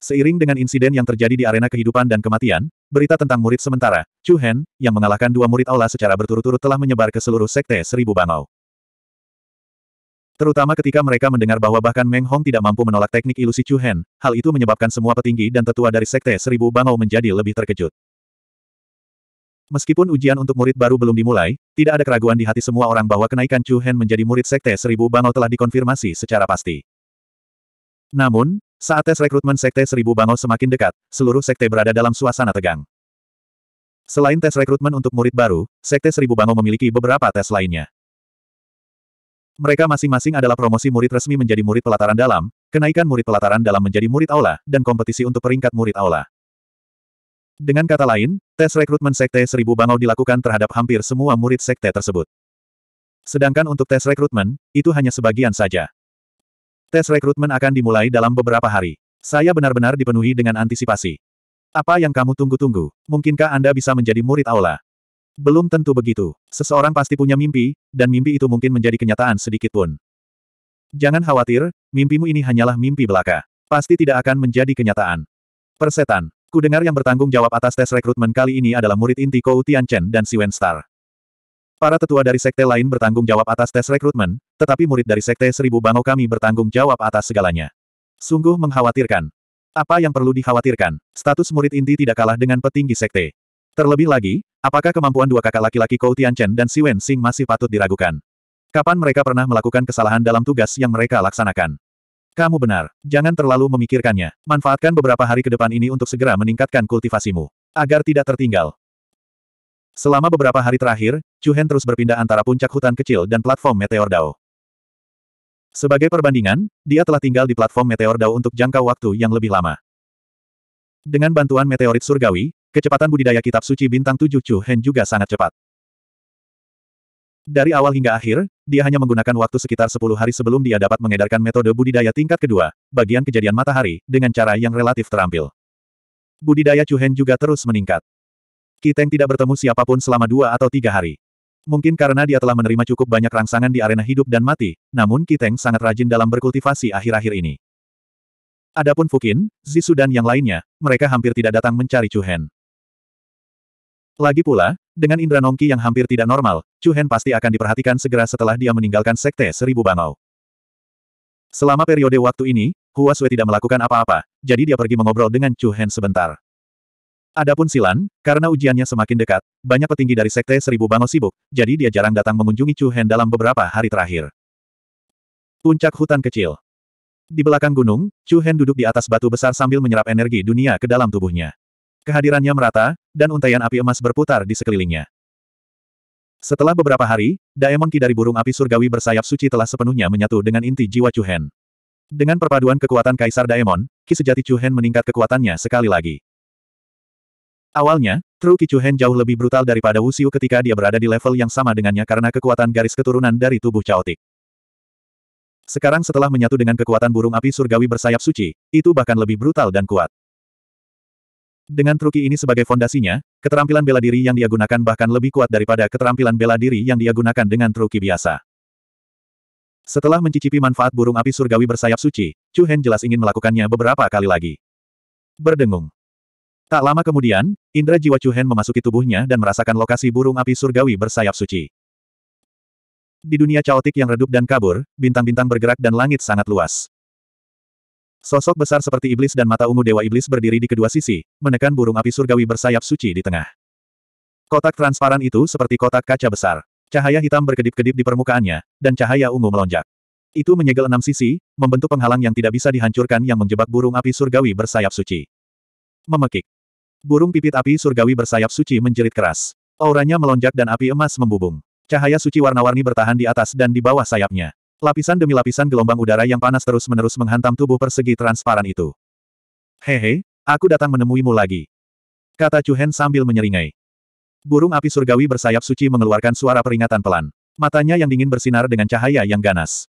Seiring dengan insiden yang terjadi di arena kehidupan dan kematian, berita tentang murid sementara, Chu Hen, yang mengalahkan dua murid Allah secara berturut-turut telah menyebar ke seluruh sekte seribu bangau. Terutama ketika mereka mendengar bahwa bahkan Meng Hong tidak mampu menolak teknik ilusi Chu Hen, hal itu menyebabkan semua petinggi dan tetua dari sekte seribu bangau menjadi lebih terkejut. Meskipun ujian untuk murid baru belum dimulai, tidak ada keraguan di hati semua orang bahwa kenaikan Chu Hen menjadi murid sekte seribu bangau telah dikonfirmasi secara pasti. Namun, saat tes rekrutmen Sekte Seribu Bangau semakin dekat, seluruh sekte berada dalam suasana tegang. Selain tes rekrutmen untuk murid baru, Sekte Seribu Bangau memiliki beberapa tes lainnya. Mereka masing-masing adalah promosi murid resmi menjadi murid pelataran dalam, kenaikan murid pelataran dalam menjadi murid aula, dan kompetisi untuk peringkat murid aula. Dengan kata lain, tes rekrutmen Sekte Seribu Bangau dilakukan terhadap hampir semua murid sekte tersebut. Sedangkan untuk tes rekrutmen, itu hanya sebagian saja. Tes rekrutmen akan dimulai dalam beberapa hari. Saya benar-benar dipenuhi dengan antisipasi. Apa yang kamu tunggu-tunggu? Mungkinkah Anda bisa menjadi murid aula? Belum tentu begitu. Seseorang pasti punya mimpi, dan mimpi itu mungkin menjadi kenyataan sedikit pun. Jangan khawatir, mimpimu ini hanyalah mimpi belaka. Pasti tidak akan menjadi kenyataan. Persetan, Kudengar yang bertanggung jawab atas tes rekrutmen kali ini adalah murid inti Kou Tianchen dan Wen Star. Para tetua dari sekte lain bertanggung jawab atas tes rekrutmen, tetapi murid dari sekte seribu bangau kami bertanggung jawab atas segalanya. Sungguh mengkhawatirkan. Apa yang perlu dikhawatirkan? Status murid inti tidak kalah dengan petinggi sekte. Terlebih lagi, apakah kemampuan dua kakak laki-laki Kou Tianchen dan Si Wen Xing masih patut diragukan? Kapan mereka pernah melakukan kesalahan dalam tugas yang mereka laksanakan? Kamu benar, jangan terlalu memikirkannya. Manfaatkan beberapa hari ke depan ini untuk segera meningkatkan kultivasimu. Agar tidak tertinggal. Selama beberapa hari terakhir, Chu Hen terus berpindah antara puncak hutan kecil dan platform Meteor Dao. Sebagai perbandingan, dia telah tinggal di platform Meteor Dao untuk jangka waktu yang lebih lama. Dengan bantuan meteorit surgawi, kecepatan budidaya kitab suci bintang tujuh Chu Hen juga sangat cepat. Dari awal hingga akhir, dia hanya menggunakan waktu sekitar 10 hari sebelum dia dapat mengedarkan metode budidaya tingkat kedua, bagian kejadian matahari, dengan cara yang relatif terampil. Budidaya Chu Hen juga terus meningkat. Kiteng tidak bertemu siapapun selama dua atau tiga hari. Mungkin karena dia telah menerima cukup banyak rangsangan di arena hidup dan mati, namun Kiteng sangat rajin dalam berkultivasi akhir-akhir ini. Adapun Fukin, Zisu dan yang lainnya, mereka hampir tidak datang mencari Chuhen. Lagi pula, dengan indra Nongki yang hampir tidak normal, Chuhen pasti akan diperhatikan segera setelah dia meninggalkan Sekte Seribu Bangau. Selama periode waktu ini, Hua Sui tidak melakukan apa-apa, jadi dia pergi mengobrol dengan Chu Hen sebentar. Adapun Silan, karena ujiannya semakin dekat, banyak petinggi dari Sekte Seribu Bango sibuk, jadi dia jarang datang mengunjungi Chu Hen dalam beberapa hari terakhir. Puncak hutan kecil. Di belakang gunung, Chu Hen duduk di atas batu besar sambil menyerap energi dunia ke dalam tubuhnya. Kehadirannya merata, dan untaian api emas berputar di sekelilingnya. Setelah beberapa hari, Daemon Ki dari burung api surgawi bersayap suci telah sepenuhnya menyatu dengan inti jiwa Chu Hen. Dengan perpaduan kekuatan Kaisar Daemon, Ki sejati Chu Hen meningkat kekuatannya sekali lagi. Awalnya, True Kichuhen jauh lebih brutal daripada Wu Xiu ketika dia berada di level yang sama dengannya karena kekuatan garis keturunan dari tubuh caotik. Sekarang setelah menyatu dengan kekuatan burung api surgawi bersayap suci, itu bahkan lebih brutal dan kuat. Dengan truki ini sebagai fondasinya, keterampilan bela diri yang dia gunakan bahkan lebih kuat daripada keterampilan bela diri yang dia gunakan dengan truki biasa. Setelah mencicipi manfaat burung api surgawi bersayap suci, Chu Hen jelas ingin melakukannya beberapa kali lagi. Berdengung. Tak lama kemudian, indra jiwa Chuhen memasuki tubuhnya dan merasakan lokasi burung api surgawi bersayap suci. Di dunia caotik yang redup dan kabur, bintang-bintang bergerak dan langit sangat luas. Sosok besar seperti iblis dan mata ungu dewa iblis berdiri di kedua sisi, menekan burung api surgawi bersayap suci di tengah. Kotak transparan itu seperti kotak kaca besar. Cahaya hitam berkedip-kedip di permukaannya, dan cahaya ungu melonjak. Itu menyegel enam sisi, membentuk penghalang yang tidak bisa dihancurkan yang menjebak burung api surgawi bersayap suci. Memekik. Burung pipit api surgawi bersayap suci menjerit keras. Auranya melonjak dan api emas membubung. Cahaya suci warna-warni bertahan di atas dan di bawah sayapnya. Lapisan demi lapisan gelombang udara yang panas terus-menerus menghantam tubuh persegi transparan itu. Hehe, aku datang menemuimu lagi. Kata Chuhen sambil menyeringai. Burung api surgawi bersayap suci mengeluarkan suara peringatan pelan. Matanya yang dingin bersinar dengan cahaya yang ganas.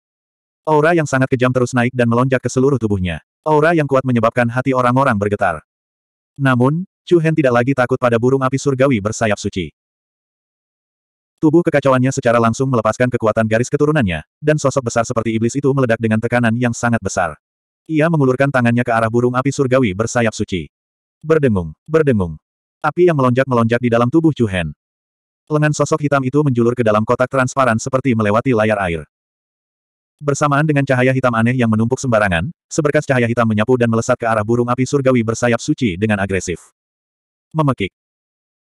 Aura yang sangat kejam terus naik dan melonjak ke seluruh tubuhnya. Aura yang kuat menyebabkan hati orang-orang bergetar. Namun, Chu Hen tidak lagi takut pada burung api surgawi bersayap suci. Tubuh kekacauannya secara langsung melepaskan kekuatan garis keturunannya, dan sosok besar seperti iblis itu meledak dengan tekanan yang sangat besar. Ia mengulurkan tangannya ke arah burung api surgawi bersayap suci. Berdengung, berdengung. Api yang melonjak-melonjak di dalam tubuh Chu Hen. Lengan sosok hitam itu menjulur ke dalam kotak transparan seperti melewati layar air. Bersamaan dengan cahaya hitam aneh yang menumpuk sembarangan, seberkas cahaya hitam menyapu dan melesat ke arah burung api surgawi bersayap suci dengan agresif memekik.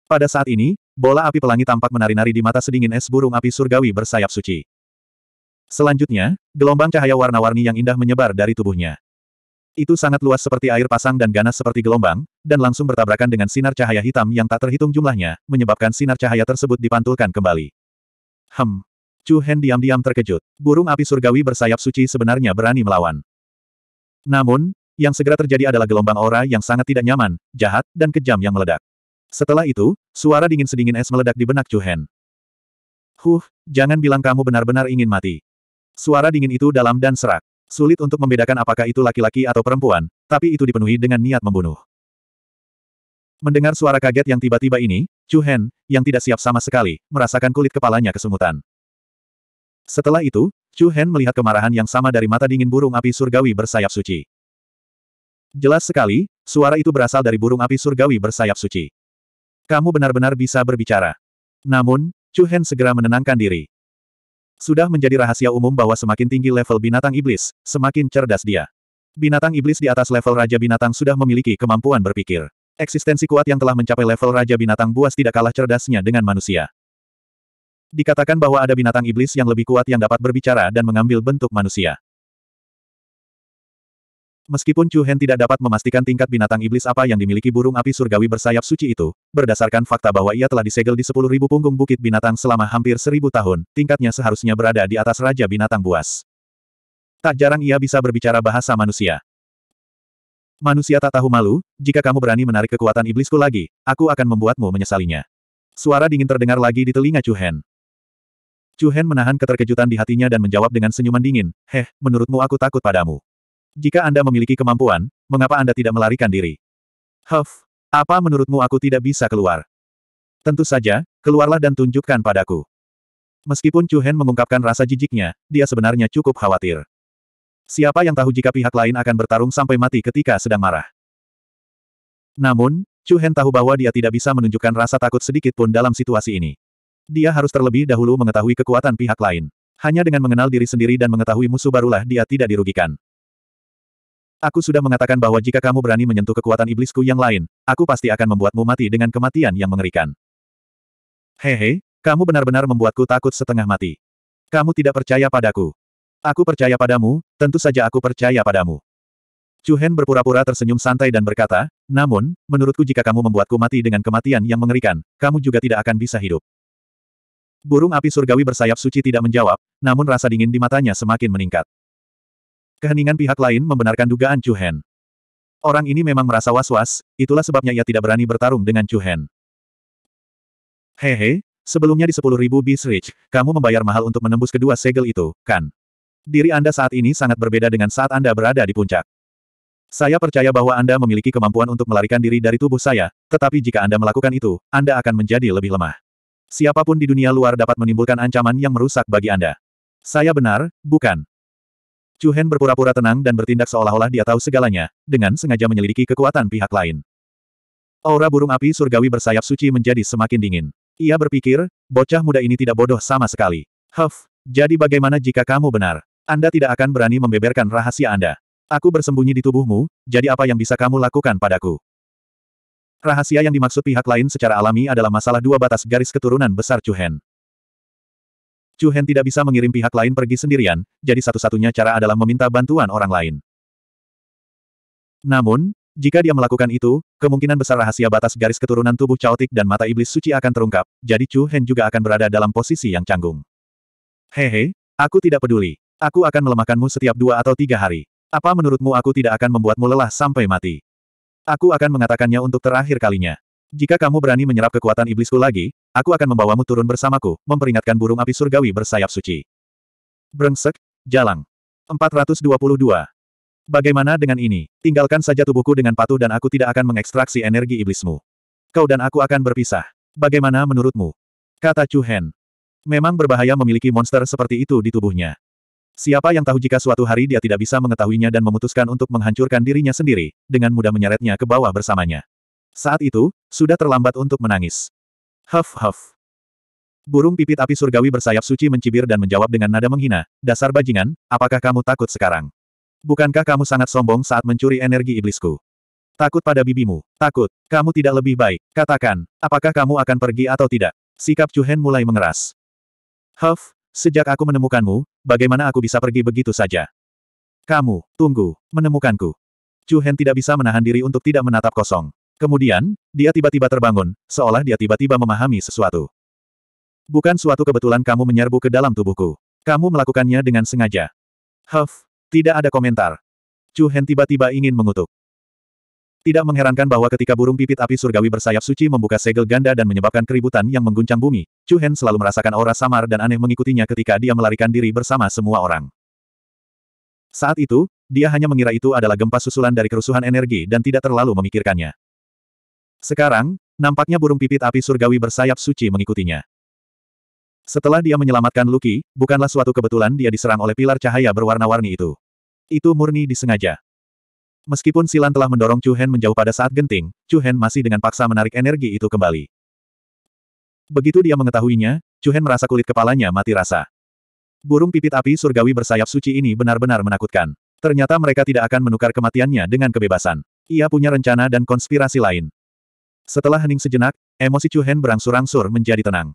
Pada saat ini, bola api pelangi tampak menari-nari di mata sedingin es burung api surgawi bersayap suci. Selanjutnya, gelombang cahaya warna-warni yang indah menyebar dari tubuhnya. Itu sangat luas seperti air pasang dan ganas seperti gelombang, dan langsung bertabrakan dengan sinar cahaya hitam yang tak terhitung jumlahnya, menyebabkan sinar cahaya tersebut dipantulkan kembali. Hem. Chu Hen diam-diam terkejut. Burung api surgawi bersayap suci sebenarnya berani melawan. Namun, yang segera terjadi adalah gelombang aura yang sangat tidak nyaman, jahat, dan kejam yang meledak. Setelah itu, suara dingin sedingin es meledak di benak Chu Hen. Huh, jangan bilang kamu benar-benar ingin mati. Suara dingin itu dalam dan serak. Sulit untuk membedakan apakah itu laki-laki atau perempuan, tapi itu dipenuhi dengan niat membunuh. Mendengar suara kaget yang tiba-tiba ini, Chu Hen, yang tidak siap sama sekali, merasakan kulit kepalanya kesemutan. Setelah itu, Chu Hen melihat kemarahan yang sama dari mata dingin burung api surgawi bersayap suci. Jelas sekali, suara itu berasal dari burung api surgawi bersayap suci. Kamu benar-benar bisa berbicara. Namun, Chu Hen segera menenangkan diri. Sudah menjadi rahasia umum bahwa semakin tinggi level binatang iblis, semakin cerdas dia. Binatang iblis di atas level Raja Binatang sudah memiliki kemampuan berpikir. Eksistensi kuat yang telah mencapai level Raja Binatang buas tidak kalah cerdasnya dengan manusia. Dikatakan bahwa ada binatang iblis yang lebih kuat yang dapat berbicara dan mengambil bentuk manusia. Meskipun Chu Hen tidak dapat memastikan tingkat binatang iblis apa yang dimiliki burung api surgawi bersayap suci itu, berdasarkan fakta bahwa ia telah disegel di sepuluh ribu punggung bukit binatang selama hampir seribu tahun, tingkatnya seharusnya berada di atas Raja Binatang Buas. Tak jarang ia bisa berbicara bahasa manusia. Manusia tak tahu malu, jika kamu berani menarik kekuatan iblisku lagi, aku akan membuatmu menyesalinya. Suara dingin terdengar lagi di telinga Chu Hen. Chu Hen menahan keterkejutan di hatinya dan menjawab dengan senyuman dingin, Heh, menurutmu aku takut padamu. Jika Anda memiliki kemampuan, mengapa Anda tidak melarikan diri? Huff, apa menurutmu aku tidak bisa keluar? Tentu saja, keluarlah dan tunjukkan padaku. Meskipun Chu Hen mengungkapkan rasa jijiknya, dia sebenarnya cukup khawatir. Siapa yang tahu jika pihak lain akan bertarung sampai mati ketika sedang marah? Namun, Chu Hen tahu bahwa dia tidak bisa menunjukkan rasa takut sedikit pun dalam situasi ini. Dia harus terlebih dahulu mengetahui kekuatan pihak lain. Hanya dengan mengenal diri sendiri dan mengetahui musuh barulah dia tidak dirugikan. Aku sudah mengatakan bahwa jika kamu berani menyentuh kekuatan iblisku yang lain, aku pasti akan membuatmu mati dengan kematian yang mengerikan. Hehe, kamu benar-benar membuatku takut setengah mati. Kamu tidak percaya padaku. Aku percaya padamu, tentu saja aku percaya padamu. Chuhen berpura-pura tersenyum santai dan berkata, namun, menurutku jika kamu membuatku mati dengan kematian yang mengerikan, kamu juga tidak akan bisa hidup. Burung api surgawi bersayap suci tidak menjawab, namun rasa dingin di matanya semakin meningkat. Keheningan pihak lain membenarkan dugaan Chu Hen. Orang ini memang merasa was-was, itulah sebabnya ia tidak berani bertarung dengan Chu Hen. Hehe, sebelumnya di 10.000 Beast Rich, kamu membayar mahal untuk menembus kedua segel itu, kan? Diri Anda saat ini sangat berbeda dengan saat Anda berada di puncak. Saya percaya bahwa Anda memiliki kemampuan untuk melarikan diri dari tubuh saya, tetapi jika Anda melakukan itu, Anda akan menjadi lebih lemah. Siapapun di dunia luar dapat menimbulkan ancaman yang merusak bagi Anda. Saya benar, bukan? Chu Hen berpura-pura tenang dan bertindak seolah-olah dia tahu segalanya, dengan sengaja menyelidiki kekuatan pihak lain. Aura burung api surgawi bersayap suci menjadi semakin dingin. Ia berpikir, bocah muda ini tidak bodoh sama sekali. Huff, jadi bagaimana jika kamu benar? Anda tidak akan berani membeberkan rahasia Anda. Aku bersembunyi di tubuhmu, jadi apa yang bisa kamu lakukan padaku? Rahasia yang dimaksud pihak lain secara alami adalah masalah dua batas garis keturunan besar Chu Hen. Chu Hen tidak bisa mengirim pihak lain pergi sendirian, jadi satu-satunya cara adalah meminta bantuan orang lain. Namun, jika dia melakukan itu, kemungkinan besar rahasia batas garis keturunan tubuh caotik dan mata iblis suci akan terungkap, jadi Chu Hen juga akan berada dalam posisi yang canggung. Hehe, aku tidak peduli. Aku akan melemahkanmu setiap dua atau tiga hari. Apa menurutmu aku tidak akan membuatmu lelah sampai mati? Aku akan mengatakannya untuk terakhir kalinya. Jika kamu berani menyerap kekuatan iblisku lagi, aku akan membawamu turun bersamaku, memperingatkan burung api surgawi bersayap suci. Brengsek, jalan. 422. Bagaimana dengan ini? Tinggalkan saja tubuhku dengan patuh dan aku tidak akan mengekstraksi energi iblismu. Kau dan aku akan berpisah. Bagaimana menurutmu? Kata Chu Hen. Memang berbahaya memiliki monster seperti itu di tubuhnya. Siapa yang tahu jika suatu hari dia tidak bisa mengetahuinya dan memutuskan untuk menghancurkan dirinya sendiri, dengan mudah menyeretnya ke bawah bersamanya. Saat itu, sudah terlambat untuk menangis. Huff huff. Burung pipit api surgawi bersayap suci mencibir dan menjawab dengan nada menghina, dasar bajingan, apakah kamu takut sekarang? Bukankah kamu sangat sombong saat mencuri energi iblisku? Takut pada bibimu, takut, kamu tidak lebih baik, katakan, apakah kamu akan pergi atau tidak? Sikap Chuhen mulai mengeras. Huff, sejak aku menemukanmu, bagaimana aku bisa pergi begitu saja? Kamu, tunggu, menemukanku. Chuhen tidak bisa menahan diri untuk tidak menatap kosong. Kemudian, dia tiba-tiba terbangun, seolah dia tiba-tiba memahami sesuatu. Bukan suatu kebetulan kamu menyerbu ke dalam tubuhku. Kamu melakukannya dengan sengaja. Huff, tidak ada komentar. Chu Hen tiba-tiba ingin mengutuk. Tidak mengherankan bahwa ketika burung pipit api surgawi bersayap suci membuka segel ganda dan menyebabkan keributan yang mengguncang bumi, Chu Hen selalu merasakan aura samar dan aneh mengikutinya ketika dia melarikan diri bersama semua orang. Saat itu, dia hanya mengira itu adalah gempa susulan dari kerusuhan energi dan tidak terlalu memikirkannya. Sekarang, nampaknya burung pipit api surgawi bersayap suci mengikutinya. Setelah dia menyelamatkan Luki, bukanlah suatu kebetulan dia diserang oleh pilar cahaya berwarna-warni itu. Itu murni disengaja. Meskipun Silan telah mendorong Chu Hen menjauh pada saat genting, Chu Hen masih dengan paksa menarik energi itu kembali. Begitu dia mengetahuinya, Chu Hen merasa kulit kepalanya mati rasa. Burung pipit api surgawi bersayap suci ini benar-benar menakutkan. Ternyata mereka tidak akan menukar kematiannya dengan kebebasan. Ia punya rencana dan konspirasi lain. Setelah hening sejenak, emosi Chu Hen berangsur-angsur menjadi tenang.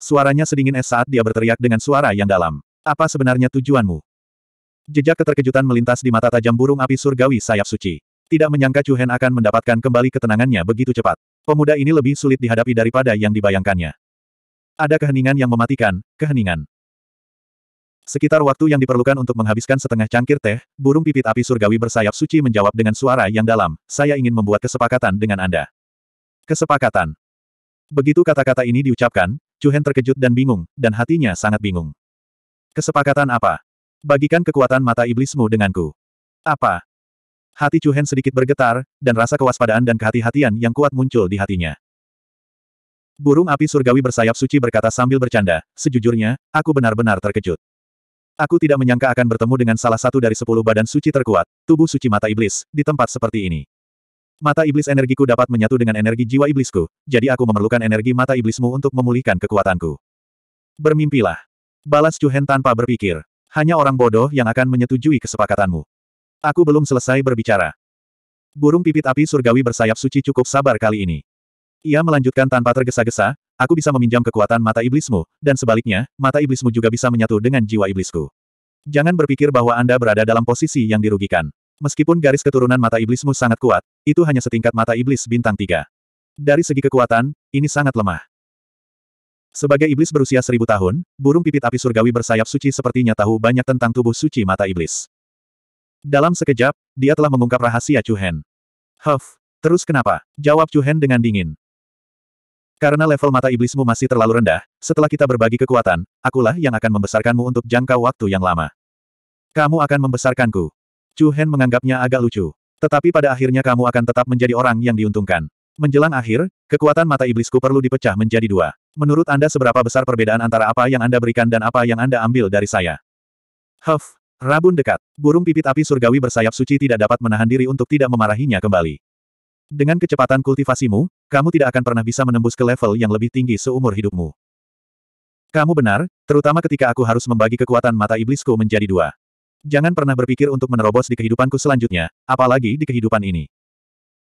Suaranya sedingin es saat dia berteriak dengan suara yang dalam. Apa sebenarnya tujuanmu? Jejak keterkejutan melintas di mata tajam burung api surgawi sayap suci. Tidak menyangka Chu Hen akan mendapatkan kembali ketenangannya begitu cepat. Pemuda ini lebih sulit dihadapi daripada yang dibayangkannya. Ada keheningan yang mematikan, keheningan. Sekitar waktu yang diperlukan untuk menghabiskan setengah cangkir teh, burung pipit api surgawi bersayap suci menjawab dengan suara yang dalam, saya ingin membuat kesepakatan dengan Anda. Kesepakatan. Begitu kata-kata ini diucapkan, Cuhen terkejut dan bingung, dan hatinya sangat bingung. Kesepakatan apa? Bagikan kekuatan mata iblismu denganku. Apa? Hati Cuhen sedikit bergetar, dan rasa kewaspadaan dan kehati-hatian yang kuat muncul di hatinya. Burung api surgawi bersayap suci berkata sambil bercanda, sejujurnya, aku benar-benar terkejut. Aku tidak menyangka akan bertemu dengan salah satu dari sepuluh badan suci terkuat, tubuh suci mata iblis, di tempat seperti ini. Mata iblis energiku dapat menyatu dengan energi jiwa iblisku, jadi aku memerlukan energi mata iblismu untuk memulihkan kekuatanku. Bermimpilah. Balas Chuhen tanpa berpikir. Hanya orang bodoh yang akan menyetujui kesepakatanmu. Aku belum selesai berbicara. Burung pipit api surgawi bersayap suci cukup sabar kali ini. Ia melanjutkan tanpa tergesa-gesa, aku bisa meminjam kekuatan mata iblismu, dan sebaliknya, mata iblismu juga bisa menyatu dengan jiwa iblisku. Jangan berpikir bahwa Anda berada dalam posisi yang dirugikan. Meskipun garis keturunan mata iblismu sangat kuat, itu hanya setingkat mata iblis bintang tiga. Dari segi kekuatan, ini sangat lemah. Sebagai iblis berusia seribu tahun, burung pipit api surgawi bersayap suci sepertinya tahu banyak tentang tubuh suci mata iblis. Dalam sekejap, dia telah mengungkap rahasia Hen. Huff, terus kenapa? Jawab Hen dengan dingin. Karena level mata iblismu masih terlalu rendah, setelah kita berbagi kekuatan, akulah yang akan membesarkanmu untuk jangka waktu yang lama. Kamu akan membesarkanku. Chu Hen menganggapnya agak lucu. Tetapi pada akhirnya kamu akan tetap menjadi orang yang diuntungkan. Menjelang akhir, kekuatan mata iblisku perlu dipecah menjadi dua. Menurut Anda seberapa besar perbedaan antara apa yang Anda berikan dan apa yang Anda ambil dari saya? Huff, rabun dekat. Burung pipit api surgawi bersayap suci tidak dapat menahan diri untuk tidak memarahinya kembali. Dengan kecepatan kultivasimu, kamu tidak akan pernah bisa menembus ke level yang lebih tinggi seumur hidupmu. Kamu benar, terutama ketika aku harus membagi kekuatan mata iblisku menjadi dua. Jangan pernah berpikir untuk menerobos di kehidupanku selanjutnya, apalagi di kehidupan ini.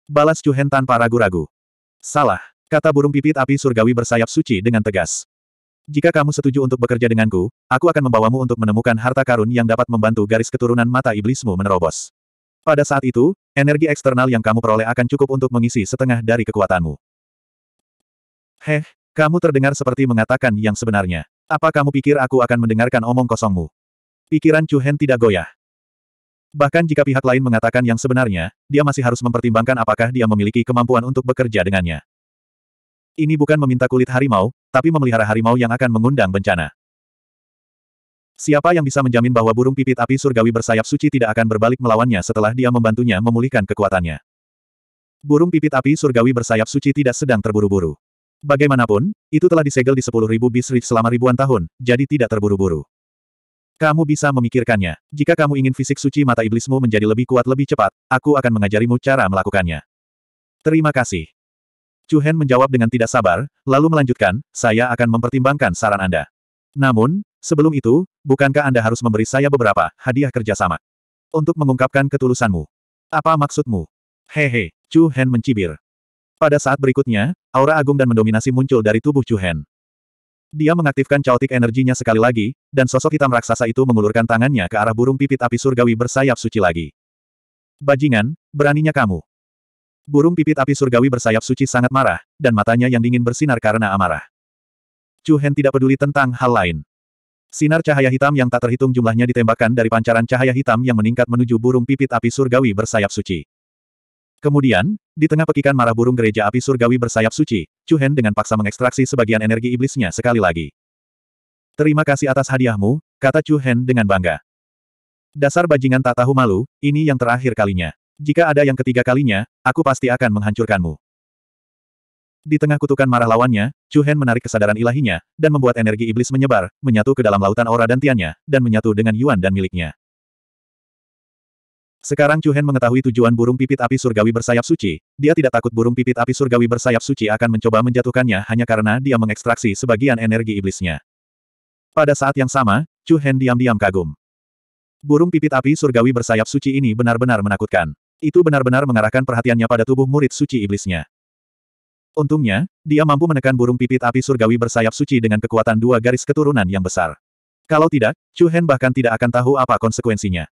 Balas Chuhen tanpa ragu-ragu. Salah, kata burung pipit api surgawi bersayap suci dengan tegas. Jika kamu setuju untuk bekerja denganku, aku akan membawamu untuk menemukan harta karun yang dapat membantu garis keturunan mata iblismu menerobos. Pada saat itu, energi eksternal yang kamu peroleh akan cukup untuk mengisi setengah dari kekuatanmu. Heh, kamu terdengar seperti mengatakan yang sebenarnya. Apa kamu pikir aku akan mendengarkan omong kosongmu? Pikiran Chu Hen tidak goyah. Bahkan jika pihak lain mengatakan yang sebenarnya, dia masih harus mempertimbangkan apakah dia memiliki kemampuan untuk bekerja dengannya. Ini bukan meminta kulit harimau, tapi memelihara harimau yang akan mengundang bencana. Siapa yang bisa menjamin bahwa burung pipit api surgawi bersayap suci tidak akan berbalik melawannya setelah dia membantunya memulihkan kekuatannya? Burung pipit api surgawi bersayap suci tidak sedang terburu-buru. Bagaimanapun, itu telah disegel di 10.000 bisrit selama ribuan tahun, jadi tidak terburu-buru. Kamu bisa memikirkannya. Jika kamu ingin fisik suci mata iblismu menjadi lebih kuat lebih cepat, aku akan mengajarimu cara melakukannya. Terima kasih. Chu Hen menjawab dengan tidak sabar, lalu melanjutkan, saya akan mempertimbangkan saran Anda. Namun, sebelum itu, bukankah Anda harus memberi saya beberapa hadiah kerjasama? Untuk mengungkapkan ketulusanmu. Apa maksudmu? Hehe, Chu Hen mencibir. Pada saat berikutnya, aura agung dan mendominasi muncul dari tubuh Chu Hen. Dia mengaktifkan caotik energinya sekali lagi, dan sosok hitam raksasa itu mengulurkan tangannya ke arah burung pipit api surgawi bersayap suci lagi. Bajingan, beraninya kamu. Burung pipit api surgawi bersayap suci sangat marah, dan matanya yang dingin bersinar karena amarah. Chu Hen tidak peduli tentang hal lain. Sinar cahaya hitam yang tak terhitung jumlahnya ditembakkan dari pancaran cahaya hitam yang meningkat menuju burung pipit api surgawi bersayap suci. Kemudian, di tengah pekikan marah burung gereja api surgawi bersayap suci, Chu Hen dengan paksa mengekstraksi sebagian energi iblisnya sekali lagi. Terima kasih atas hadiahmu, kata Chu Hen dengan bangga. Dasar bajingan tak tahu malu, ini yang terakhir kalinya. Jika ada yang ketiga kalinya, aku pasti akan menghancurkanmu. Di tengah kutukan marah lawannya, Chu Hen menarik kesadaran ilahinya, dan membuat energi iblis menyebar, menyatu ke dalam lautan aura dan tiannya, dan menyatu dengan Yuan dan miliknya. Sekarang Chu Hen mengetahui tujuan burung pipit api surgawi bersayap suci, dia tidak takut burung pipit api surgawi bersayap suci akan mencoba menjatuhkannya hanya karena dia mengekstraksi sebagian energi iblisnya. Pada saat yang sama, Chu Hen diam-diam kagum. Burung pipit api surgawi bersayap suci ini benar-benar menakutkan. Itu benar-benar mengarahkan perhatiannya pada tubuh murid suci iblisnya. Untungnya, dia mampu menekan burung pipit api surgawi bersayap suci dengan kekuatan dua garis keturunan yang besar. Kalau tidak, Chu Hen bahkan tidak akan tahu apa konsekuensinya.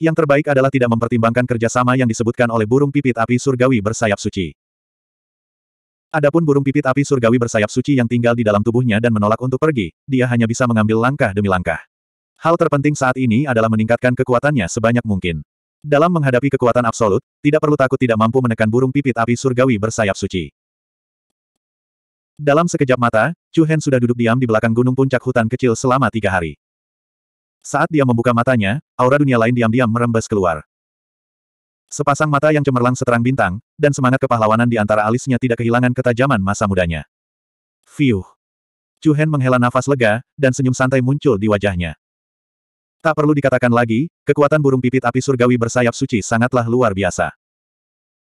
Yang terbaik adalah tidak mempertimbangkan kerjasama yang disebutkan oleh burung pipit api surgawi bersayap suci. Adapun burung pipit api surgawi bersayap suci yang tinggal di dalam tubuhnya dan menolak untuk pergi, dia hanya bisa mengambil langkah demi langkah. Hal terpenting saat ini adalah meningkatkan kekuatannya sebanyak mungkin. Dalam menghadapi kekuatan absolut, tidak perlu takut tidak mampu menekan burung pipit api surgawi bersayap suci. Dalam sekejap mata, Chu Hen sudah duduk diam di belakang gunung puncak hutan kecil selama tiga hari. Saat dia membuka matanya, aura dunia lain diam-diam merembes keluar. Sepasang mata yang cemerlang seterang bintang, dan semangat kepahlawanan di antara alisnya tidak kehilangan ketajaman masa mudanya. Fiuh! Chu Hen menghela nafas lega, dan senyum santai muncul di wajahnya. Tak perlu dikatakan lagi, kekuatan burung pipit api surgawi bersayap suci sangatlah luar biasa.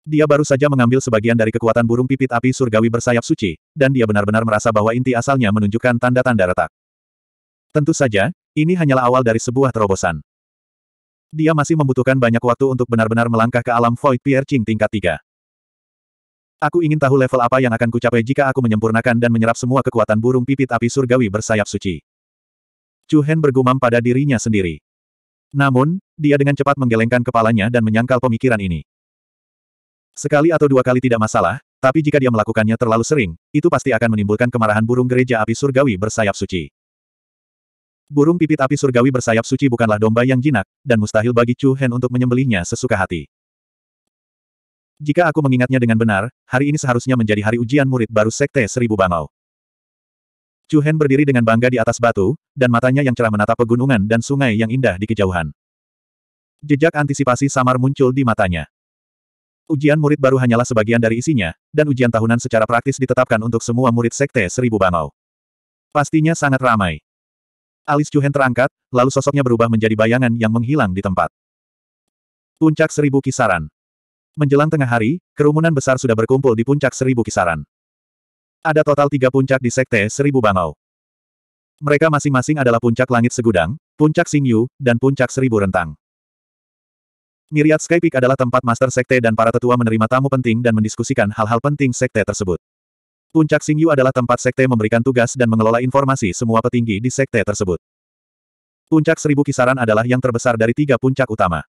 Dia baru saja mengambil sebagian dari kekuatan burung pipit api surgawi bersayap suci, dan dia benar-benar merasa bahwa inti asalnya menunjukkan tanda-tanda retak. Tentu saja, ini hanyalah awal dari sebuah terobosan. Dia masih membutuhkan banyak waktu untuk benar-benar melangkah ke alam Void Piercing tingkat 3. Aku ingin tahu level apa yang akan kucapai jika aku menyempurnakan dan menyerap semua kekuatan burung pipit api surgawi bersayap suci. Chu Hen bergumam pada dirinya sendiri. Namun, dia dengan cepat menggelengkan kepalanya dan menyangkal pemikiran ini. Sekali atau dua kali tidak masalah, tapi jika dia melakukannya terlalu sering, itu pasti akan menimbulkan kemarahan burung gereja api surgawi bersayap suci. Burung pipit api surgawi bersayap suci bukanlah domba yang jinak, dan mustahil bagi Chu Hen untuk menyembelihnya sesuka hati. Jika aku mengingatnya dengan benar, hari ini seharusnya menjadi hari ujian murid baru Sekte Seribu Bangau. Chu Hen berdiri dengan bangga di atas batu, dan matanya yang cerah menatap pegunungan dan sungai yang indah di kejauhan. Jejak antisipasi samar muncul di matanya. Ujian murid baru hanyalah sebagian dari isinya, dan ujian tahunan secara praktis ditetapkan untuk semua murid Sekte Seribu Bangau. Pastinya sangat ramai. Alis Juhen terangkat, lalu sosoknya berubah menjadi bayangan yang menghilang di tempat. Puncak Seribu Kisaran Menjelang tengah hari, kerumunan besar sudah berkumpul di puncak Seribu Kisaran. Ada total tiga puncak di Sekte Seribu Bangau. Mereka masing-masing adalah puncak langit segudang, puncak Singyu, dan puncak Seribu Rentang. Miriat Skypeak adalah tempat master sekte dan para tetua menerima tamu penting dan mendiskusikan hal-hal penting sekte tersebut. Puncak Singyu adalah tempat sekte memberikan tugas dan mengelola informasi semua petinggi di sekte tersebut. Puncak Seribu Kisaran adalah yang terbesar dari tiga puncak utama.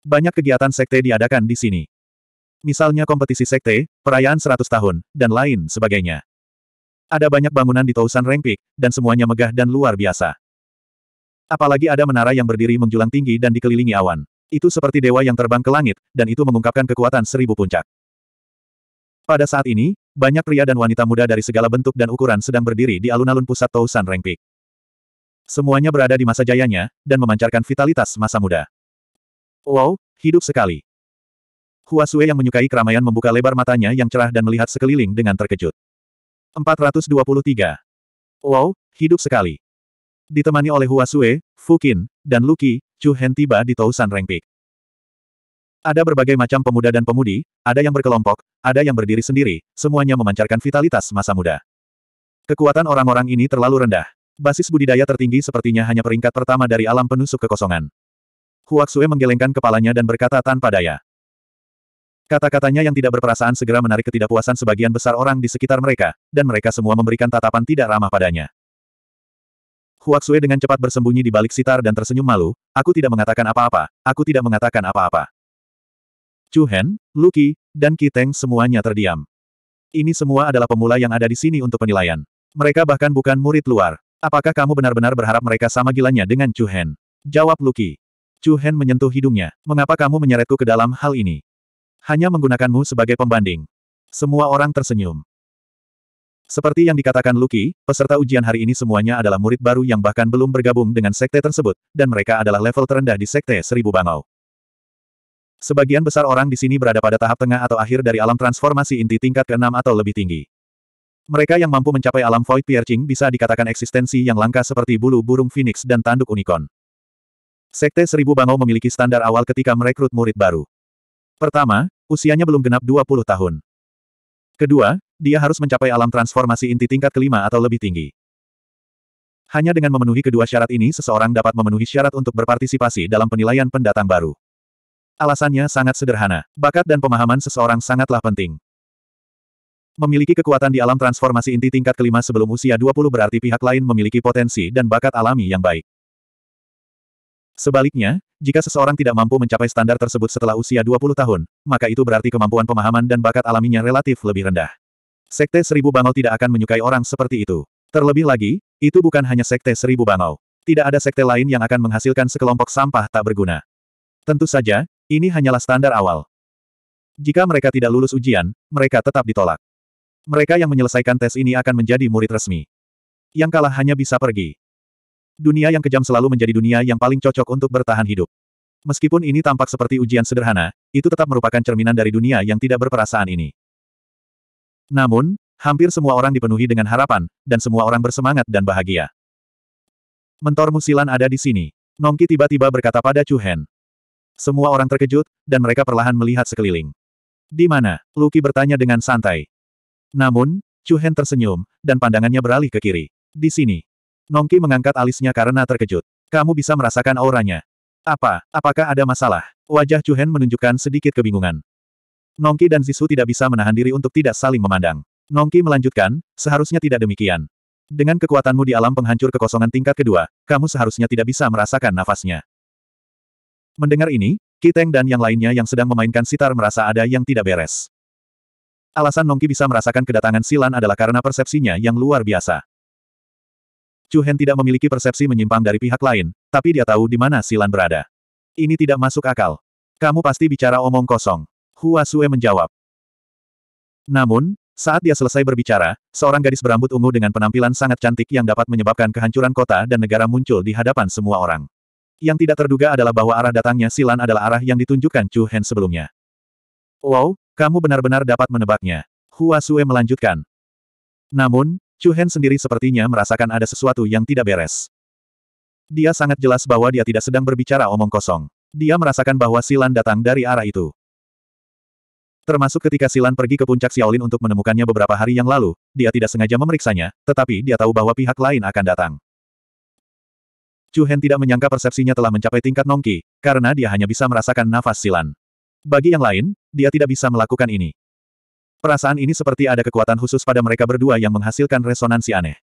Banyak kegiatan sekte diadakan di sini. Misalnya kompetisi sekte, perayaan 100 tahun, dan lain sebagainya. Ada banyak bangunan di Tousan Rengpik, dan semuanya megah dan luar biasa. Apalagi ada menara yang berdiri menjulang tinggi dan dikelilingi awan. Itu seperti dewa yang terbang ke langit, dan itu mengungkapkan kekuatan seribu puncak. Pada saat ini, banyak pria dan wanita muda dari segala bentuk dan ukuran sedang berdiri di alun-alun pusat Tousan Rengpik. Semuanya berada di masa jayanya, dan memancarkan vitalitas masa muda. Wow, hidup sekali. Huasue yang menyukai keramaian membuka lebar matanya yang cerah dan melihat sekeliling dengan terkejut. 423. Wow, hidup sekali. Ditemani oleh Huasue, Fukin, dan Luki, Chu Hen tiba di Tousan Rengpik. Ada berbagai macam pemuda dan pemudi, ada yang berkelompok, ada yang berdiri sendiri, semuanya memancarkan vitalitas masa muda. Kekuatan orang-orang ini terlalu rendah. Basis budidaya tertinggi sepertinya hanya peringkat pertama dari alam penusuk kekosongan. Huaksue menggelengkan kepalanya dan berkata tanpa daya. Kata-katanya yang tidak berperasaan segera menarik ketidakpuasan sebagian besar orang di sekitar mereka, dan mereka semua memberikan tatapan tidak ramah padanya. Huaksue dengan cepat bersembunyi di balik sitar dan tersenyum malu, aku tidak mengatakan apa-apa, aku tidak mengatakan apa-apa. Chu Hen, Luki, dan Kiteng semuanya terdiam. Ini semua adalah pemula yang ada di sini untuk penilaian. Mereka bahkan bukan murid luar. Apakah kamu benar-benar berharap mereka sama gilanya dengan Chu Hen? Jawab Luki. Chu Hen menyentuh hidungnya. Mengapa kamu menyeretku ke dalam hal ini? Hanya menggunakanmu sebagai pembanding. Semua orang tersenyum. Seperti yang dikatakan Luki, peserta ujian hari ini semuanya adalah murid baru yang bahkan belum bergabung dengan sekte tersebut, dan mereka adalah level terendah di sekte Seribu Bangau. Sebagian besar orang di sini berada pada tahap tengah atau akhir dari alam transformasi inti tingkat ke-6 atau lebih tinggi. Mereka yang mampu mencapai alam void piercing bisa dikatakan eksistensi yang langka seperti bulu burung phoenix dan tanduk unicorn. Sekte Seribu Bangau memiliki standar awal ketika merekrut murid baru. Pertama, usianya belum genap 20 tahun. Kedua, dia harus mencapai alam transformasi inti tingkat kelima atau lebih tinggi. Hanya dengan memenuhi kedua syarat ini seseorang dapat memenuhi syarat untuk berpartisipasi dalam penilaian pendatang baru. Alasannya sangat sederhana, bakat dan pemahaman seseorang sangatlah penting. Memiliki kekuatan di alam transformasi inti tingkat kelima sebelum usia 20 berarti pihak lain memiliki potensi dan bakat alami yang baik. Sebaliknya, jika seseorang tidak mampu mencapai standar tersebut setelah usia 20 tahun, maka itu berarti kemampuan pemahaman dan bakat alaminya relatif lebih rendah. Sekte Seribu Bangau tidak akan menyukai orang seperti itu. Terlebih lagi, itu bukan hanya Sekte Seribu Bangau. Tidak ada sekte lain yang akan menghasilkan sekelompok sampah tak berguna. Tentu saja, ini hanyalah standar awal. Jika mereka tidak lulus ujian, mereka tetap ditolak. Mereka yang menyelesaikan tes ini akan menjadi murid resmi. Yang kalah hanya bisa pergi. Dunia yang kejam selalu menjadi dunia yang paling cocok untuk bertahan hidup. Meskipun ini tampak seperti ujian sederhana, itu tetap merupakan cerminan dari dunia yang tidak berperasaan ini. Namun, hampir semua orang dipenuhi dengan harapan, dan semua orang bersemangat dan bahagia. Mentor musilan ada di sini. Nongki tiba-tiba berkata pada Chu Hen. Semua orang terkejut, dan mereka perlahan melihat sekeliling. Di mana? Luki bertanya dengan santai. Namun, Chu Hen tersenyum, dan pandangannya beralih ke kiri. Di sini. Nongki mengangkat alisnya karena terkejut. Kamu bisa merasakan auranya. Apa? Apakah ada masalah? Wajah Chu Hen menunjukkan sedikit kebingungan. Nongki dan Zisu tidak bisa menahan diri untuk tidak saling memandang. Nongki melanjutkan, seharusnya tidak demikian. Dengan kekuatanmu di alam penghancur kekosongan tingkat kedua, kamu seharusnya tidak bisa merasakan nafasnya. Mendengar ini, Kiteng dan yang lainnya yang sedang memainkan sitar merasa ada yang tidak beres. Alasan Nongki bisa merasakan kedatangan Silan adalah karena persepsinya yang luar biasa. Chu Hen tidak memiliki persepsi menyimpang dari pihak lain, tapi dia tahu di mana Silan berada. Ini tidak masuk akal. Kamu pasti bicara omong kosong. Hua Sue menjawab. Namun, saat dia selesai berbicara, seorang gadis berambut ungu dengan penampilan sangat cantik yang dapat menyebabkan kehancuran kota dan negara muncul di hadapan semua orang. Yang tidak terduga adalah bahwa arah datangnya Silan adalah arah yang ditunjukkan Chu Hen sebelumnya. Wow, kamu benar-benar dapat menebaknya. Hua Sue melanjutkan. Namun, Chu Hen sendiri sepertinya merasakan ada sesuatu yang tidak beres. Dia sangat jelas bahwa dia tidak sedang berbicara omong kosong. Dia merasakan bahwa Silan datang dari arah itu. Termasuk ketika Silan pergi ke puncak Xiaolin untuk menemukannya beberapa hari yang lalu, dia tidak sengaja memeriksanya, tetapi dia tahu bahwa pihak lain akan datang. Chu Hen tidak menyangka persepsinya telah mencapai tingkat Nongki, karena dia hanya bisa merasakan nafas silan. Bagi yang lain, dia tidak bisa melakukan ini. Perasaan ini seperti ada kekuatan khusus pada mereka berdua yang menghasilkan resonansi aneh.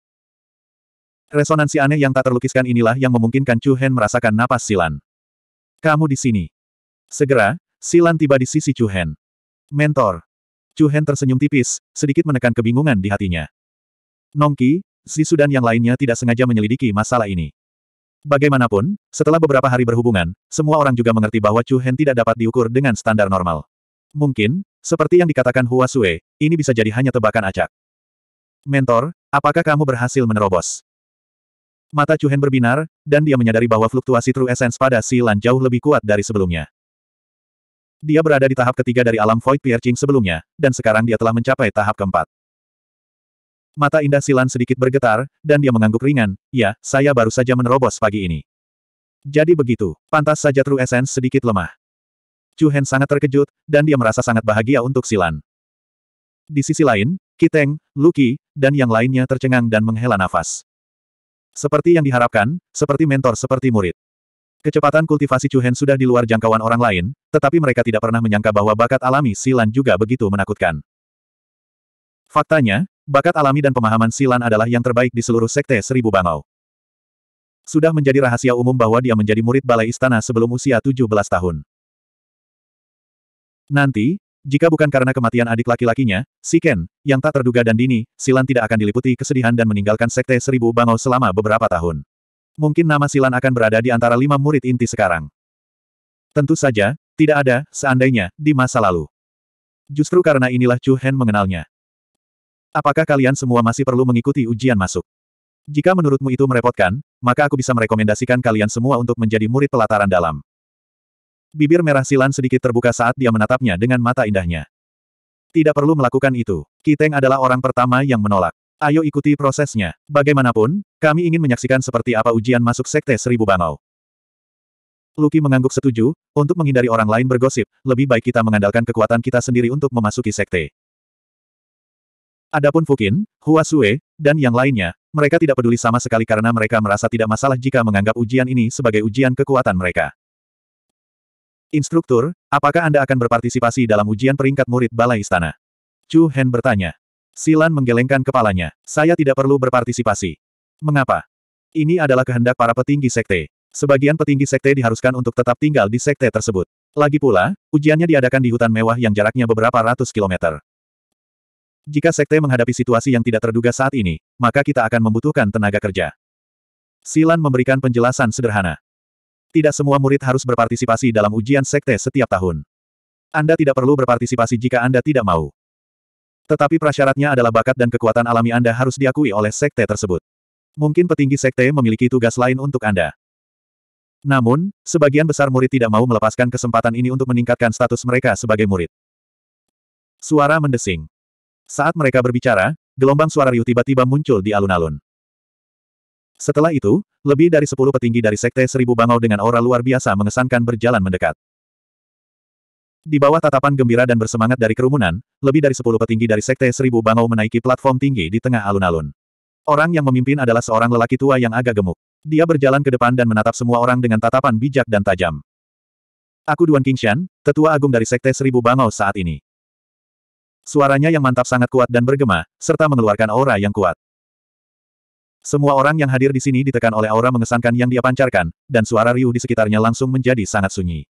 Resonansi aneh yang tak terlukiskan inilah yang memungkinkan Chu Hen merasakan napas silan. Kamu di sini. Segera, silan tiba di sisi Chu Hen. Mentor. Chu Hen tersenyum tipis, sedikit menekan kebingungan di hatinya. Nongki, Sisu dan yang lainnya tidak sengaja menyelidiki masalah ini. Bagaimanapun, setelah beberapa hari berhubungan, semua orang juga mengerti bahwa Chu Hen tidak dapat diukur dengan standar normal. Mungkin, seperti yang dikatakan Hua Sue, ini bisa jadi hanya tebakan acak. Mentor, apakah kamu berhasil menerobos? Mata Chu Hen berbinar, dan dia menyadari bahwa fluktuasi True Essence pada Si Lan jauh lebih kuat dari sebelumnya. Dia berada di tahap ketiga dari alam Void Piercing sebelumnya, dan sekarang dia telah mencapai tahap keempat. Mata indah Silan sedikit bergetar, dan dia mengangguk ringan, ya, saya baru saja menerobos pagi ini. Jadi begitu, pantas saja True Essence sedikit lemah. Chu Hen sangat terkejut, dan dia merasa sangat bahagia untuk Silan. Di sisi lain, Kiteng, Luki, dan yang lainnya tercengang dan menghela nafas. Seperti yang diharapkan, seperti mentor seperti murid. Kecepatan kultivasi Chu Hen sudah di luar jangkauan orang lain, tetapi mereka tidak pernah menyangka bahwa bakat alami Silan juga begitu menakutkan. Faktanya, Bakat alami dan pemahaman silan adalah yang terbaik di seluruh sekte Seribu Bangau. Sudah menjadi rahasia umum bahwa dia menjadi murid balai istana sebelum usia 17 tahun. Nanti, jika bukan karena kematian adik laki-lakinya, si Ken, yang tak terduga dan dini, Silan tidak akan diliputi kesedihan dan meninggalkan Sekte Seribu Bangau selama beberapa tahun. Mungkin nama Silan akan berada di antara lima murid inti sekarang. Tentu saja, tidak ada, seandainya, di masa lalu. Justru karena inilah Chu Hen mengenalnya. Apakah kalian semua masih perlu mengikuti ujian masuk? Jika menurutmu itu merepotkan, maka aku bisa merekomendasikan kalian semua untuk menjadi murid pelataran dalam. Bibir merah Silan sedikit terbuka saat dia menatapnya dengan mata indahnya. Tidak perlu melakukan itu. Kiteng adalah orang pertama yang menolak. Ayo ikuti prosesnya. Bagaimanapun, kami ingin menyaksikan seperti apa ujian masuk Sekte Seribu Bangau. Luki mengangguk setuju, untuk menghindari orang lain bergosip, lebih baik kita mengandalkan kekuatan kita sendiri untuk memasuki sekte. Adapun Fukin, Hua Sue, dan yang lainnya, mereka tidak peduli sama sekali karena mereka merasa tidak masalah jika menganggap ujian ini sebagai ujian kekuatan mereka. Instruktur, apakah Anda akan berpartisipasi dalam ujian peringkat murid Balai Istana? Chu Hen bertanya. Silan menggelengkan kepalanya. Saya tidak perlu berpartisipasi. Mengapa? Ini adalah kehendak para petinggi sekte. Sebagian petinggi sekte diharuskan untuk tetap tinggal di sekte tersebut. Lagi pula, ujiannya diadakan di hutan mewah yang jaraknya beberapa ratus kilometer. Jika sekte menghadapi situasi yang tidak terduga saat ini, maka kita akan membutuhkan tenaga kerja. Silan memberikan penjelasan sederhana. Tidak semua murid harus berpartisipasi dalam ujian sekte setiap tahun. Anda tidak perlu berpartisipasi jika Anda tidak mau. Tetapi prasyaratnya adalah bakat dan kekuatan alami Anda harus diakui oleh sekte tersebut. Mungkin petinggi sekte memiliki tugas lain untuk Anda. Namun, sebagian besar murid tidak mau melepaskan kesempatan ini untuk meningkatkan status mereka sebagai murid. Suara mendesing. Saat mereka berbicara, gelombang suara riuh tiba-tiba muncul di alun-alun. Setelah itu, lebih dari sepuluh petinggi dari Sekte Seribu Bangau dengan aura luar biasa mengesankan berjalan mendekat. Di bawah tatapan gembira dan bersemangat dari kerumunan, lebih dari sepuluh petinggi dari Sekte Seribu Bangau menaiki platform tinggi di tengah alun-alun. Orang yang memimpin adalah seorang lelaki tua yang agak gemuk. Dia berjalan ke depan dan menatap semua orang dengan tatapan bijak dan tajam. Aku Duan Kingshan, tetua agung dari Sekte Seribu Bangau saat ini. Suaranya yang mantap sangat kuat dan bergema, serta mengeluarkan aura yang kuat. Semua orang yang hadir di sini ditekan oleh aura mengesankan yang dia pancarkan, dan suara riuh di sekitarnya langsung menjadi sangat sunyi.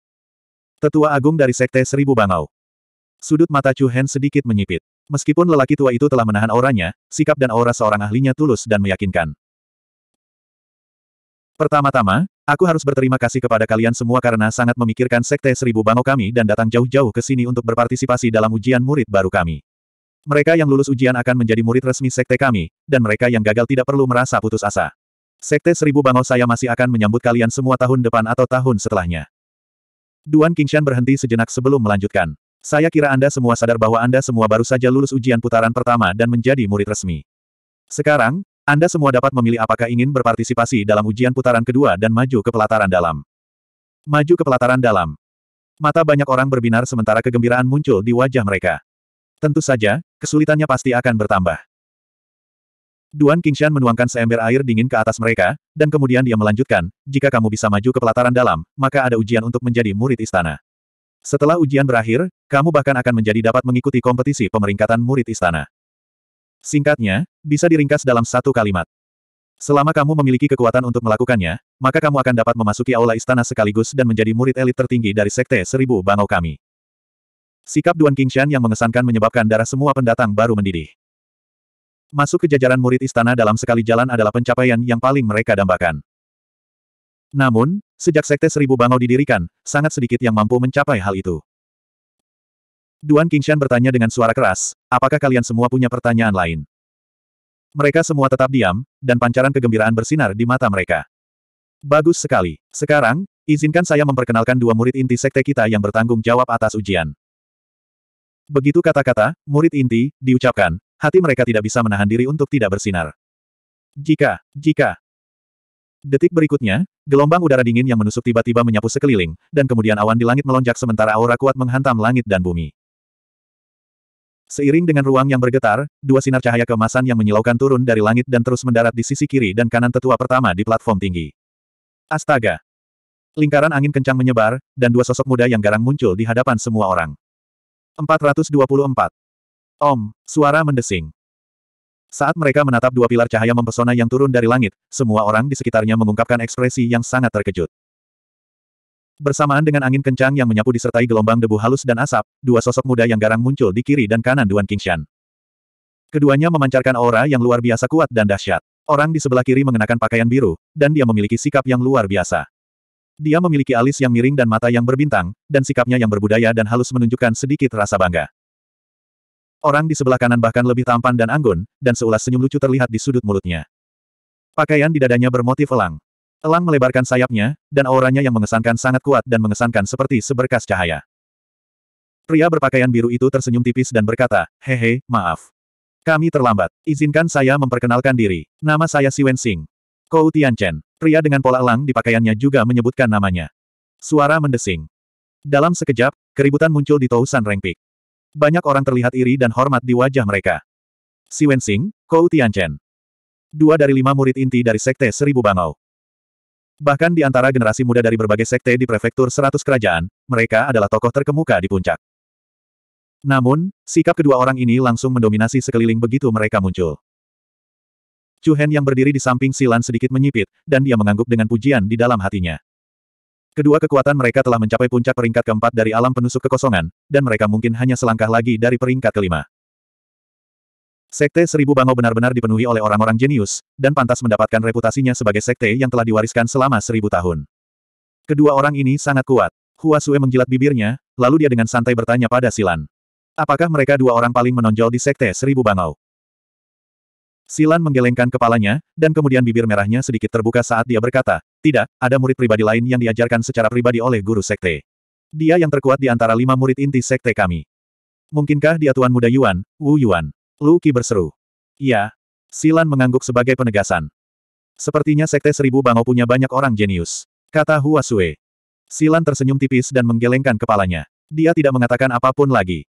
Tetua Agung dari Sekte Seribu Bangau. Sudut mata Chu Hen sedikit menyipit. Meskipun lelaki tua itu telah menahan auranya, sikap dan aura seorang ahlinya tulus dan meyakinkan. Pertama-tama, Aku harus berterima kasih kepada kalian semua karena sangat memikirkan Sekte Seribu Bango kami dan datang jauh-jauh ke sini untuk berpartisipasi dalam ujian murid baru kami. Mereka yang lulus ujian akan menjadi murid resmi Sekte kami, dan mereka yang gagal tidak perlu merasa putus asa. Sekte Seribu Bango saya masih akan menyambut kalian semua tahun depan atau tahun setelahnya. Duan Kingshan berhenti sejenak sebelum melanjutkan. Saya kira Anda semua sadar bahwa Anda semua baru saja lulus ujian putaran pertama dan menjadi murid resmi. Sekarang, anda semua dapat memilih apakah ingin berpartisipasi dalam ujian putaran kedua dan maju ke pelataran dalam. Maju ke pelataran dalam. Mata banyak orang berbinar sementara kegembiraan muncul di wajah mereka. Tentu saja, kesulitannya pasti akan bertambah. Duan Kingshan menuangkan seember air dingin ke atas mereka, dan kemudian dia melanjutkan, jika kamu bisa maju ke pelataran dalam, maka ada ujian untuk menjadi murid istana. Setelah ujian berakhir, kamu bahkan akan menjadi dapat mengikuti kompetisi pemeringkatan murid istana. Singkatnya, bisa diringkas dalam satu kalimat. Selama kamu memiliki kekuatan untuk melakukannya, maka kamu akan dapat memasuki aula istana sekaligus dan menjadi murid elit tertinggi dari sekte seribu bangau kami. Sikap Duan Qingshan yang mengesankan menyebabkan darah semua pendatang baru mendidih. Masuk ke jajaran murid istana dalam sekali jalan adalah pencapaian yang paling mereka dambakan. Namun, sejak Sekte Seribu Bangau didirikan, sangat sedikit yang mampu mencapai hal itu. Duan Qingshan bertanya dengan suara keras, apakah kalian semua punya pertanyaan lain? Mereka semua tetap diam, dan pancaran kegembiraan bersinar di mata mereka. Bagus sekali. Sekarang, izinkan saya memperkenalkan dua murid inti sekte kita yang bertanggung jawab atas ujian. Begitu kata-kata, murid inti, diucapkan, hati mereka tidak bisa menahan diri untuk tidak bersinar. Jika, jika. Detik berikutnya, gelombang udara dingin yang menusuk tiba-tiba menyapu sekeliling, dan kemudian awan di langit melonjak sementara aura kuat menghantam langit dan bumi. Seiring dengan ruang yang bergetar, dua sinar cahaya kemasan yang menyilaukan turun dari langit dan terus mendarat di sisi kiri dan kanan tetua pertama di platform tinggi. Astaga! Lingkaran angin kencang menyebar, dan dua sosok muda yang garang muncul di hadapan semua orang. 424. Om, suara mendesing. Saat mereka menatap dua pilar cahaya mempesona yang turun dari langit, semua orang di sekitarnya mengungkapkan ekspresi yang sangat terkejut. Bersamaan dengan angin kencang yang menyapu disertai gelombang debu halus dan asap, dua sosok muda yang garang muncul di kiri dan kanan Duan Kingshan. Keduanya memancarkan aura yang luar biasa kuat dan dahsyat. Orang di sebelah kiri mengenakan pakaian biru, dan dia memiliki sikap yang luar biasa. Dia memiliki alis yang miring dan mata yang berbintang, dan sikapnya yang berbudaya dan halus menunjukkan sedikit rasa bangga. Orang di sebelah kanan bahkan lebih tampan dan anggun, dan seulas senyum lucu terlihat di sudut mulutnya. Pakaian di dadanya bermotif elang. Elang melebarkan sayapnya, dan auranya yang mengesankan sangat kuat dan mengesankan seperti seberkas cahaya. Pria berpakaian biru itu tersenyum tipis dan berkata, Hehe, maaf. Kami terlambat. Izinkan saya memperkenalkan diri. Nama saya Si Wen Sing. Kou Chen. Pria dengan pola elang di pakaiannya juga menyebutkan namanya. Suara mendesing. Dalam sekejap, keributan muncul di Tousan Rengpik. Banyak orang terlihat iri dan hormat di wajah mereka. Si Wen Sing, Kou Chen. Dua dari lima murid inti dari Sekte Seribu Bangau. Bahkan di antara generasi muda dari berbagai sekte di prefektur seratus kerajaan, mereka adalah tokoh terkemuka di puncak. Namun, sikap kedua orang ini langsung mendominasi sekeliling begitu mereka muncul. Chu Hen yang berdiri di samping Silan sedikit menyipit, dan dia mengangguk dengan pujian di dalam hatinya. Kedua kekuatan mereka telah mencapai puncak peringkat keempat dari alam penusuk kekosongan, dan mereka mungkin hanya selangkah lagi dari peringkat kelima. Sekte Seribu Bangau benar-benar dipenuhi oleh orang-orang jenius, dan pantas mendapatkan reputasinya sebagai sekte yang telah diwariskan selama seribu tahun. Kedua orang ini sangat kuat. Hua Sue menjilat bibirnya, lalu dia dengan santai bertanya pada Silan. Apakah mereka dua orang paling menonjol di Sekte Seribu Bangau? Silan menggelengkan kepalanya, dan kemudian bibir merahnya sedikit terbuka saat dia berkata, tidak, ada murid pribadi lain yang diajarkan secara pribadi oleh guru sekte. Dia yang terkuat di antara lima murid inti sekte kami. Mungkinkah dia Tuan Muda Yuan, Wu Yuan? Luki berseru. Ya, Silan mengangguk sebagai penegasan. Sepertinya Sekte Seribu Bangau punya banyak orang jenius. Kata Hua Sue. Silan tersenyum tipis dan menggelengkan kepalanya. Dia tidak mengatakan apapun lagi.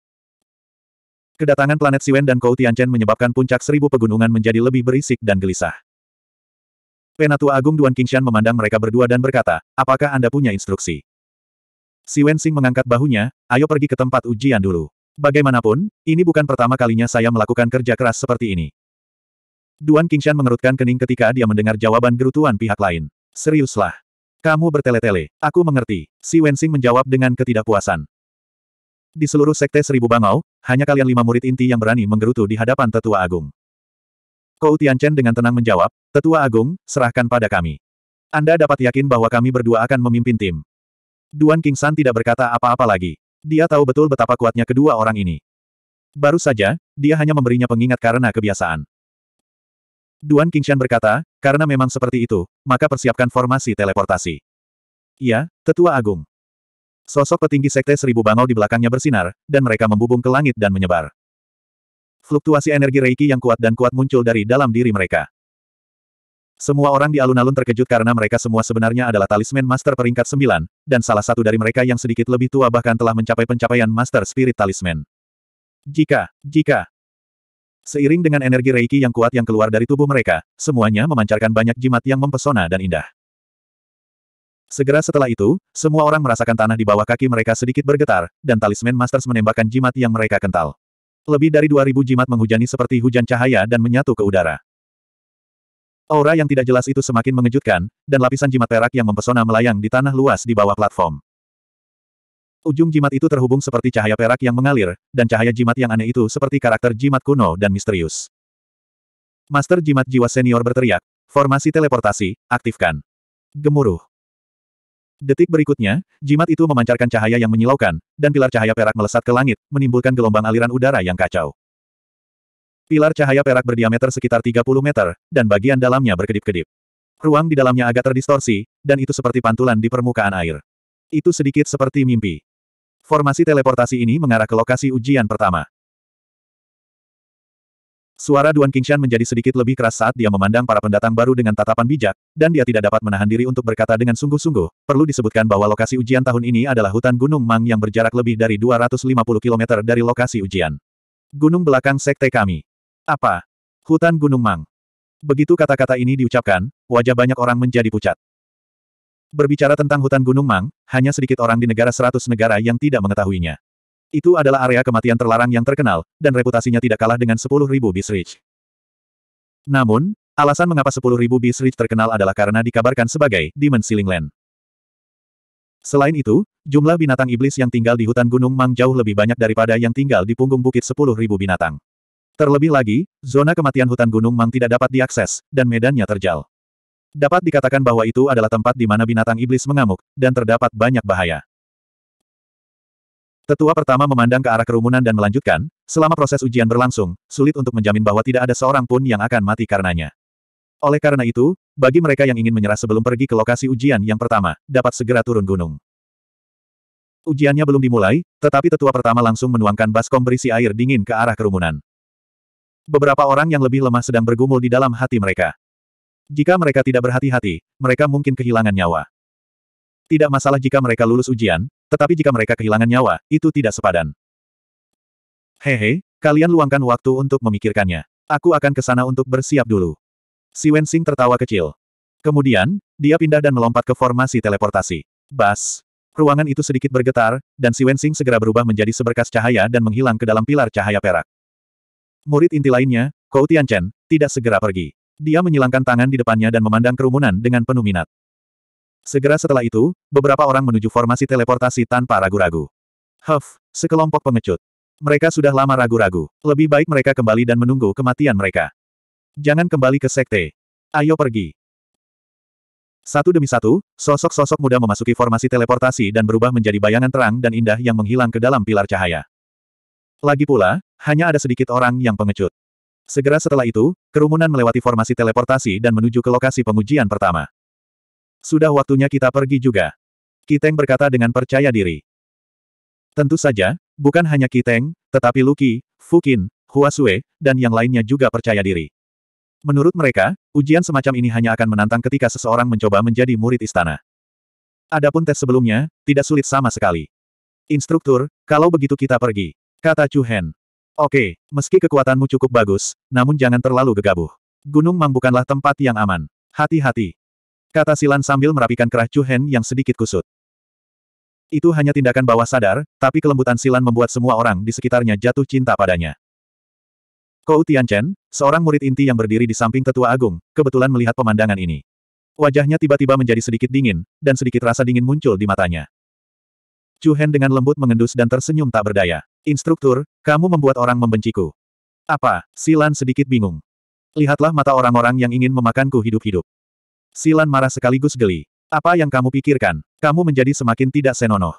Kedatangan planet Siwen dan Kou Tianchen menyebabkan puncak seribu pegunungan menjadi lebih berisik dan gelisah. Penatua Agung Duan Kingshan memandang mereka berdua dan berkata, apakah Anda punya instruksi? Si Wen mengangkat bahunya, ayo pergi ke tempat ujian dulu. Bagaimanapun, ini bukan pertama kalinya saya melakukan kerja keras seperti ini. Duan Kingshan mengerutkan kening ketika dia mendengar jawaban gerutuan pihak lain. Seriuslah. Kamu bertele-tele. Aku mengerti. Si Wensing menjawab dengan ketidakpuasan. Di seluruh sekte seribu bangau, hanya kalian lima murid inti yang berani menggerutu di hadapan tetua agung. Kou Tianchen dengan tenang menjawab, Tetua Agung, serahkan pada kami. Anda dapat yakin bahwa kami berdua akan memimpin tim. Duan Kingshan tidak berkata apa-apa lagi. Dia tahu betul betapa kuatnya kedua orang ini. Baru saja, dia hanya memberinya pengingat karena kebiasaan. Duan Kingshan berkata, karena memang seperti itu, maka persiapkan formasi teleportasi. Iya, tetua agung. Sosok petinggi sekte seribu bangau di belakangnya bersinar, dan mereka membubung ke langit dan menyebar. Fluktuasi energi reiki yang kuat dan kuat muncul dari dalam diri mereka. Semua orang di alun-alun terkejut karena mereka semua sebenarnya adalah talisman master peringkat sembilan, dan salah satu dari mereka yang sedikit lebih tua bahkan telah mencapai pencapaian master spirit talisman. Jika, jika. Seiring dengan energi reiki yang kuat yang keluar dari tubuh mereka, semuanya memancarkan banyak jimat yang mempesona dan indah. Segera setelah itu, semua orang merasakan tanah di bawah kaki mereka sedikit bergetar, dan talisman masters menembakkan jimat yang mereka kental. Lebih dari 2000 jimat menghujani seperti hujan cahaya dan menyatu ke udara. Aura yang tidak jelas itu semakin mengejutkan, dan lapisan jimat perak yang mempesona melayang di tanah luas di bawah platform. Ujung jimat itu terhubung seperti cahaya perak yang mengalir, dan cahaya jimat yang aneh itu seperti karakter jimat kuno dan misterius. Master jimat jiwa senior berteriak, formasi teleportasi, aktifkan. Gemuruh. Detik berikutnya, jimat itu memancarkan cahaya yang menyilaukan, dan pilar cahaya perak melesat ke langit, menimbulkan gelombang aliran udara yang kacau. Pilar cahaya perak berdiameter sekitar 30 meter, dan bagian dalamnya berkedip-kedip. Ruang di dalamnya agak terdistorsi, dan itu seperti pantulan di permukaan air. Itu sedikit seperti mimpi. Formasi teleportasi ini mengarah ke lokasi ujian pertama. Suara Duan Qingshan menjadi sedikit lebih keras saat dia memandang para pendatang baru dengan tatapan bijak, dan dia tidak dapat menahan diri untuk berkata dengan sungguh-sungguh, perlu disebutkan bahwa lokasi ujian tahun ini adalah hutan Gunung Mang yang berjarak lebih dari 250 km dari lokasi ujian. Gunung belakang sekte kami. Apa? Hutan Gunung Mang. Begitu kata-kata ini diucapkan, wajah banyak orang menjadi pucat. Berbicara tentang hutan Gunung Mang, hanya sedikit orang di negara seratus negara yang tidak mengetahuinya. Itu adalah area kematian terlarang yang terkenal, dan reputasinya tidak kalah dengan sepuluh ribu Bisrich. Namun, alasan mengapa sepuluh ribu Bisrich terkenal adalah karena dikabarkan sebagai Dimensi Land. Selain itu, jumlah binatang iblis yang tinggal di hutan Gunung Mang jauh lebih banyak daripada yang tinggal di punggung bukit sepuluh ribu binatang. Terlebih lagi, zona kematian hutan Gunung Mang tidak dapat diakses, dan medannya terjal. Dapat dikatakan bahwa itu adalah tempat di mana binatang iblis mengamuk, dan terdapat banyak bahaya. Tetua pertama memandang ke arah kerumunan dan melanjutkan, selama proses ujian berlangsung, sulit untuk menjamin bahwa tidak ada seorang pun yang akan mati karenanya. Oleh karena itu, bagi mereka yang ingin menyerah sebelum pergi ke lokasi ujian yang pertama, dapat segera turun gunung. Ujiannya belum dimulai, tetapi tetua pertama langsung menuangkan baskom berisi air dingin ke arah kerumunan beberapa orang yang lebih lemah sedang bergumul di dalam hati mereka. Jika mereka tidak berhati-hati, mereka mungkin kehilangan nyawa. Tidak masalah jika mereka lulus ujian, tetapi jika mereka kehilangan nyawa, itu tidak sepadan. Hehe, kalian luangkan waktu untuk memikirkannya. Aku akan ke sana untuk bersiap dulu. Si Wensing tertawa kecil. Kemudian, dia pindah dan melompat ke formasi teleportasi. Bas! Ruangan itu sedikit bergetar, dan si Wensing segera berubah menjadi seberkas cahaya dan menghilang ke dalam pilar cahaya perak. Murid inti lainnya, Kou Tianchen, tidak segera pergi. Dia menyilangkan tangan di depannya dan memandang kerumunan dengan penuh minat. Segera setelah itu, beberapa orang menuju formasi teleportasi tanpa ragu-ragu. Huff, sekelompok pengecut. Mereka sudah lama ragu-ragu. Lebih baik mereka kembali dan menunggu kematian mereka. Jangan kembali ke sekte. Ayo pergi. Satu demi satu, sosok-sosok muda memasuki formasi teleportasi dan berubah menjadi bayangan terang dan indah yang menghilang ke dalam pilar cahaya. Lagi pula, hanya ada sedikit orang yang pengecut. Segera setelah itu, kerumunan melewati formasi teleportasi dan menuju ke lokasi pengujian pertama. Sudah waktunya kita pergi juga. Kiteng berkata dengan percaya diri. Tentu saja, bukan hanya Kiteng, tetapi Luki, Fukin, Huasue, dan yang lainnya juga percaya diri. Menurut mereka, ujian semacam ini hanya akan menantang ketika seseorang mencoba menjadi murid istana. Adapun tes sebelumnya, tidak sulit sama sekali. Instruktur, kalau begitu kita pergi. Kata Chu Hen. Oke, meski kekuatanmu cukup bagus, namun jangan terlalu gegabah. Gunung Mang bukanlah tempat yang aman. Hati-hati. Kata Silan sambil merapikan kerah Chu Hen yang sedikit kusut. Itu hanya tindakan bawah sadar, tapi kelembutan Silan membuat semua orang di sekitarnya jatuh cinta padanya. Kou Tianchen, seorang murid inti yang berdiri di samping tetua agung, kebetulan melihat pemandangan ini. Wajahnya tiba-tiba menjadi sedikit dingin, dan sedikit rasa dingin muncul di matanya. Chu Hen dengan lembut mengendus dan tersenyum tak berdaya. Instruktur, kamu membuat orang membenciku. Apa? Silan sedikit bingung. Lihatlah mata orang-orang yang ingin memakanku hidup-hidup. Silan marah sekaligus geli. Apa yang kamu pikirkan? Kamu menjadi semakin tidak senonoh.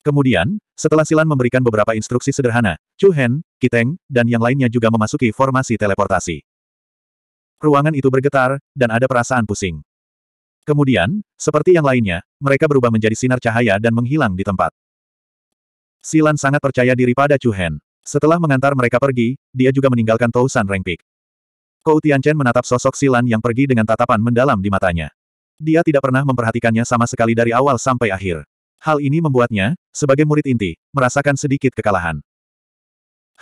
Kemudian, setelah Silan memberikan beberapa instruksi sederhana, Chu Hen, Kiteng, dan yang lainnya juga memasuki formasi teleportasi. Ruangan itu bergetar, dan ada perasaan pusing. Kemudian, seperti yang lainnya, mereka berubah menjadi sinar cahaya dan menghilang di tempat. Silan sangat percaya diri pada Chu Hen. Setelah mengantar mereka pergi, dia juga meninggalkan Tousan Rengpik. Kou Tianchen menatap sosok Silan yang pergi dengan tatapan mendalam di matanya. Dia tidak pernah memperhatikannya sama sekali dari awal sampai akhir. Hal ini membuatnya, sebagai murid inti, merasakan sedikit kekalahan.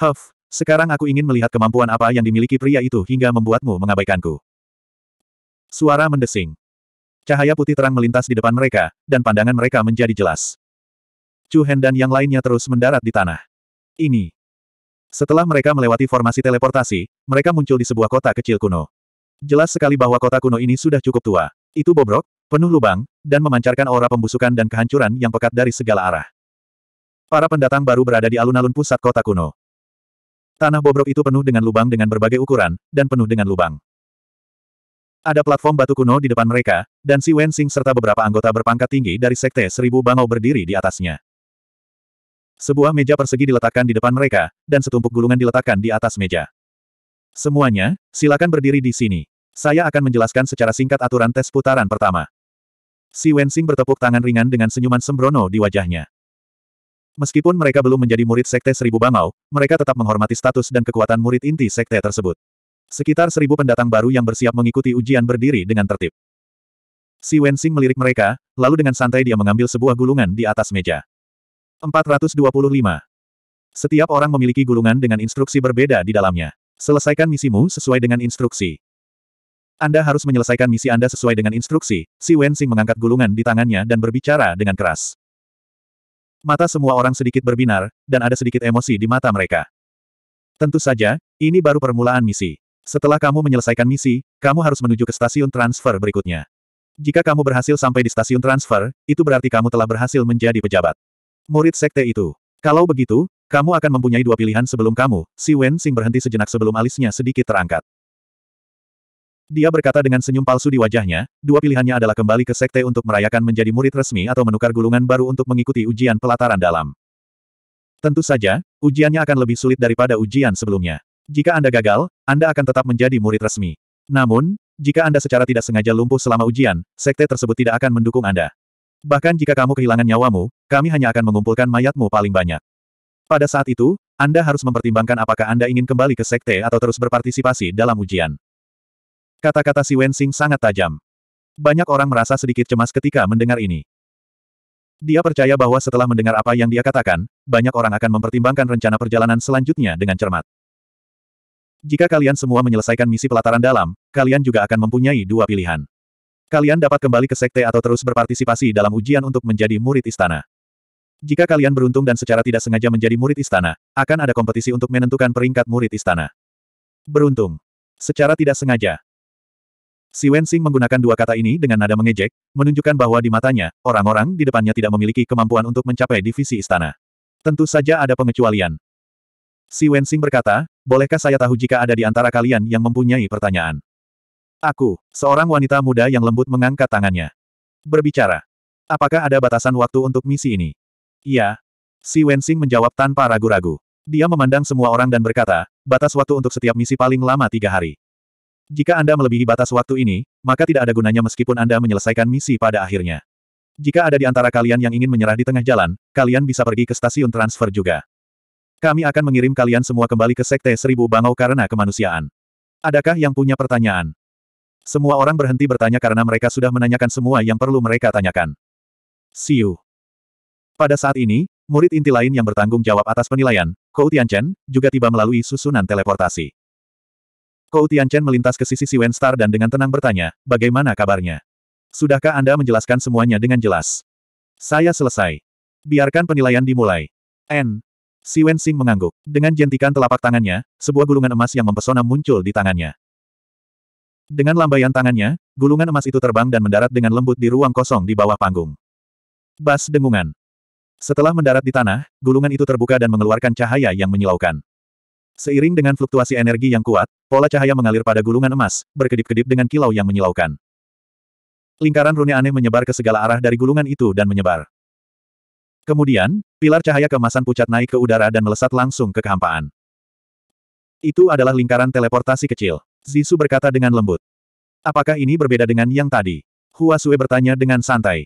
Huff, sekarang aku ingin melihat kemampuan apa yang dimiliki pria itu hingga membuatmu mengabaikanku. Suara mendesing. Cahaya putih terang melintas di depan mereka, dan pandangan mereka menjadi jelas. Chu Hen dan yang lainnya terus mendarat di tanah. Ini. Setelah mereka melewati formasi teleportasi, mereka muncul di sebuah kota kecil kuno. Jelas sekali bahwa kota kuno ini sudah cukup tua. Itu bobrok, penuh lubang, dan memancarkan aura pembusukan dan kehancuran yang pekat dari segala arah. Para pendatang baru berada di alun-alun pusat kota kuno. Tanah bobrok itu penuh dengan lubang dengan berbagai ukuran, dan penuh dengan lubang. Ada platform batu kuno di depan mereka, dan si Wen Xing serta beberapa anggota berpangkat tinggi dari Sekte Seribu Bangau berdiri di atasnya. Sebuah meja persegi diletakkan di depan mereka, dan setumpuk gulungan diletakkan di atas meja. Semuanya, silakan berdiri di sini. Saya akan menjelaskan secara singkat aturan tes putaran pertama. Si Wensing bertepuk tangan ringan dengan senyuman sembrono di wajahnya. Meskipun mereka belum menjadi murid Sekte Seribu Bangau, mereka tetap menghormati status dan kekuatan murid inti Sekte tersebut. Sekitar seribu pendatang baru yang bersiap mengikuti ujian berdiri dengan tertib. Si Wensing melirik mereka, lalu dengan santai dia mengambil sebuah gulungan di atas meja. 425. Setiap orang memiliki gulungan dengan instruksi berbeda di dalamnya. Selesaikan misimu sesuai dengan instruksi. Anda harus menyelesaikan misi Anda sesuai dengan instruksi, si Wensing mengangkat gulungan di tangannya dan berbicara dengan keras. Mata semua orang sedikit berbinar, dan ada sedikit emosi di mata mereka. Tentu saja, ini baru permulaan misi. Setelah kamu menyelesaikan misi, kamu harus menuju ke stasiun transfer berikutnya. Jika kamu berhasil sampai di stasiun transfer, itu berarti kamu telah berhasil menjadi pejabat. Murid sekte itu. Kalau begitu, kamu akan mempunyai dua pilihan sebelum kamu, si Wen Xing berhenti sejenak sebelum alisnya sedikit terangkat. Dia berkata dengan senyum palsu di wajahnya, dua pilihannya adalah kembali ke sekte untuk merayakan menjadi murid resmi atau menukar gulungan baru untuk mengikuti ujian pelataran dalam. Tentu saja, ujiannya akan lebih sulit daripada ujian sebelumnya. Jika Anda gagal, Anda akan tetap menjadi murid resmi. Namun, jika Anda secara tidak sengaja lumpuh selama ujian, sekte tersebut tidak akan mendukung Anda. Bahkan jika kamu kehilangan nyawamu, kami hanya akan mengumpulkan mayatmu paling banyak. Pada saat itu, Anda harus mempertimbangkan apakah Anda ingin kembali ke sekte atau terus berpartisipasi dalam ujian. Kata-kata si Wensing sangat tajam. Banyak orang merasa sedikit cemas ketika mendengar ini. Dia percaya bahwa setelah mendengar apa yang dia katakan, banyak orang akan mempertimbangkan rencana perjalanan selanjutnya dengan cermat. Jika kalian semua menyelesaikan misi pelataran dalam, kalian juga akan mempunyai dua pilihan. Kalian dapat kembali ke sekte atau terus berpartisipasi dalam ujian untuk menjadi murid istana. Jika kalian beruntung dan secara tidak sengaja menjadi murid istana, akan ada kompetisi untuk menentukan peringkat murid istana. Beruntung. Secara tidak sengaja. Si Wensing menggunakan dua kata ini dengan nada mengejek, menunjukkan bahwa di matanya, orang-orang di depannya tidak memiliki kemampuan untuk mencapai divisi istana. Tentu saja ada pengecualian. Si Wensing berkata, bolehkah saya tahu jika ada di antara kalian yang mempunyai pertanyaan? Aku, seorang wanita muda yang lembut mengangkat tangannya. Berbicara. Apakah ada batasan waktu untuk misi ini? Iya. Si Wensing menjawab tanpa ragu-ragu. Dia memandang semua orang dan berkata, batas waktu untuk setiap misi paling lama tiga hari. Jika Anda melebihi batas waktu ini, maka tidak ada gunanya meskipun Anda menyelesaikan misi pada akhirnya. Jika ada di antara kalian yang ingin menyerah di tengah jalan, kalian bisa pergi ke stasiun transfer juga. Kami akan mengirim kalian semua kembali ke Sekte Seribu Bangau karena kemanusiaan. Adakah yang punya pertanyaan? Semua orang berhenti bertanya karena mereka sudah menanyakan semua yang perlu mereka tanyakan. Siu. Pada saat ini, murid inti lain yang bertanggung jawab atas penilaian, Kou Tianchen, juga tiba melalui susunan teleportasi. Kou Tianchen melintas ke sisi Siwen Star dan dengan tenang bertanya, bagaimana kabarnya? Sudahkah Anda menjelaskan semuanya dengan jelas? Saya selesai. Biarkan penilaian dimulai. N. Siwen Sing mengangguk. Dengan jentikan telapak tangannya, sebuah gulungan emas yang mempesona muncul di tangannya. Dengan lambaian tangannya, gulungan emas itu terbang dan mendarat dengan lembut di ruang kosong di bawah panggung. Bas dengungan. Setelah mendarat di tanah, gulungan itu terbuka dan mengeluarkan cahaya yang menyilaukan. Seiring dengan fluktuasi energi yang kuat, pola cahaya mengalir pada gulungan emas, berkedip-kedip dengan kilau yang menyilaukan. Lingkaran rune aneh menyebar ke segala arah dari gulungan itu dan menyebar. Kemudian, pilar cahaya kemasan pucat naik ke udara dan melesat langsung ke kehampaan. Itu adalah lingkaran teleportasi kecil. Zisu berkata dengan lembut. Apakah ini berbeda dengan yang tadi? Hua Sui bertanya dengan santai.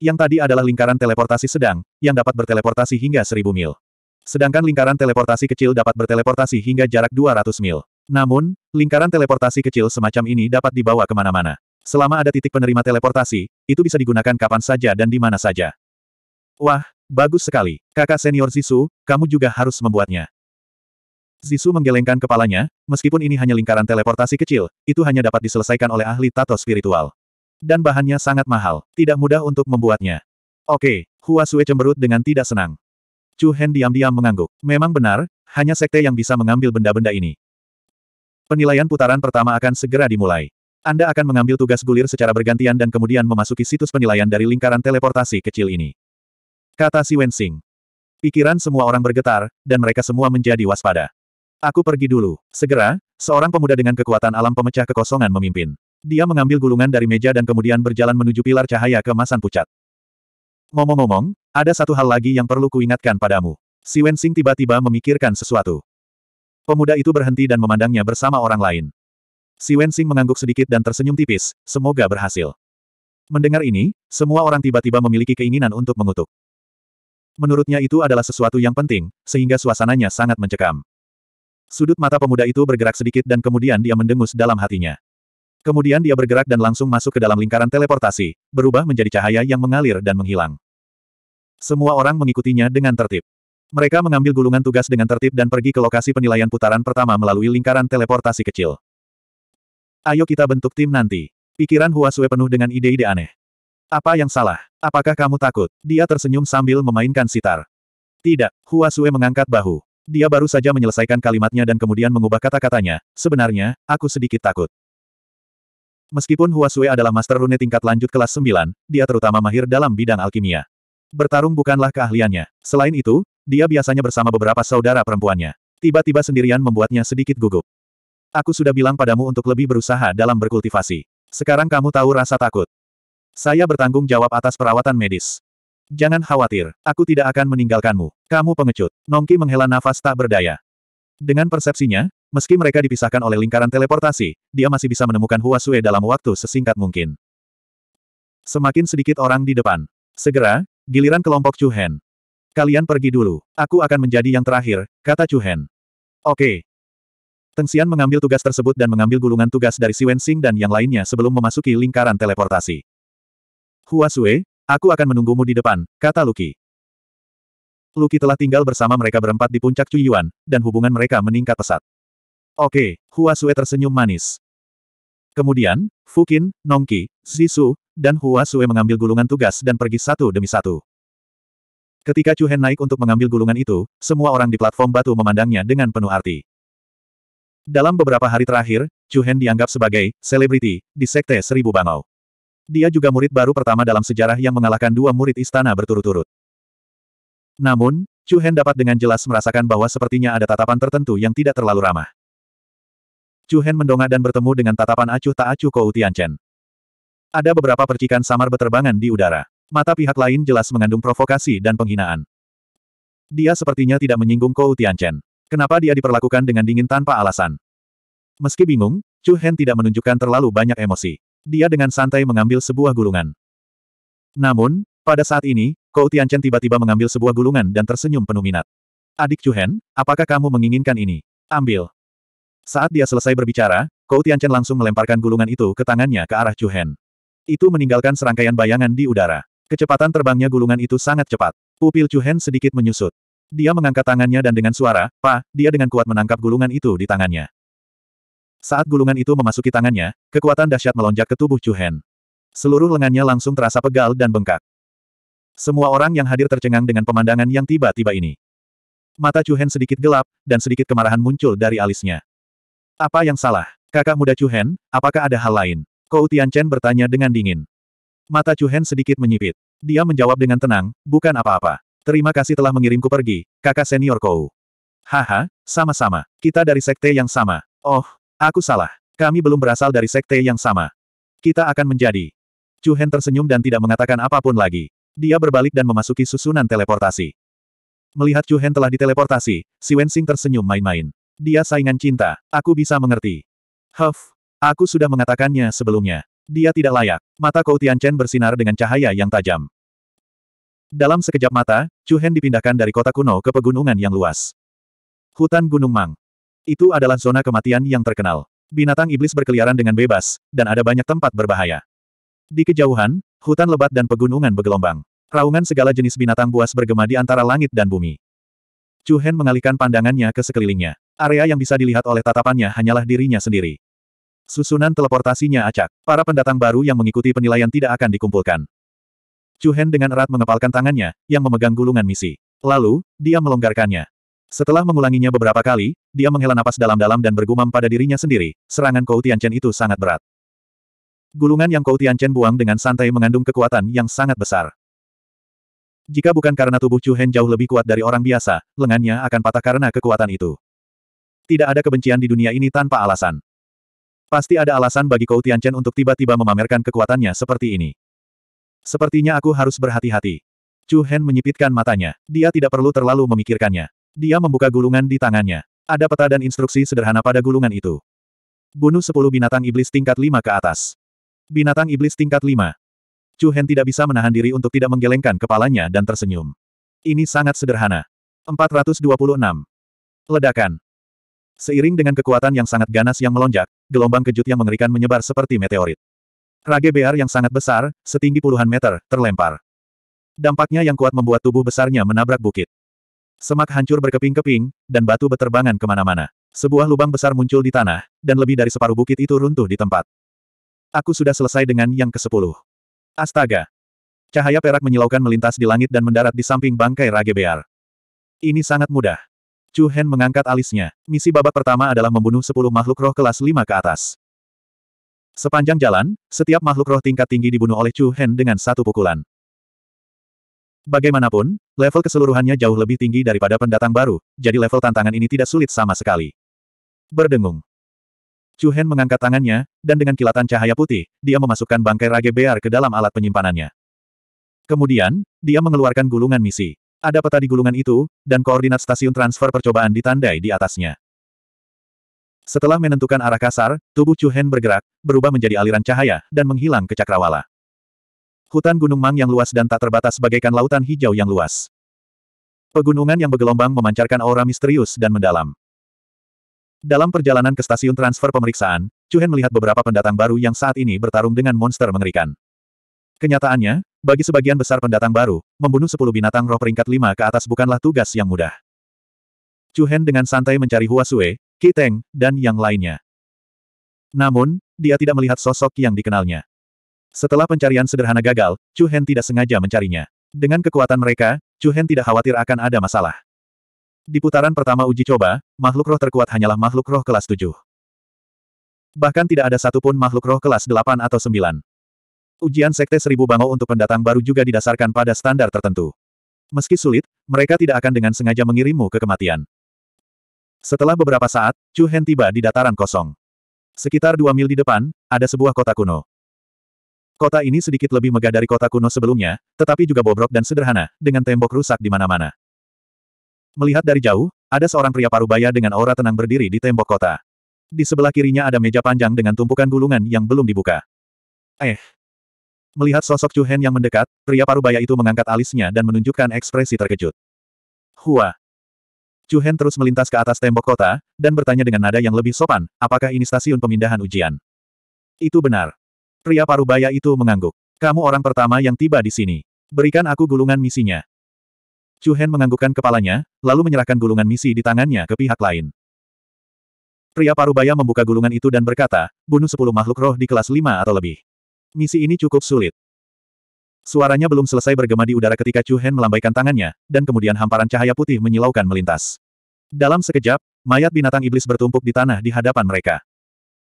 Yang tadi adalah lingkaran teleportasi sedang, yang dapat berteleportasi hingga seribu mil. Sedangkan lingkaran teleportasi kecil dapat berteleportasi hingga jarak 200 mil. Namun, lingkaran teleportasi kecil semacam ini dapat dibawa kemana-mana. Selama ada titik penerima teleportasi, itu bisa digunakan kapan saja dan di mana saja. Wah, bagus sekali. Kakak senior Zisu, kamu juga harus membuatnya. Zisu menggelengkan kepalanya, meskipun ini hanya lingkaran teleportasi kecil, itu hanya dapat diselesaikan oleh ahli tato spiritual. Dan bahannya sangat mahal, tidak mudah untuk membuatnya. Oke, Hua Sui cemberut dengan tidak senang. Chu Hen diam-diam mengangguk. Memang benar, hanya sekte yang bisa mengambil benda-benda ini. Penilaian putaran pertama akan segera dimulai. Anda akan mengambil tugas gulir secara bergantian dan kemudian memasuki situs penilaian dari lingkaran teleportasi kecil ini. Kata si Wensing. Pikiran semua orang bergetar, dan mereka semua menjadi waspada. Aku pergi dulu. Segera, seorang pemuda dengan kekuatan alam pemecah kekosongan memimpin. Dia mengambil gulungan dari meja dan kemudian berjalan menuju pilar cahaya kemasan pucat. Ngomong-ngomong, ada satu hal lagi yang perlu kuingatkan padamu. Si Wensing tiba-tiba memikirkan sesuatu. Pemuda itu berhenti dan memandangnya bersama orang lain. Si Wensing mengangguk sedikit dan tersenyum tipis, semoga berhasil. Mendengar ini, semua orang tiba-tiba memiliki keinginan untuk mengutuk. Menurutnya itu adalah sesuatu yang penting, sehingga suasananya sangat mencekam. Sudut mata pemuda itu bergerak sedikit dan kemudian dia mendengus dalam hatinya. Kemudian dia bergerak dan langsung masuk ke dalam lingkaran teleportasi, berubah menjadi cahaya yang mengalir dan menghilang. Semua orang mengikutinya dengan tertib. Mereka mengambil gulungan tugas dengan tertib dan pergi ke lokasi penilaian putaran pertama melalui lingkaran teleportasi kecil. Ayo kita bentuk tim nanti. Pikiran Hua Sue penuh dengan ide-ide aneh. Apa yang salah? Apakah kamu takut? Dia tersenyum sambil memainkan sitar. Tidak, Hua Sue mengangkat bahu. Dia baru saja menyelesaikan kalimatnya dan kemudian mengubah kata-katanya, sebenarnya, aku sedikit takut. Meskipun Hua Sui adalah master rune tingkat lanjut kelas 9, dia terutama mahir dalam bidang alkimia. Bertarung bukanlah keahliannya. Selain itu, dia biasanya bersama beberapa saudara perempuannya. Tiba-tiba sendirian membuatnya sedikit gugup. Aku sudah bilang padamu untuk lebih berusaha dalam berkultivasi. Sekarang kamu tahu rasa takut. Saya bertanggung jawab atas perawatan medis. Jangan khawatir, aku tidak akan meninggalkanmu. Kamu pengecut. Nongki menghela nafas tak berdaya. Dengan persepsinya, meski mereka dipisahkan oleh lingkaran teleportasi, dia masih bisa menemukan Huasue dalam waktu sesingkat mungkin. Semakin sedikit orang di depan. Segera, giliran kelompok Chu Hen. Kalian pergi dulu. Aku akan menjadi yang terakhir, kata Chu Hen. Oke. Xian mengambil tugas tersebut dan mengambil gulungan tugas dari Si Wen Xing dan yang lainnya sebelum memasuki lingkaran teleportasi. Huasue. Aku akan menunggumu di depan, kata Luki. Luki telah tinggal bersama mereka berempat di puncak Cuyuan, dan hubungan mereka meningkat pesat. Oke, Hua Sue tersenyum manis. Kemudian, Fukin, Nongki, Zisu, dan Hua Sue mengambil gulungan tugas dan pergi satu demi satu. Ketika Chu Hen naik untuk mengambil gulungan itu, semua orang di platform batu memandangnya dengan penuh arti. Dalam beberapa hari terakhir, Chu Hen dianggap sebagai selebriti di Sekte Seribu Bangau. Dia juga murid baru pertama dalam sejarah yang mengalahkan dua murid istana berturut-turut. Namun, Chu Hen dapat dengan jelas merasakan bahwa sepertinya ada tatapan tertentu yang tidak terlalu ramah. Chu Hen mendongak dan bertemu dengan tatapan acuh tak acuh Kou Tianchen. Ada beberapa percikan samar beterbangan di udara. Mata pihak lain jelas mengandung provokasi dan penghinaan. Dia sepertinya tidak menyinggung Kou Tianchen. Kenapa dia diperlakukan dengan dingin tanpa alasan? Meski bingung, Chu Hen tidak menunjukkan terlalu banyak emosi. Dia dengan santai mengambil sebuah gulungan. Namun, pada saat ini, Kou Tianchen tiba-tiba mengambil sebuah gulungan dan tersenyum penuh minat. Adik Hen, apakah kamu menginginkan ini? Ambil. Saat dia selesai berbicara, Kou Tianchen langsung melemparkan gulungan itu ke tangannya ke arah Hen. Itu meninggalkan serangkaian bayangan di udara. Kecepatan terbangnya gulungan itu sangat cepat. Pupil Hen sedikit menyusut. Dia mengangkat tangannya dan dengan suara, pa, dia dengan kuat menangkap gulungan itu di tangannya. Saat gulungan itu memasuki tangannya, kekuatan dahsyat melonjak ke tubuh Chu Hen. Seluruh lengannya langsung terasa pegal dan bengkak. Semua orang yang hadir tercengang dengan pemandangan yang tiba-tiba ini. Mata Chu Hen sedikit gelap, dan sedikit kemarahan muncul dari alisnya. Apa yang salah? Kakak muda Chu Hen, apakah ada hal lain? Kou Tianchen bertanya dengan dingin. Mata Chu Hen sedikit menyipit. Dia menjawab dengan tenang, bukan apa-apa. Terima kasih telah mengirimku pergi, kakak senior Kou. Haha, sama-sama. Kita dari sekte yang sama. Oh, Aku salah. Kami belum berasal dari sekte yang sama. Kita akan menjadi. Chu Hen tersenyum dan tidak mengatakan apapun lagi. Dia berbalik dan memasuki susunan teleportasi. Melihat Chu Hen telah diteleportasi, si Wensing tersenyum main-main. Dia saingan cinta, aku bisa mengerti. Huff, aku sudah mengatakannya sebelumnya. Dia tidak layak. Mata Kou Chen bersinar dengan cahaya yang tajam. Dalam sekejap mata, Chu Hen dipindahkan dari kota kuno ke pegunungan yang luas. Hutan Gunung Mang. Itu adalah zona kematian yang terkenal. Binatang iblis berkeliaran dengan bebas, dan ada banyak tempat berbahaya. Di kejauhan, hutan lebat dan pegunungan bergelombang. Raungan segala jenis binatang buas bergema di antara langit dan bumi. Chu Hen mengalihkan pandangannya ke sekelilingnya. Area yang bisa dilihat oleh tatapannya hanyalah dirinya sendiri. Susunan teleportasinya acak. Para pendatang baru yang mengikuti penilaian tidak akan dikumpulkan. Chu Hen dengan erat mengepalkan tangannya, yang memegang gulungan misi. Lalu, dia melonggarkannya. Setelah mengulanginya beberapa kali, dia menghela napas dalam-dalam dan bergumam pada dirinya sendiri, serangan Kou Tianchen itu sangat berat. Gulungan yang Kou Tianchen buang dengan santai mengandung kekuatan yang sangat besar. Jika bukan karena tubuh Chu Hen jauh lebih kuat dari orang biasa, lengannya akan patah karena kekuatan itu. Tidak ada kebencian di dunia ini tanpa alasan. Pasti ada alasan bagi Kou Tianchen untuk tiba-tiba memamerkan kekuatannya seperti ini. Sepertinya aku harus berhati-hati. Chu Hen menyipitkan matanya. Dia tidak perlu terlalu memikirkannya. Dia membuka gulungan di tangannya. Ada peta dan instruksi sederhana pada gulungan itu. Bunuh 10 binatang iblis tingkat 5 ke atas. Binatang iblis tingkat 5. Chu Hen tidak bisa menahan diri untuk tidak menggelengkan kepalanya dan tersenyum. Ini sangat sederhana. 426. Ledakan. Seiring dengan kekuatan yang sangat ganas yang melonjak, gelombang kejut yang mengerikan menyebar seperti meteorit. Rage bear yang sangat besar, setinggi puluhan meter, terlempar. Dampaknya yang kuat membuat tubuh besarnya menabrak bukit. Semak hancur berkeping-keping, dan batu beterbangan kemana-mana. Sebuah lubang besar muncul di tanah, dan lebih dari separuh bukit itu runtuh di tempat. Aku sudah selesai dengan yang ke kesepuluh. Astaga! Cahaya perak menyilaukan melintas di langit dan mendarat di samping bangkai Rage Bear. Ini sangat mudah. Chu Hen mengangkat alisnya. Misi babak pertama adalah membunuh sepuluh makhluk roh kelas 5 ke atas. Sepanjang jalan, setiap makhluk roh tingkat tinggi dibunuh oleh Chu Hen dengan satu pukulan. Bagaimanapun, level keseluruhannya jauh lebih tinggi daripada pendatang baru, jadi level tantangan ini tidak sulit sama sekali. Berdengung. Chu Hen mengangkat tangannya, dan dengan kilatan cahaya putih, dia memasukkan bangkai rage bear ke dalam alat penyimpanannya. Kemudian, dia mengeluarkan gulungan misi. Ada peta di gulungan itu, dan koordinat stasiun transfer percobaan ditandai di atasnya. Setelah menentukan arah kasar, tubuh Chu Hen bergerak, berubah menjadi aliran cahaya, dan menghilang ke cakrawala. Hutan Gunung Mang yang luas dan tak terbatas bagaikan lautan hijau yang luas. Pegunungan yang bergelombang memancarkan aura misterius dan mendalam. Dalam perjalanan ke stasiun transfer pemeriksaan, Hen melihat beberapa pendatang baru yang saat ini bertarung dengan monster mengerikan. Kenyataannya, bagi sebagian besar pendatang baru, membunuh sepuluh binatang roh peringkat 5 ke atas bukanlah tugas yang mudah. Hen dengan santai mencari Hua Huasue, Kiteng, dan yang lainnya. Namun, dia tidak melihat sosok yang dikenalnya. Setelah pencarian sederhana gagal, Chu Hen tidak sengaja mencarinya. Dengan kekuatan mereka, Chu Hen tidak khawatir akan ada masalah. Di putaran pertama uji coba, makhluk roh terkuat hanyalah makhluk roh kelas 7. Bahkan tidak ada satupun makhluk roh kelas 8 atau 9. Ujian Sekte Seribu Bangau untuk pendatang baru juga didasarkan pada standar tertentu. Meski sulit, mereka tidak akan dengan sengaja mengirimmu ke kematian. Setelah beberapa saat, Chu Hen tiba di dataran kosong. Sekitar dua mil di depan, ada sebuah kota kuno. Kota ini sedikit lebih megah dari kota kuno sebelumnya, tetapi juga bobrok dan sederhana, dengan tembok rusak di mana-mana. Melihat dari jauh, ada seorang pria parubaya dengan aura tenang berdiri di tembok kota. Di sebelah kirinya ada meja panjang dengan tumpukan gulungan yang belum dibuka. Eh. Melihat sosok Chu Hen yang mendekat, pria parubaya itu mengangkat alisnya dan menunjukkan ekspresi terkejut. Hua. Chu Hen terus melintas ke atas tembok kota, dan bertanya dengan nada yang lebih sopan, apakah ini stasiun pemindahan ujian? Itu benar. Pria parubaya itu mengangguk. Kamu orang pertama yang tiba di sini. Berikan aku gulungan misinya. Chu menganggukkan kepalanya, lalu menyerahkan gulungan misi di tangannya ke pihak lain. Pria parubaya membuka gulungan itu dan berkata, bunuh sepuluh makhluk roh di kelas lima atau lebih. Misi ini cukup sulit. Suaranya belum selesai bergema di udara ketika Chu melambaikan tangannya, dan kemudian hamparan cahaya putih menyilaukan melintas. Dalam sekejap, mayat binatang iblis bertumpuk di tanah di hadapan mereka.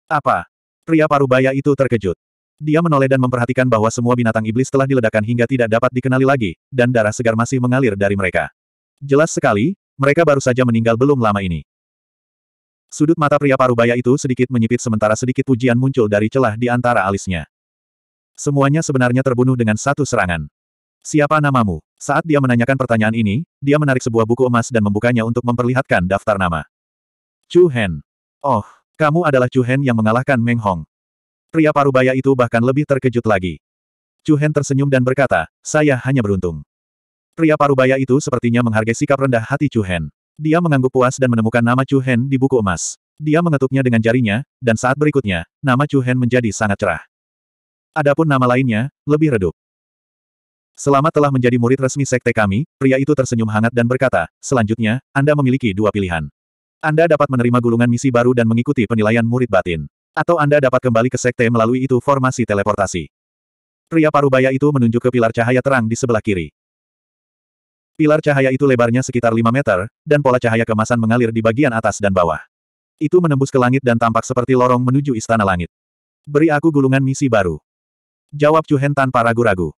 Apa? Pria parubaya itu terkejut. Dia menoleh dan memperhatikan bahwa semua binatang iblis telah diledakkan hingga tidak dapat dikenali lagi, dan darah segar masih mengalir dari mereka. Jelas sekali, mereka baru saja meninggal belum lama ini. Sudut mata pria parubaya itu sedikit menyipit sementara sedikit pujian muncul dari celah di antara alisnya. Semuanya sebenarnya terbunuh dengan satu serangan. Siapa namamu? Saat dia menanyakan pertanyaan ini, dia menarik sebuah buku emas dan membukanya untuk memperlihatkan daftar nama. Chu Hen. Oh, kamu adalah Chu Hen yang mengalahkan Meng Hong. Pria parubaya itu bahkan lebih terkejut lagi. Chu Hen tersenyum dan berkata, saya hanya beruntung. Pria parubaya itu sepertinya menghargai sikap rendah hati Chu Hen. Dia mengangguk puas dan menemukan nama Chu Hen di buku emas. Dia mengetuknya dengan jarinya, dan saat berikutnya, nama Chu Hen menjadi sangat cerah. Adapun nama lainnya, lebih redup. Selama telah menjadi murid resmi sekte kami, pria itu tersenyum hangat dan berkata, selanjutnya, Anda memiliki dua pilihan. Anda dapat menerima gulungan misi baru dan mengikuti penilaian murid batin. Atau Anda dapat kembali ke sekte melalui itu formasi teleportasi. Pria parubaya itu menunjuk ke pilar cahaya terang di sebelah kiri. Pilar cahaya itu lebarnya sekitar 5 meter, dan pola cahaya kemasan mengalir di bagian atas dan bawah. Itu menembus ke langit dan tampak seperti lorong menuju istana langit. Beri aku gulungan misi baru. Jawab Chu Hen tanpa ragu-ragu.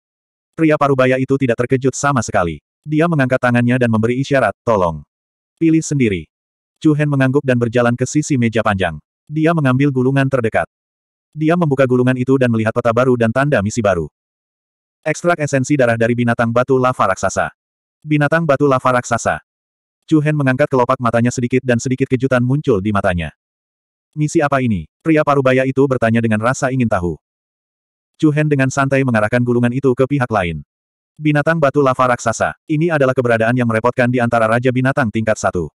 Pria parubaya itu tidak terkejut sama sekali. Dia mengangkat tangannya dan memberi isyarat, tolong. Pilih sendiri. Chu Hen mengangguk dan berjalan ke sisi meja panjang. Dia mengambil gulungan terdekat. Dia membuka gulungan itu dan melihat peta baru dan tanda misi baru. Ekstrak esensi darah dari binatang batu lava raksasa. Binatang batu lava raksasa. Chu Hen mengangkat kelopak matanya sedikit dan sedikit kejutan muncul di matanya. Misi apa ini? Pria parubaya itu bertanya dengan rasa ingin tahu. Chu Hen dengan santai mengarahkan gulungan itu ke pihak lain. Binatang batu lava raksasa, ini adalah keberadaan yang merepotkan di antara Raja Binatang tingkat satu.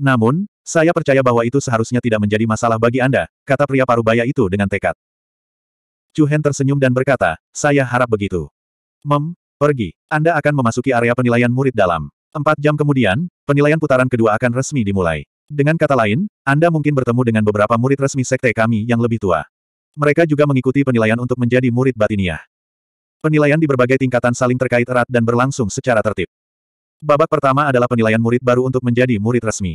Namun, saya percaya bahwa itu seharusnya tidak menjadi masalah bagi Anda, kata pria parubaya itu dengan tekad. Chu Hen tersenyum dan berkata, saya harap begitu. Mem, pergi. Anda akan memasuki area penilaian murid dalam. Empat jam kemudian, penilaian putaran kedua akan resmi dimulai. Dengan kata lain, Anda mungkin bertemu dengan beberapa murid resmi sekte kami yang lebih tua. Mereka juga mengikuti penilaian untuk menjadi murid batiniah. Penilaian di berbagai tingkatan saling terkait erat dan berlangsung secara tertib. Babak pertama adalah penilaian murid baru untuk menjadi murid resmi.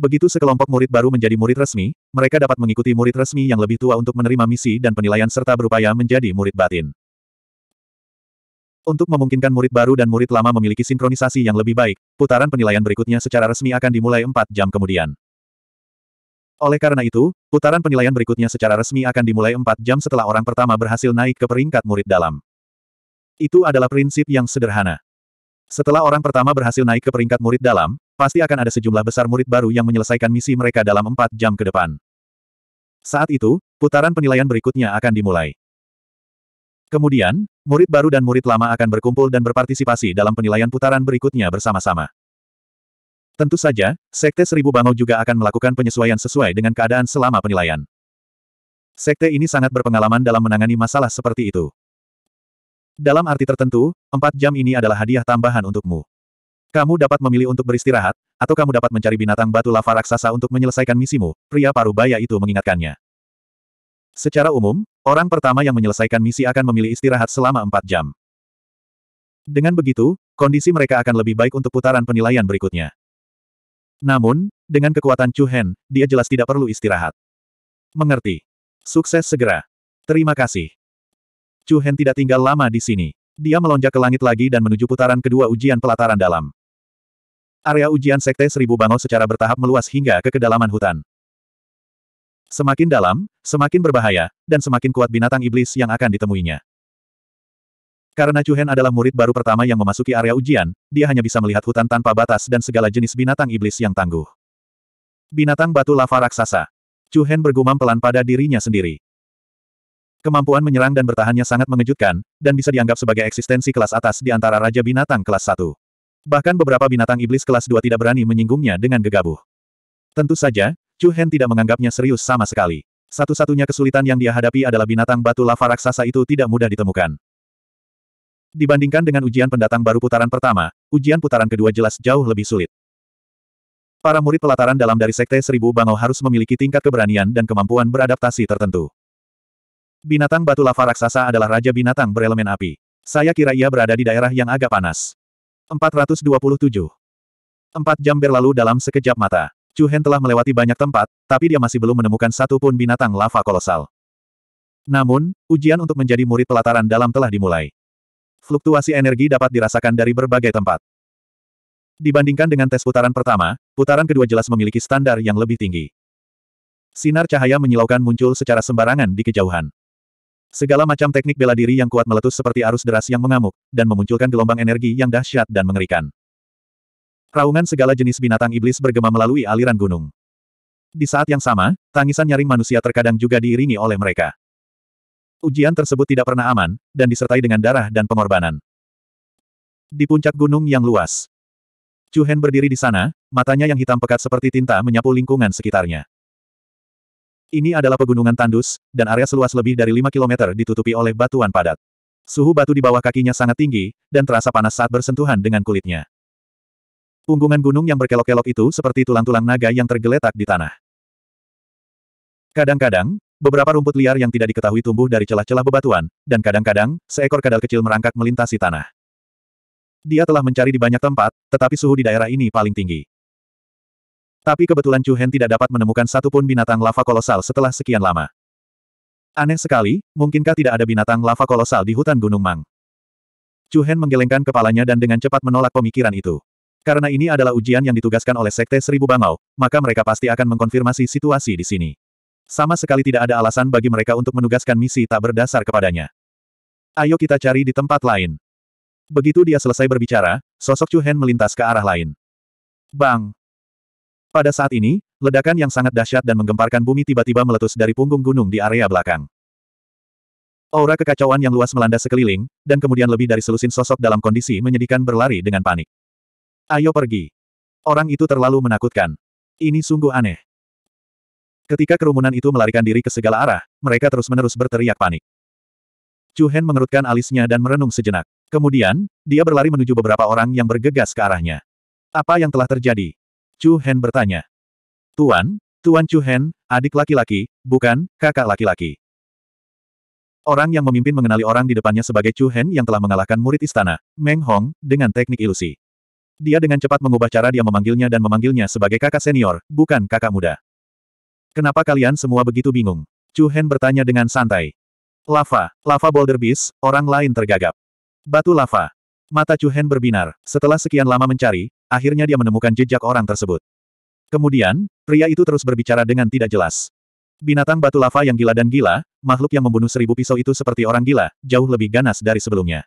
Begitu sekelompok murid baru menjadi murid resmi, mereka dapat mengikuti murid resmi yang lebih tua untuk menerima misi dan penilaian serta berupaya menjadi murid batin. Untuk memungkinkan murid baru dan murid lama memiliki sinkronisasi yang lebih baik, putaran penilaian berikutnya secara resmi akan dimulai 4 jam kemudian. Oleh karena itu, putaran penilaian berikutnya secara resmi akan dimulai 4 jam setelah orang pertama berhasil naik ke peringkat murid dalam. Itu adalah prinsip yang sederhana. Setelah orang pertama berhasil naik ke peringkat murid dalam, pasti akan ada sejumlah besar murid baru yang menyelesaikan misi mereka dalam empat jam ke depan. Saat itu, putaran penilaian berikutnya akan dimulai. Kemudian, murid baru dan murid lama akan berkumpul dan berpartisipasi dalam penilaian putaran berikutnya bersama-sama. Tentu saja, Sekte Seribu Bangau juga akan melakukan penyesuaian sesuai dengan keadaan selama penilaian. Sekte ini sangat berpengalaman dalam menangani masalah seperti itu. Dalam arti tertentu, empat jam ini adalah hadiah tambahan untukmu. Kamu dapat memilih untuk beristirahat, atau kamu dapat mencari binatang batu lava raksasa untuk menyelesaikan misimu, pria parubaya itu mengingatkannya. Secara umum, orang pertama yang menyelesaikan misi akan memilih istirahat selama empat jam. Dengan begitu, kondisi mereka akan lebih baik untuk putaran penilaian berikutnya. Namun, dengan kekuatan Chu Hen, dia jelas tidak perlu istirahat. Mengerti. Sukses segera. Terima kasih. Chu Hen tidak tinggal lama di sini. Dia melonjak ke langit lagi dan menuju putaran kedua ujian pelataran dalam. Area ujian Sekte Seribu Bango secara bertahap meluas hingga ke kedalaman hutan. Semakin dalam, semakin berbahaya, dan semakin kuat binatang iblis yang akan ditemuinya. Karena Chu Hen adalah murid baru pertama yang memasuki area ujian, dia hanya bisa melihat hutan tanpa batas dan segala jenis binatang iblis yang tangguh. Binatang batu lava raksasa. Chu Hen bergumam pelan pada dirinya sendiri. Kemampuan menyerang dan bertahannya sangat mengejutkan, dan bisa dianggap sebagai eksistensi kelas atas di antara Raja Binatang kelas 1. Bahkan beberapa binatang iblis kelas 2 tidak berani menyinggungnya dengan gegabah. Tentu saja, Chu Hen tidak menganggapnya serius sama sekali. Satu-satunya kesulitan yang dia hadapi adalah binatang batu lava raksasa itu tidak mudah ditemukan. Dibandingkan dengan ujian pendatang baru putaran pertama, ujian putaran kedua jelas jauh lebih sulit. Para murid pelataran dalam dari Sekte Seribu Bangau harus memiliki tingkat keberanian dan kemampuan beradaptasi tertentu. Binatang batu lava raksasa adalah raja binatang berelemen api. Saya kira ia berada di daerah yang agak panas. 427. Empat jam berlalu dalam sekejap mata. Chu Hen telah melewati banyak tempat, tapi dia masih belum menemukan satu pun binatang lava kolosal. Namun, ujian untuk menjadi murid pelataran dalam telah dimulai. Fluktuasi energi dapat dirasakan dari berbagai tempat. Dibandingkan dengan tes putaran pertama, putaran kedua jelas memiliki standar yang lebih tinggi. Sinar cahaya menyilaukan muncul secara sembarangan di kejauhan. Segala macam teknik bela diri yang kuat meletus seperti arus deras yang mengamuk, dan memunculkan gelombang energi yang dahsyat dan mengerikan. Raungan segala jenis binatang iblis bergema melalui aliran gunung. Di saat yang sama, tangisan nyaring manusia terkadang juga diiringi oleh mereka. Ujian tersebut tidak pernah aman, dan disertai dengan darah dan pengorbanan. Di puncak gunung yang luas, Chu Hen berdiri di sana, matanya yang hitam pekat seperti tinta menyapu lingkungan sekitarnya. Ini adalah pegunungan tandus, dan area seluas lebih dari 5 km ditutupi oleh batuan padat. Suhu batu di bawah kakinya sangat tinggi, dan terasa panas saat bersentuhan dengan kulitnya. Punggungan gunung yang berkelok-kelok itu seperti tulang-tulang naga yang tergeletak di tanah. Kadang-kadang, beberapa rumput liar yang tidak diketahui tumbuh dari celah-celah bebatuan, dan kadang-kadang, seekor kadal kecil merangkak melintasi tanah. Dia telah mencari di banyak tempat, tetapi suhu di daerah ini paling tinggi. Tapi kebetulan Chu Hen tidak dapat menemukan satupun binatang lava kolosal setelah sekian lama. Aneh sekali, mungkinkah tidak ada binatang lava kolosal di hutan Gunung Mang? Chu Hen menggelengkan kepalanya dan dengan cepat menolak pemikiran itu. Karena ini adalah ujian yang ditugaskan oleh Sekte Seribu Bangau, maka mereka pasti akan mengkonfirmasi situasi di sini. Sama sekali tidak ada alasan bagi mereka untuk menugaskan misi tak berdasar kepadanya. Ayo kita cari di tempat lain. Begitu dia selesai berbicara, sosok Chu Hen melintas ke arah lain. Bang! Pada saat ini, ledakan yang sangat dahsyat dan menggemparkan bumi tiba-tiba meletus dari punggung gunung di area belakang. Aura kekacauan yang luas melanda sekeliling, dan kemudian lebih dari selusin sosok dalam kondisi menyedihkan berlari dengan panik. Ayo pergi. Orang itu terlalu menakutkan. Ini sungguh aneh. Ketika kerumunan itu melarikan diri ke segala arah, mereka terus-menerus berteriak panik. Chu Hen mengerutkan alisnya dan merenung sejenak. Kemudian, dia berlari menuju beberapa orang yang bergegas ke arahnya. Apa yang telah terjadi? Chu Hen bertanya. Tuan, Tuan Chu Hen, adik laki-laki, bukan, kakak laki-laki. Orang yang memimpin mengenali orang di depannya sebagai Chu Hen yang telah mengalahkan murid istana, Meng Hong, dengan teknik ilusi. Dia dengan cepat mengubah cara dia memanggilnya dan memanggilnya sebagai kakak senior, bukan kakak muda. Kenapa kalian semua begitu bingung? Chu Hen bertanya dengan santai. Lava, lava boulder beast, orang lain tergagap. Batu lava. Mata Chu Hen berbinar. Setelah sekian lama mencari, akhirnya dia menemukan jejak orang tersebut. Kemudian, pria itu terus berbicara dengan tidak jelas. Binatang batu lava yang gila dan gila, makhluk yang membunuh seribu pisau itu seperti orang gila, jauh lebih ganas dari sebelumnya.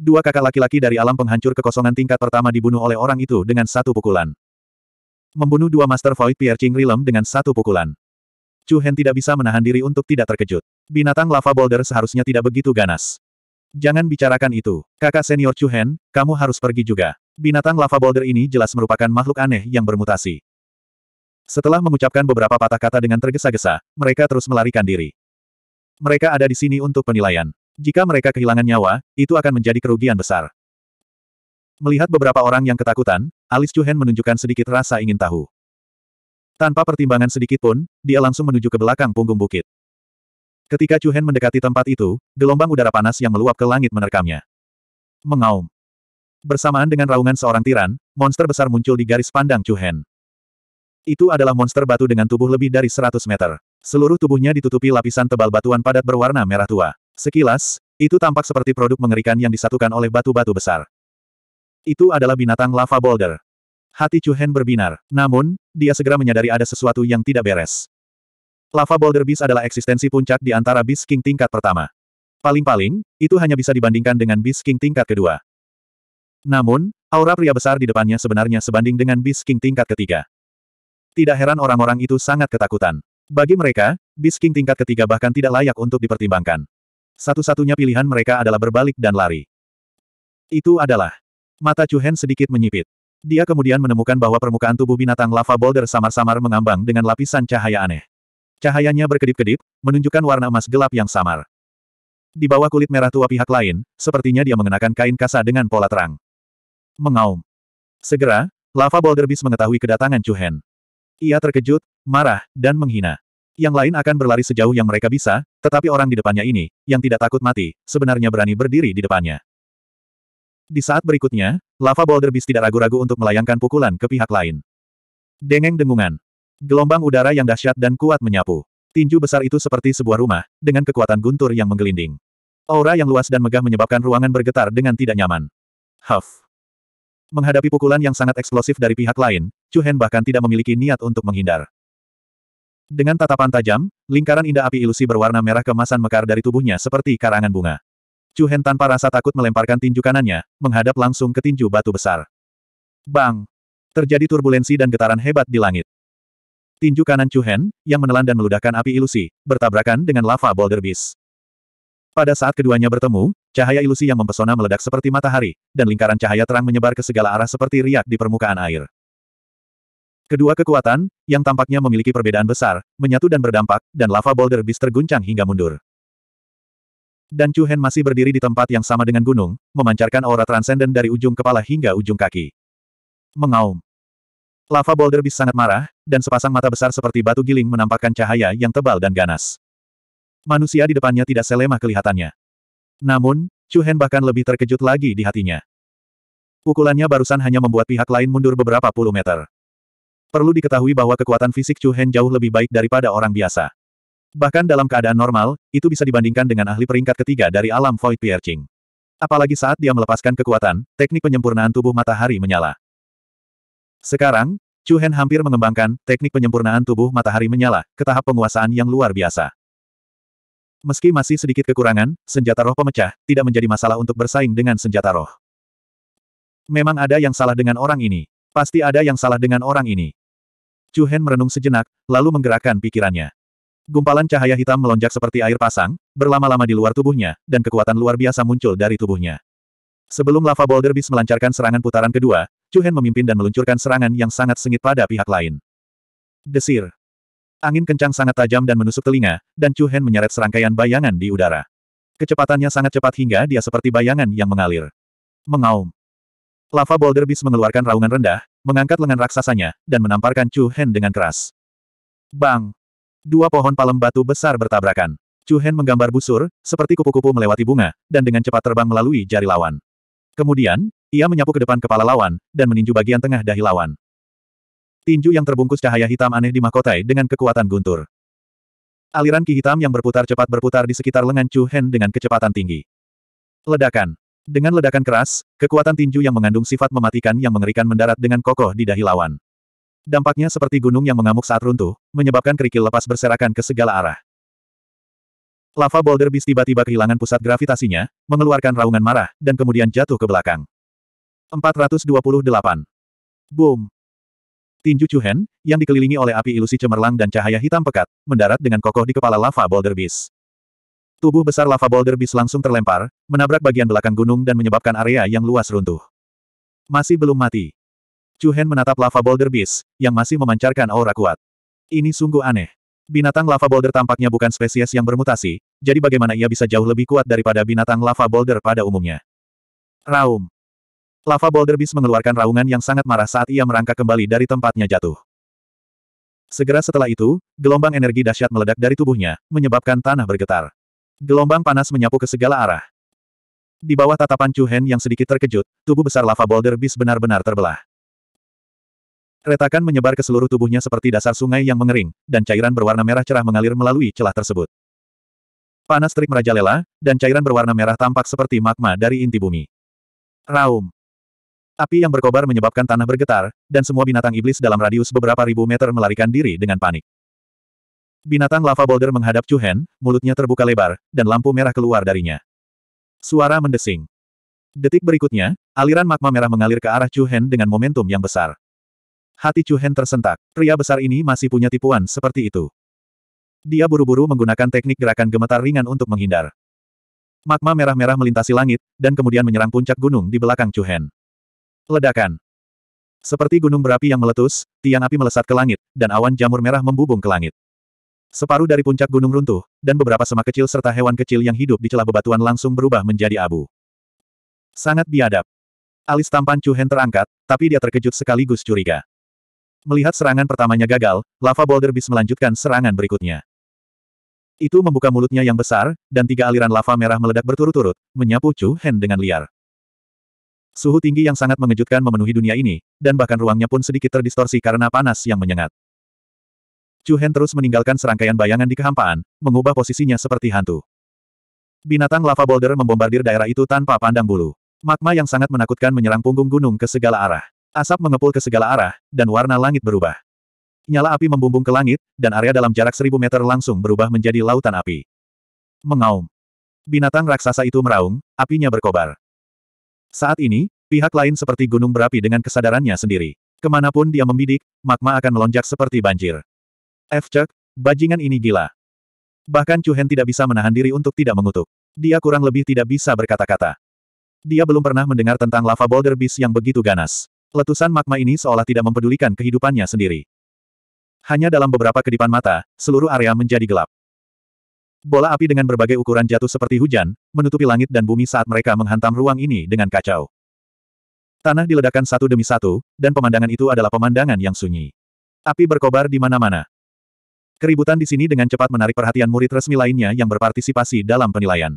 Dua kakak laki-laki dari alam penghancur kekosongan tingkat pertama dibunuh oleh orang itu dengan satu pukulan. Membunuh dua Master Void Pierre Ching Rilem dengan satu pukulan. Chu Hen tidak bisa menahan diri untuk tidak terkejut. Binatang lava boulder seharusnya tidak begitu ganas. Jangan bicarakan itu. Kakak senior Chu Hen, kamu harus pergi juga. Binatang lava boulder ini jelas merupakan makhluk aneh yang bermutasi. Setelah mengucapkan beberapa patah kata dengan tergesa-gesa, mereka terus melarikan diri. Mereka ada di sini untuk penilaian. Jika mereka kehilangan nyawa, itu akan menjadi kerugian besar. Melihat beberapa orang yang ketakutan, Alis Chuhen menunjukkan sedikit rasa ingin tahu. Tanpa pertimbangan sedikit pun, dia langsung menuju ke belakang punggung bukit. Ketika Chuhen mendekati tempat itu, gelombang udara panas yang meluap ke langit menerkamnya. Mengaum. Bersamaan dengan raungan seorang tiran, monster besar muncul di garis pandang Chu Hen. Itu adalah monster batu dengan tubuh lebih dari 100 meter. Seluruh tubuhnya ditutupi lapisan tebal batuan padat berwarna merah tua. Sekilas, itu tampak seperti produk mengerikan yang disatukan oleh batu-batu besar. Itu adalah binatang lava boulder. Hati Chu Hen berbinar. Namun, dia segera menyadari ada sesuatu yang tidak beres. Lava boulder bis adalah eksistensi puncak di antara bis king tingkat pertama. Paling-paling, itu hanya bisa dibandingkan dengan bis king tingkat kedua. Namun, aura pria besar di depannya sebenarnya sebanding dengan Beast King tingkat ketiga. Tidak heran orang-orang itu sangat ketakutan. Bagi mereka, Beast King tingkat ketiga bahkan tidak layak untuk dipertimbangkan. Satu-satunya pilihan mereka adalah berbalik dan lari. Itu adalah. Mata Chuhen sedikit menyipit. Dia kemudian menemukan bahwa permukaan tubuh binatang lava boulder samar-samar mengambang dengan lapisan cahaya aneh. Cahayanya berkedip-kedip, menunjukkan warna emas gelap yang samar. Di bawah kulit merah tua pihak lain, sepertinya dia mengenakan kain kasa dengan pola terang. Mengaum. Segera, lava Beast mengetahui kedatangan Chuhen. Ia terkejut, marah, dan menghina. Yang lain akan berlari sejauh yang mereka bisa, tetapi orang di depannya ini, yang tidak takut mati, sebenarnya berani berdiri di depannya. Di saat berikutnya, lava Beast tidak ragu-ragu untuk melayangkan pukulan ke pihak lain. Dengeng dengungan. Gelombang udara yang dahsyat dan kuat menyapu. Tinju besar itu seperti sebuah rumah, dengan kekuatan guntur yang menggelinding. Aura yang luas dan megah menyebabkan ruangan bergetar dengan tidak nyaman. Huff. Menghadapi pukulan yang sangat eksplosif dari pihak lain, Chu Hen bahkan tidak memiliki niat untuk menghindar. Dengan tatapan tajam, lingkaran indah api ilusi berwarna merah kemasan mekar dari tubuhnya seperti karangan bunga. Chu Hen tanpa rasa takut melemparkan tinju kanannya, menghadap langsung ke tinju batu besar. Bang! Terjadi turbulensi dan getaran hebat di langit. Tinju kanan Chu Hen, yang menelan dan meludahkan api ilusi, bertabrakan dengan lava boulder beast. Pada saat keduanya bertemu, cahaya ilusi yang mempesona meledak seperti matahari, dan lingkaran cahaya terang menyebar ke segala arah seperti riak di permukaan air. Kedua kekuatan, yang tampaknya memiliki perbedaan besar, menyatu dan berdampak, dan lava boulder bis terguncang hingga mundur. Dan Chu Hen masih berdiri di tempat yang sama dengan gunung, memancarkan aura transenden dari ujung kepala hingga ujung kaki. Mengaum. Lava boulder bis sangat marah, dan sepasang mata besar seperti batu giling menampakkan cahaya yang tebal dan ganas. Manusia di depannya tidak selemah kelihatannya. Namun, Chu Hen bahkan lebih terkejut lagi di hatinya. Pukulannya barusan hanya membuat pihak lain mundur beberapa puluh meter. Perlu diketahui bahwa kekuatan fisik Chu Hen jauh lebih baik daripada orang biasa. Bahkan dalam keadaan normal, itu bisa dibandingkan dengan ahli peringkat ketiga dari alam Void Piercing. Apalagi saat dia melepaskan kekuatan, teknik penyempurnaan tubuh matahari menyala. Sekarang, Chu Hen hampir mengembangkan teknik penyempurnaan tubuh matahari menyala ke tahap penguasaan yang luar biasa. Meski masih sedikit kekurangan, senjata roh pemecah, tidak menjadi masalah untuk bersaing dengan senjata roh. Memang ada yang salah dengan orang ini. Pasti ada yang salah dengan orang ini. Chu Hen merenung sejenak, lalu menggerakkan pikirannya. Gumpalan cahaya hitam melonjak seperti air pasang, berlama-lama di luar tubuhnya, dan kekuatan luar biasa muncul dari tubuhnya. Sebelum Lava Boulder bis melancarkan serangan putaran kedua, Chu Hen memimpin dan meluncurkan serangan yang sangat sengit pada pihak lain. Desir. Angin kencang sangat tajam dan menusuk telinga, dan Chu Hen menyeret serangkaian bayangan di udara. Kecepatannya sangat cepat hingga dia seperti bayangan yang mengalir. Mengaum. Lava Boulder Beast mengeluarkan raungan rendah, mengangkat lengan raksasanya, dan menamparkan Chu Hen dengan keras. Bang! Dua pohon palem batu besar bertabrakan. Chu Hen menggambar busur, seperti kupu-kupu melewati bunga, dan dengan cepat terbang melalui jari lawan. Kemudian, ia menyapu ke depan kepala lawan, dan meninju bagian tengah dahi lawan. Tinju yang terbungkus cahaya hitam aneh dimahkotai dengan kekuatan guntur. Aliran ki hitam yang berputar cepat berputar di sekitar lengan Chu Hen dengan kecepatan tinggi. Ledakan. Dengan ledakan keras, kekuatan tinju yang mengandung sifat mematikan yang mengerikan mendarat dengan kokoh di dahi lawan. Dampaknya seperti gunung yang mengamuk saat runtuh, menyebabkan kerikil lepas berserakan ke segala arah. Lava Boulder Beast tiba-tiba kehilangan pusat gravitasinya, mengeluarkan raungan marah, dan kemudian jatuh ke belakang. 428. Boom! Tinju Chuhen, yang dikelilingi oleh api ilusi cemerlang dan cahaya hitam pekat, mendarat dengan kokoh di kepala lava Boulder Beast. Tubuh besar lava Boulder Beast langsung terlempar, menabrak bagian belakang gunung dan menyebabkan area yang luas runtuh. Masih belum mati. Chuhen menatap lava Boulder Beast, yang masih memancarkan aura kuat. Ini sungguh aneh. Binatang lava boulder tampaknya bukan spesies yang bermutasi, jadi bagaimana ia bisa jauh lebih kuat daripada binatang lava boulder pada umumnya? Raum. Lava Boulder Beast mengeluarkan raungan yang sangat marah saat ia merangkak kembali dari tempatnya jatuh. Segera setelah itu, gelombang energi dahsyat meledak dari tubuhnya, menyebabkan tanah bergetar. Gelombang panas menyapu ke segala arah. Di bawah tatapan Chu Hen yang sedikit terkejut, tubuh besar lava boulder Beast benar-benar terbelah. Retakan menyebar ke seluruh tubuhnya seperti dasar sungai yang mengering, dan cairan berwarna merah cerah mengalir melalui celah tersebut. Panas terik merajalela, dan cairan berwarna merah tampak seperti magma dari inti bumi. Raum. Api yang berkobar menyebabkan tanah bergetar, dan semua binatang iblis dalam radius beberapa ribu meter melarikan diri dengan panik. Binatang lava boulder menghadap Chu Hen, mulutnya terbuka lebar, dan lampu merah keluar darinya. Suara mendesing. Detik berikutnya, aliran magma merah mengalir ke arah Chu Hen dengan momentum yang besar. Hati Chu Hen tersentak, pria besar ini masih punya tipuan seperti itu. Dia buru-buru menggunakan teknik gerakan gemetar ringan untuk menghindar. Magma merah-merah melintasi langit, dan kemudian menyerang puncak gunung di belakang Chu Hen. Ledakan. Seperti gunung berapi yang meletus, tiang api melesat ke langit, dan awan jamur merah membubung ke langit. Separuh dari puncak gunung runtuh, dan beberapa semak kecil serta hewan kecil yang hidup di celah bebatuan langsung berubah menjadi abu. Sangat biadab. Alis tampan Chu Hen terangkat, tapi dia terkejut sekaligus curiga. Melihat serangan pertamanya gagal, Lava Boulder bis melanjutkan serangan berikutnya. Itu membuka mulutnya yang besar, dan tiga aliran lava merah meledak berturut-turut, menyapu Chu Hen dengan liar. Suhu tinggi yang sangat mengejutkan memenuhi dunia ini, dan bahkan ruangnya pun sedikit terdistorsi karena panas yang menyengat. Chu Hen terus meninggalkan serangkaian bayangan di kehampaan, mengubah posisinya seperti hantu. Binatang lava boulder membombardir daerah itu tanpa pandang bulu. Magma yang sangat menakutkan menyerang punggung gunung ke segala arah. Asap mengepul ke segala arah, dan warna langit berubah. Nyala api membumbung ke langit, dan area dalam jarak seribu meter langsung berubah menjadi lautan api. Mengaum. Binatang raksasa itu meraung, apinya berkobar. Saat ini, pihak lain seperti gunung berapi dengan kesadarannya sendiri. Kemanapun dia membidik, magma akan melonjak seperti banjir. Efcek, bajingan ini gila. Bahkan Chu tidak bisa menahan diri untuk tidak mengutuk. Dia kurang lebih tidak bisa berkata-kata. Dia belum pernah mendengar tentang lava boulder beast yang begitu ganas. Letusan magma ini seolah tidak mempedulikan kehidupannya sendiri. Hanya dalam beberapa kedipan mata, seluruh area menjadi gelap. Bola api dengan berbagai ukuran jatuh seperti hujan, menutupi langit dan bumi saat mereka menghantam ruang ini dengan kacau. Tanah diledakkan satu demi satu, dan pemandangan itu adalah pemandangan yang sunyi. Api berkobar di mana-mana. Keributan di sini dengan cepat menarik perhatian murid resmi lainnya yang berpartisipasi dalam penilaian.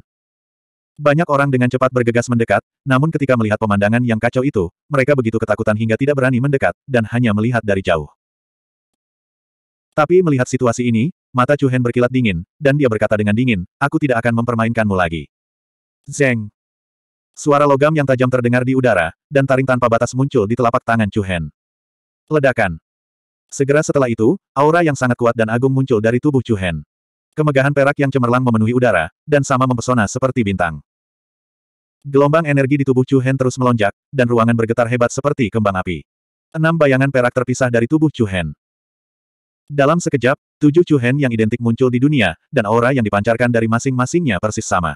Banyak orang dengan cepat bergegas mendekat, namun ketika melihat pemandangan yang kacau itu, mereka begitu ketakutan hingga tidak berani mendekat, dan hanya melihat dari jauh. Tapi melihat situasi ini, mata Chu Hen berkilat dingin, dan dia berkata dengan dingin, aku tidak akan mempermainkanmu lagi. Zeng! Suara logam yang tajam terdengar di udara, dan taring tanpa batas muncul di telapak tangan Chu Hen. Ledakan! Segera setelah itu, aura yang sangat kuat dan agung muncul dari tubuh Chu Hen. Kemegahan perak yang cemerlang memenuhi udara, dan sama mempesona seperti bintang. Gelombang energi di tubuh Chu Hen terus melonjak, dan ruangan bergetar hebat seperti kembang api. Enam bayangan perak terpisah dari tubuh Chu Hen. Dalam sekejap, tujuh Cuhen yang identik muncul di dunia, dan aura yang dipancarkan dari masing-masingnya persis sama.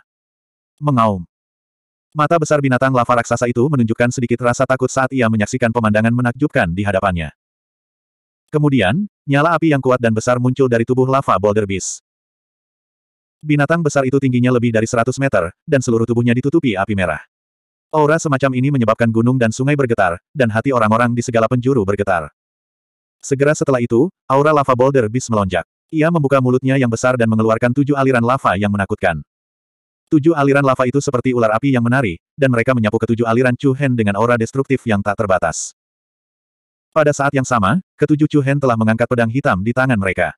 Mengaum. Mata besar binatang lava raksasa itu menunjukkan sedikit rasa takut saat ia menyaksikan pemandangan menakjubkan di hadapannya. Kemudian, nyala api yang kuat dan besar muncul dari tubuh lava Boulder Beast. Binatang besar itu tingginya lebih dari 100 meter, dan seluruh tubuhnya ditutupi api merah. Aura semacam ini menyebabkan gunung dan sungai bergetar, dan hati orang-orang di segala penjuru bergetar. Segera setelah itu, aura lava boulder bis melonjak. Ia membuka mulutnya yang besar dan mengeluarkan tujuh aliran lava yang menakutkan. Tujuh aliran lava itu seperti ular api yang menari, dan mereka menyapu ketujuh aliran Chu Hen dengan aura destruktif yang tak terbatas. Pada saat yang sama, ketujuh Chu Hen telah mengangkat pedang hitam di tangan mereka.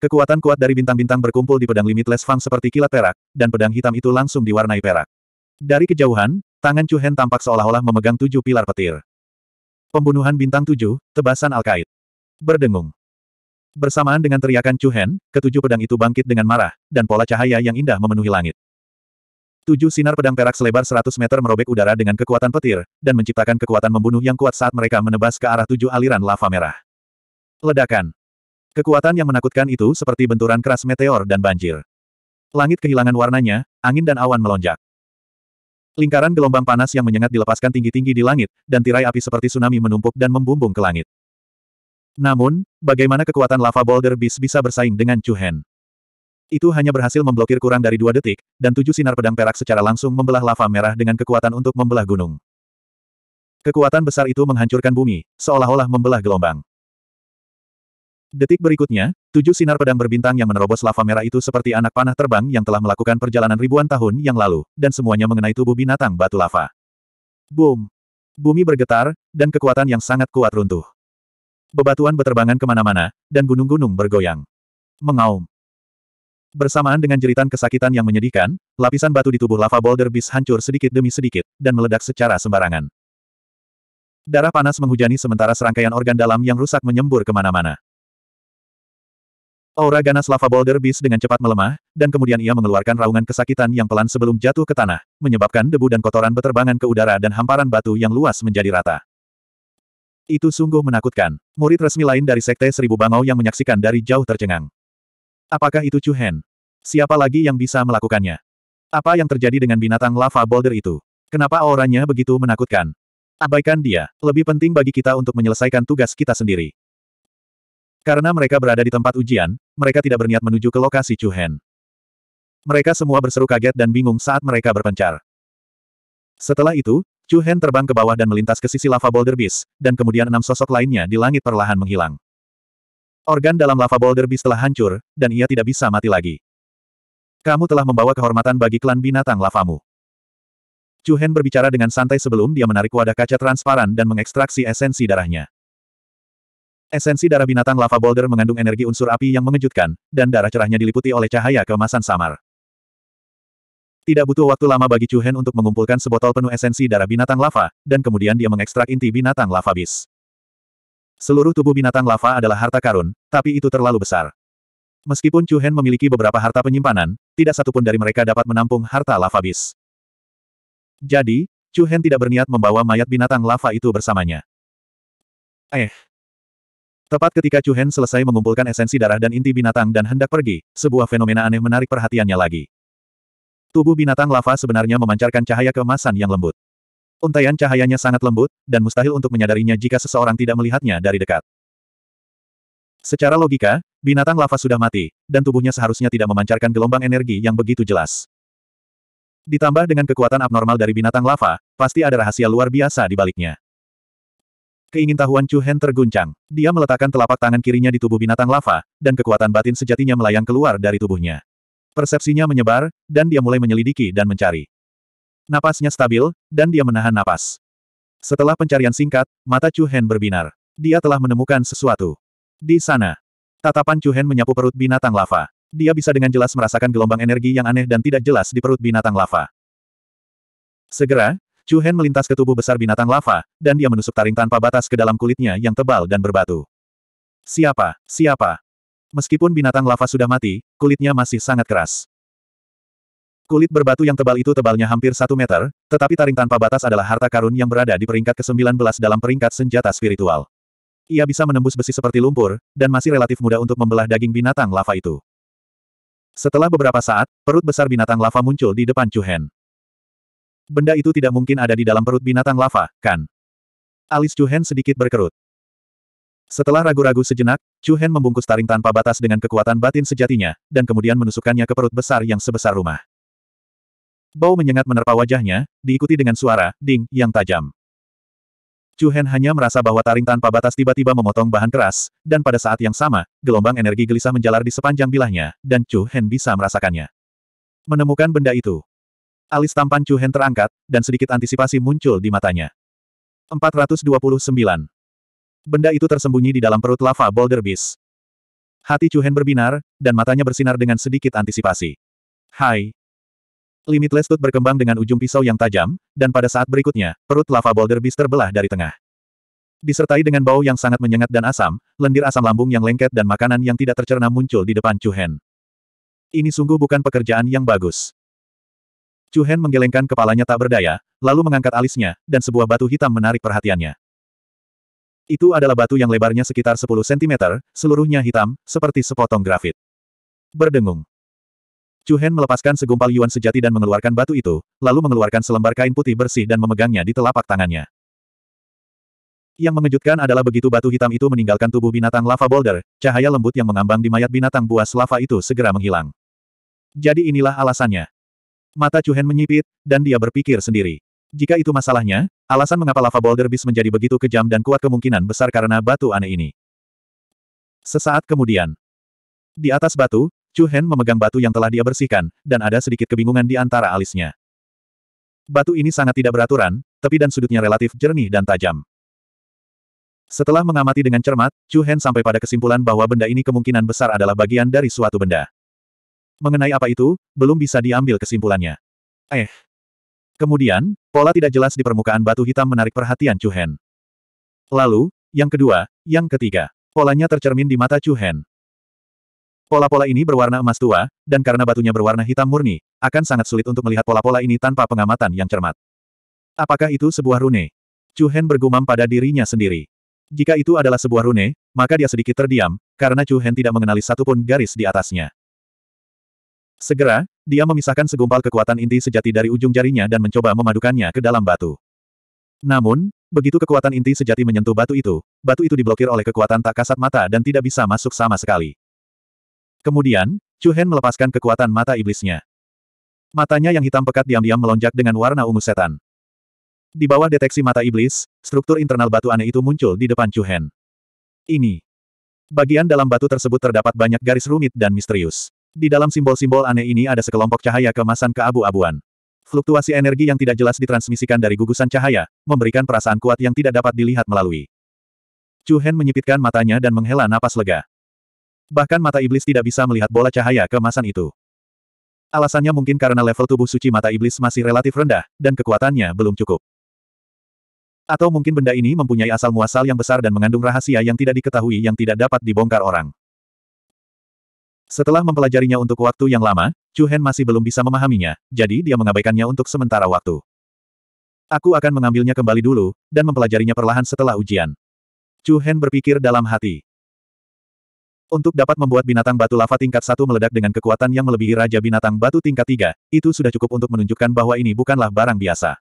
Kekuatan kuat dari bintang-bintang berkumpul di pedang Limitless Fang seperti kilat perak, dan pedang hitam itu langsung diwarnai perak. Dari kejauhan, tangan Chu Hen tampak seolah-olah memegang tujuh pilar petir. Pembunuhan bintang tujuh, tebasan Alkait. Berdengung. Bersamaan dengan teriakan Chu ketujuh pedang itu bangkit dengan marah, dan pola cahaya yang indah memenuhi langit. Tujuh sinar pedang perak selebar 100 meter merobek udara dengan kekuatan petir, dan menciptakan kekuatan membunuh yang kuat saat mereka menebas ke arah tujuh aliran lava merah. Ledakan. Kekuatan yang menakutkan itu seperti benturan keras meteor dan banjir. Langit kehilangan warnanya, angin dan awan melonjak. Lingkaran gelombang panas yang menyengat dilepaskan tinggi-tinggi di langit, dan tirai api seperti tsunami menumpuk dan membumbung ke langit. Namun, bagaimana kekuatan lava boulder bis bisa bersaing dengan Chuhen? Itu hanya berhasil memblokir kurang dari dua detik, dan tujuh sinar pedang perak secara langsung membelah lava merah dengan kekuatan untuk membelah gunung. Kekuatan besar itu menghancurkan bumi, seolah-olah membelah gelombang. Detik berikutnya, tujuh sinar pedang berbintang yang menerobos lava merah itu seperti anak panah terbang yang telah melakukan perjalanan ribuan tahun yang lalu, dan semuanya mengenai tubuh binatang batu lava. Boom! Bumi bergetar, dan kekuatan yang sangat kuat runtuh. Bebatuan berterbangan kemana-mana, dan gunung-gunung bergoyang. Mengaum. Bersamaan dengan jeritan kesakitan yang menyedihkan, lapisan batu di tubuh lava boulder bis hancur sedikit demi sedikit, dan meledak secara sembarangan. Darah panas menghujani sementara serangkaian organ dalam yang rusak menyembur kemana-mana. Aura ganas lava boulder bis dengan cepat melemah, dan kemudian ia mengeluarkan raungan kesakitan yang pelan sebelum jatuh ke tanah, menyebabkan debu dan kotoran beterbangan ke udara dan hamparan batu yang luas menjadi rata. Itu sungguh menakutkan. Murid resmi lain dari Sekte Seribu Bangau yang menyaksikan dari jauh tercengang. Apakah itu Chu Hen? Siapa lagi yang bisa melakukannya? Apa yang terjadi dengan binatang lava boulder itu? Kenapa auranya begitu menakutkan? Abaikan dia. Lebih penting bagi kita untuk menyelesaikan tugas kita sendiri. Karena mereka berada di tempat ujian, mereka tidak berniat menuju ke lokasi Chu Hen. Mereka semua berseru kaget dan bingung saat mereka berpencar. Setelah itu, Chu Hen terbang ke bawah dan melintas ke sisi lava boulder beast, dan kemudian enam sosok lainnya di langit perlahan menghilang. Organ dalam lava boulder beast telah hancur, dan ia tidak bisa mati lagi. Kamu telah membawa kehormatan bagi klan binatang lavamu. Chu Hen berbicara dengan santai sebelum dia menarik wadah kaca transparan dan mengekstraksi esensi darahnya. Esensi darah binatang lava boulder mengandung energi unsur api yang mengejutkan, dan darah cerahnya diliputi oleh cahaya keemasan samar. Tidak butuh waktu lama bagi Chu Hen untuk mengumpulkan sebotol penuh esensi darah binatang lava, dan kemudian dia mengekstrak inti binatang lava bis. Seluruh tubuh binatang lava adalah harta karun, tapi itu terlalu besar. Meskipun Chu Hen memiliki beberapa harta penyimpanan, tidak satupun dari mereka dapat menampung harta lava bis. Jadi, Chu Hen tidak berniat membawa mayat binatang lava itu bersamanya. Eh, Tepat ketika Chu Hen selesai mengumpulkan esensi darah dan inti binatang dan hendak pergi, sebuah fenomena aneh menarik perhatiannya lagi. Tubuh binatang lava sebenarnya memancarkan cahaya keemasan yang lembut. Untaian cahayanya sangat lembut, dan mustahil untuk menyadarinya jika seseorang tidak melihatnya dari dekat. Secara logika, binatang lava sudah mati, dan tubuhnya seharusnya tidak memancarkan gelombang energi yang begitu jelas. Ditambah dengan kekuatan abnormal dari binatang lava, pasti ada rahasia luar biasa di baliknya. Keingin tahuan Chu Hen terguncang. Dia meletakkan telapak tangan kirinya di tubuh binatang lava, dan kekuatan batin sejatinya melayang keluar dari tubuhnya. Persepsinya menyebar, dan dia mulai menyelidiki dan mencari. Napasnya stabil, dan dia menahan napas. Setelah pencarian singkat, mata Chu Hen berbinar. Dia telah menemukan sesuatu. Di sana. Tatapan Chu Hen menyapu perut binatang lava. Dia bisa dengan jelas merasakan gelombang energi yang aneh dan tidak jelas di perut binatang lava. Segera, Chu Hen melintas ke tubuh besar binatang lava, dan dia menusuk taring tanpa batas ke dalam kulitnya yang tebal dan berbatu. Siapa? Siapa? Meskipun binatang lava sudah mati, kulitnya masih sangat keras. Kulit berbatu yang tebal itu tebalnya hampir satu meter, tetapi taring tanpa batas adalah harta karun yang berada di peringkat ke-19 dalam peringkat senjata spiritual. Ia bisa menembus besi seperti lumpur, dan masih relatif mudah untuk membelah daging binatang lava itu. Setelah beberapa saat, perut besar binatang lava muncul di depan Chu Hen. Benda itu tidak mungkin ada di dalam perut binatang lava, kan? Alis Chuhen sedikit berkerut. Setelah ragu-ragu sejenak, Chuhen membungkus taring tanpa batas dengan kekuatan batin sejatinya, dan kemudian menusukkannya ke perut besar yang sebesar rumah. Bau menyengat menerpa wajahnya, diikuti dengan suara, ding, yang tajam. Chuhen hanya merasa bahwa taring tanpa batas tiba-tiba memotong bahan keras, dan pada saat yang sama, gelombang energi gelisah menjalar di sepanjang bilahnya, dan Chu Hen bisa merasakannya. Menemukan benda itu, Alis tampan Chu Hen terangkat, dan sedikit antisipasi muncul di matanya. 429. Benda itu tersembunyi di dalam perut lava Boulder Beast. Hati Chu Hen berbinar, dan matanya bersinar dengan sedikit antisipasi. Hai. Limitless Tooth berkembang dengan ujung pisau yang tajam, dan pada saat berikutnya, perut lava Boulder Beast terbelah dari tengah. Disertai dengan bau yang sangat menyengat dan asam, lendir asam lambung yang lengket dan makanan yang tidak tercerna muncul di depan Chu Hen. Ini sungguh bukan pekerjaan yang bagus. Chu Hen menggelengkan kepalanya tak berdaya, lalu mengangkat alisnya, dan sebuah batu hitam menarik perhatiannya. Itu adalah batu yang lebarnya sekitar 10 cm, seluruhnya hitam, seperti sepotong grafit. Berdengung. Chu Hen melepaskan segumpal yuan sejati dan mengeluarkan batu itu, lalu mengeluarkan selembar kain putih bersih dan memegangnya di telapak tangannya. Yang mengejutkan adalah begitu batu hitam itu meninggalkan tubuh binatang lava boulder, cahaya lembut yang mengambang di mayat binatang buas lava itu segera menghilang. Jadi inilah alasannya. Mata Chuhen menyipit, dan dia berpikir sendiri. Jika itu masalahnya, alasan mengapa lava boulder bis menjadi begitu kejam dan kuat kemungkinan besar karena batu aneh ini. Sesaat kemudian, di atas batu, Chuhen memegang batu yang telah dia bersihkan, dan ada sedikit kebingungan di antara alisnya. Batu ini sangat tidak beraturan, tepi dan sudutnya relatif jernih dan tajam. Setelah mengamati dengan cermat, Chu Hen sampai pada kesimpulan bahwa benda ini kemungkinan besar adalah bagian dari suatu benda. Mengenai apa itu, belum bisa diambil kesimpulannya. Eh. Kemudian, pola tidak jelas di permukaan batu hitam menarik perhatian Chu Hen. Lalu, yang kedua, yang ketiga. Polanya tercermin di mata Chu Hen. Pola-pola ini berwarna emas tua, dan karena batunya berwarna hitam murni, akan sangat sulit untuk melihat pola-pola ini tanpa pengamatan yang cermat. Apakah itu sebuah rune? Chu Hen bergumam pada dirinya sendiri. Jika itu adalah sebuah rune, maka dia sedikit terdiam, karena Chu Hen tidak mengenali satupun garis di atasnya. Segera, dia memisahkan segumpal kekuatan inti sejati dari ujung jarinya dan mencoba memadukannya ke dalam batu. Namun, begitu kekuatan inti sejati menyentuh batu itu, batu itu diblokir oleh kekuatan tak kasat mata dan tidak bisa masuk sama sekali. Kemudian, Chu Hen melepaskan kekuatan mata iblisnya. Matanya yang hitam pekat diam-diam melonjak dengan warna ungu setan. Di bawah deteksi mata iblis, struktur internal batu aneh itu muncul di depan Chu Hen. Ini. Bagian dalam batu tersebut terdapat banyak garis rumit dan misterius. Di dalam simbol-simbol aneh ini ada sekelompok cahaya kemasan keabu-abuan. Fluktuasi energi yang tidak jelas ditransmisikan dari gugusan cahaya, memberikan perasaan kuat yang tidak dapat dilihat melalui. Chu Hen menyipitkan matanya dan menghela napas lega. Bahkan mata iblis tidak bisa melihat bola cahaya kemasan itu. Alasannya mungkin karena level tubuh suci mata iblis masih relatif rendah, dan kekuatannya belum cukup. Atau mungkin benda ini mempunyai asal-muasal yang besar dan mengandung rahasia yang tidak diketahui yang tidak dapat dibongkar orang. Setelah mempelajarinya untuk waktu yang lama, Chu Hen masih belum bisa memahaminya, jadi dia mengabaikannya untuk sementara waktu. Aku akan mengambilnya kembali dulu, dan mempelajarinya perlahan setelah ujian. Chu Hen berpikir dalam hati. Untuk dapat membuat binatang batu lava tingkat satu meledak dengan kekuatan yang melebihi Raja Binatang Batu tingkat tiga, itu sudah cukup untuk menunjukkan bahwa ini bukanlah barang biasa.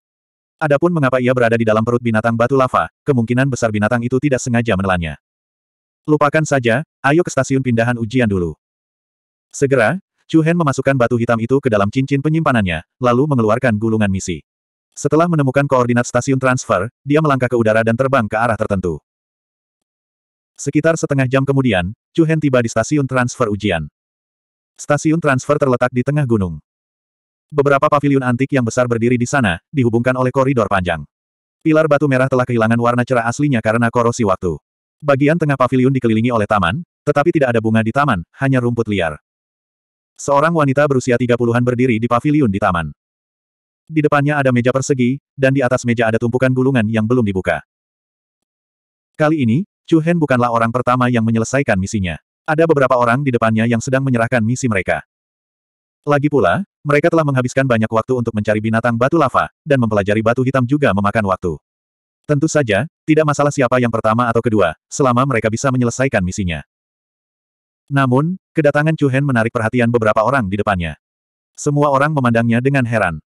Adapun mengapa ia berada di dalam perut binatang batu lava, kemungkinan besar binatang itu tidak sengaja menelannya. Lupakan saja, ayo ke stasiun pindahan ujian dulu. Segera, Chu Hen memasukkan batu hitam itu ke dalam cincin penyimpanannya, lalu mengeluarkan gulungan misi. Setelah menemukan koordinat stasiun transfer, dia melangkah ke udara dan terbang ke arah tertentu. Sekitar setengah jam kemudian, Chu Hen tiba di stasiun transfer ujian. Stasiun transfer terletak di tengah gunung. Beberapa pavilion antik yang besar berdiri di sana, dihubungkan oleh koridor panjang. Pilar batu merah telah kehilangan warna cerah aslinya karena korosi waktu. Bagian tengah pavilion dikelilingi oleh taman, tetapi tidak ada bunga di taman, hanya rumput liar. Seorang wanita berusia tiga puluhan berdiri di paviliun di taman. Di depannya ada meja persegi, dan di atas meja ada tumpukan gulungan yang belum dibuka. Kali ini, Chu Hen bukanlah orang pertama yang menyelesaikan misinya. Ada beberapa orang di depannya yang sedang menyerahkan misi mereka. Lagi pula, mereka telah menghabiskan banyak waktu untuk mencari binatang batu lava, dan mempelajari batu hitam juga memakan waktu. Tentu saja, tidak masalah siapa yang pertama atau kedua, selama mereka bisa menyelesaikan misinya. Namun, kedatangan Chu Hen menarik perhatian beberapa orang di depannya. Semua orang memandangnya dengan heran.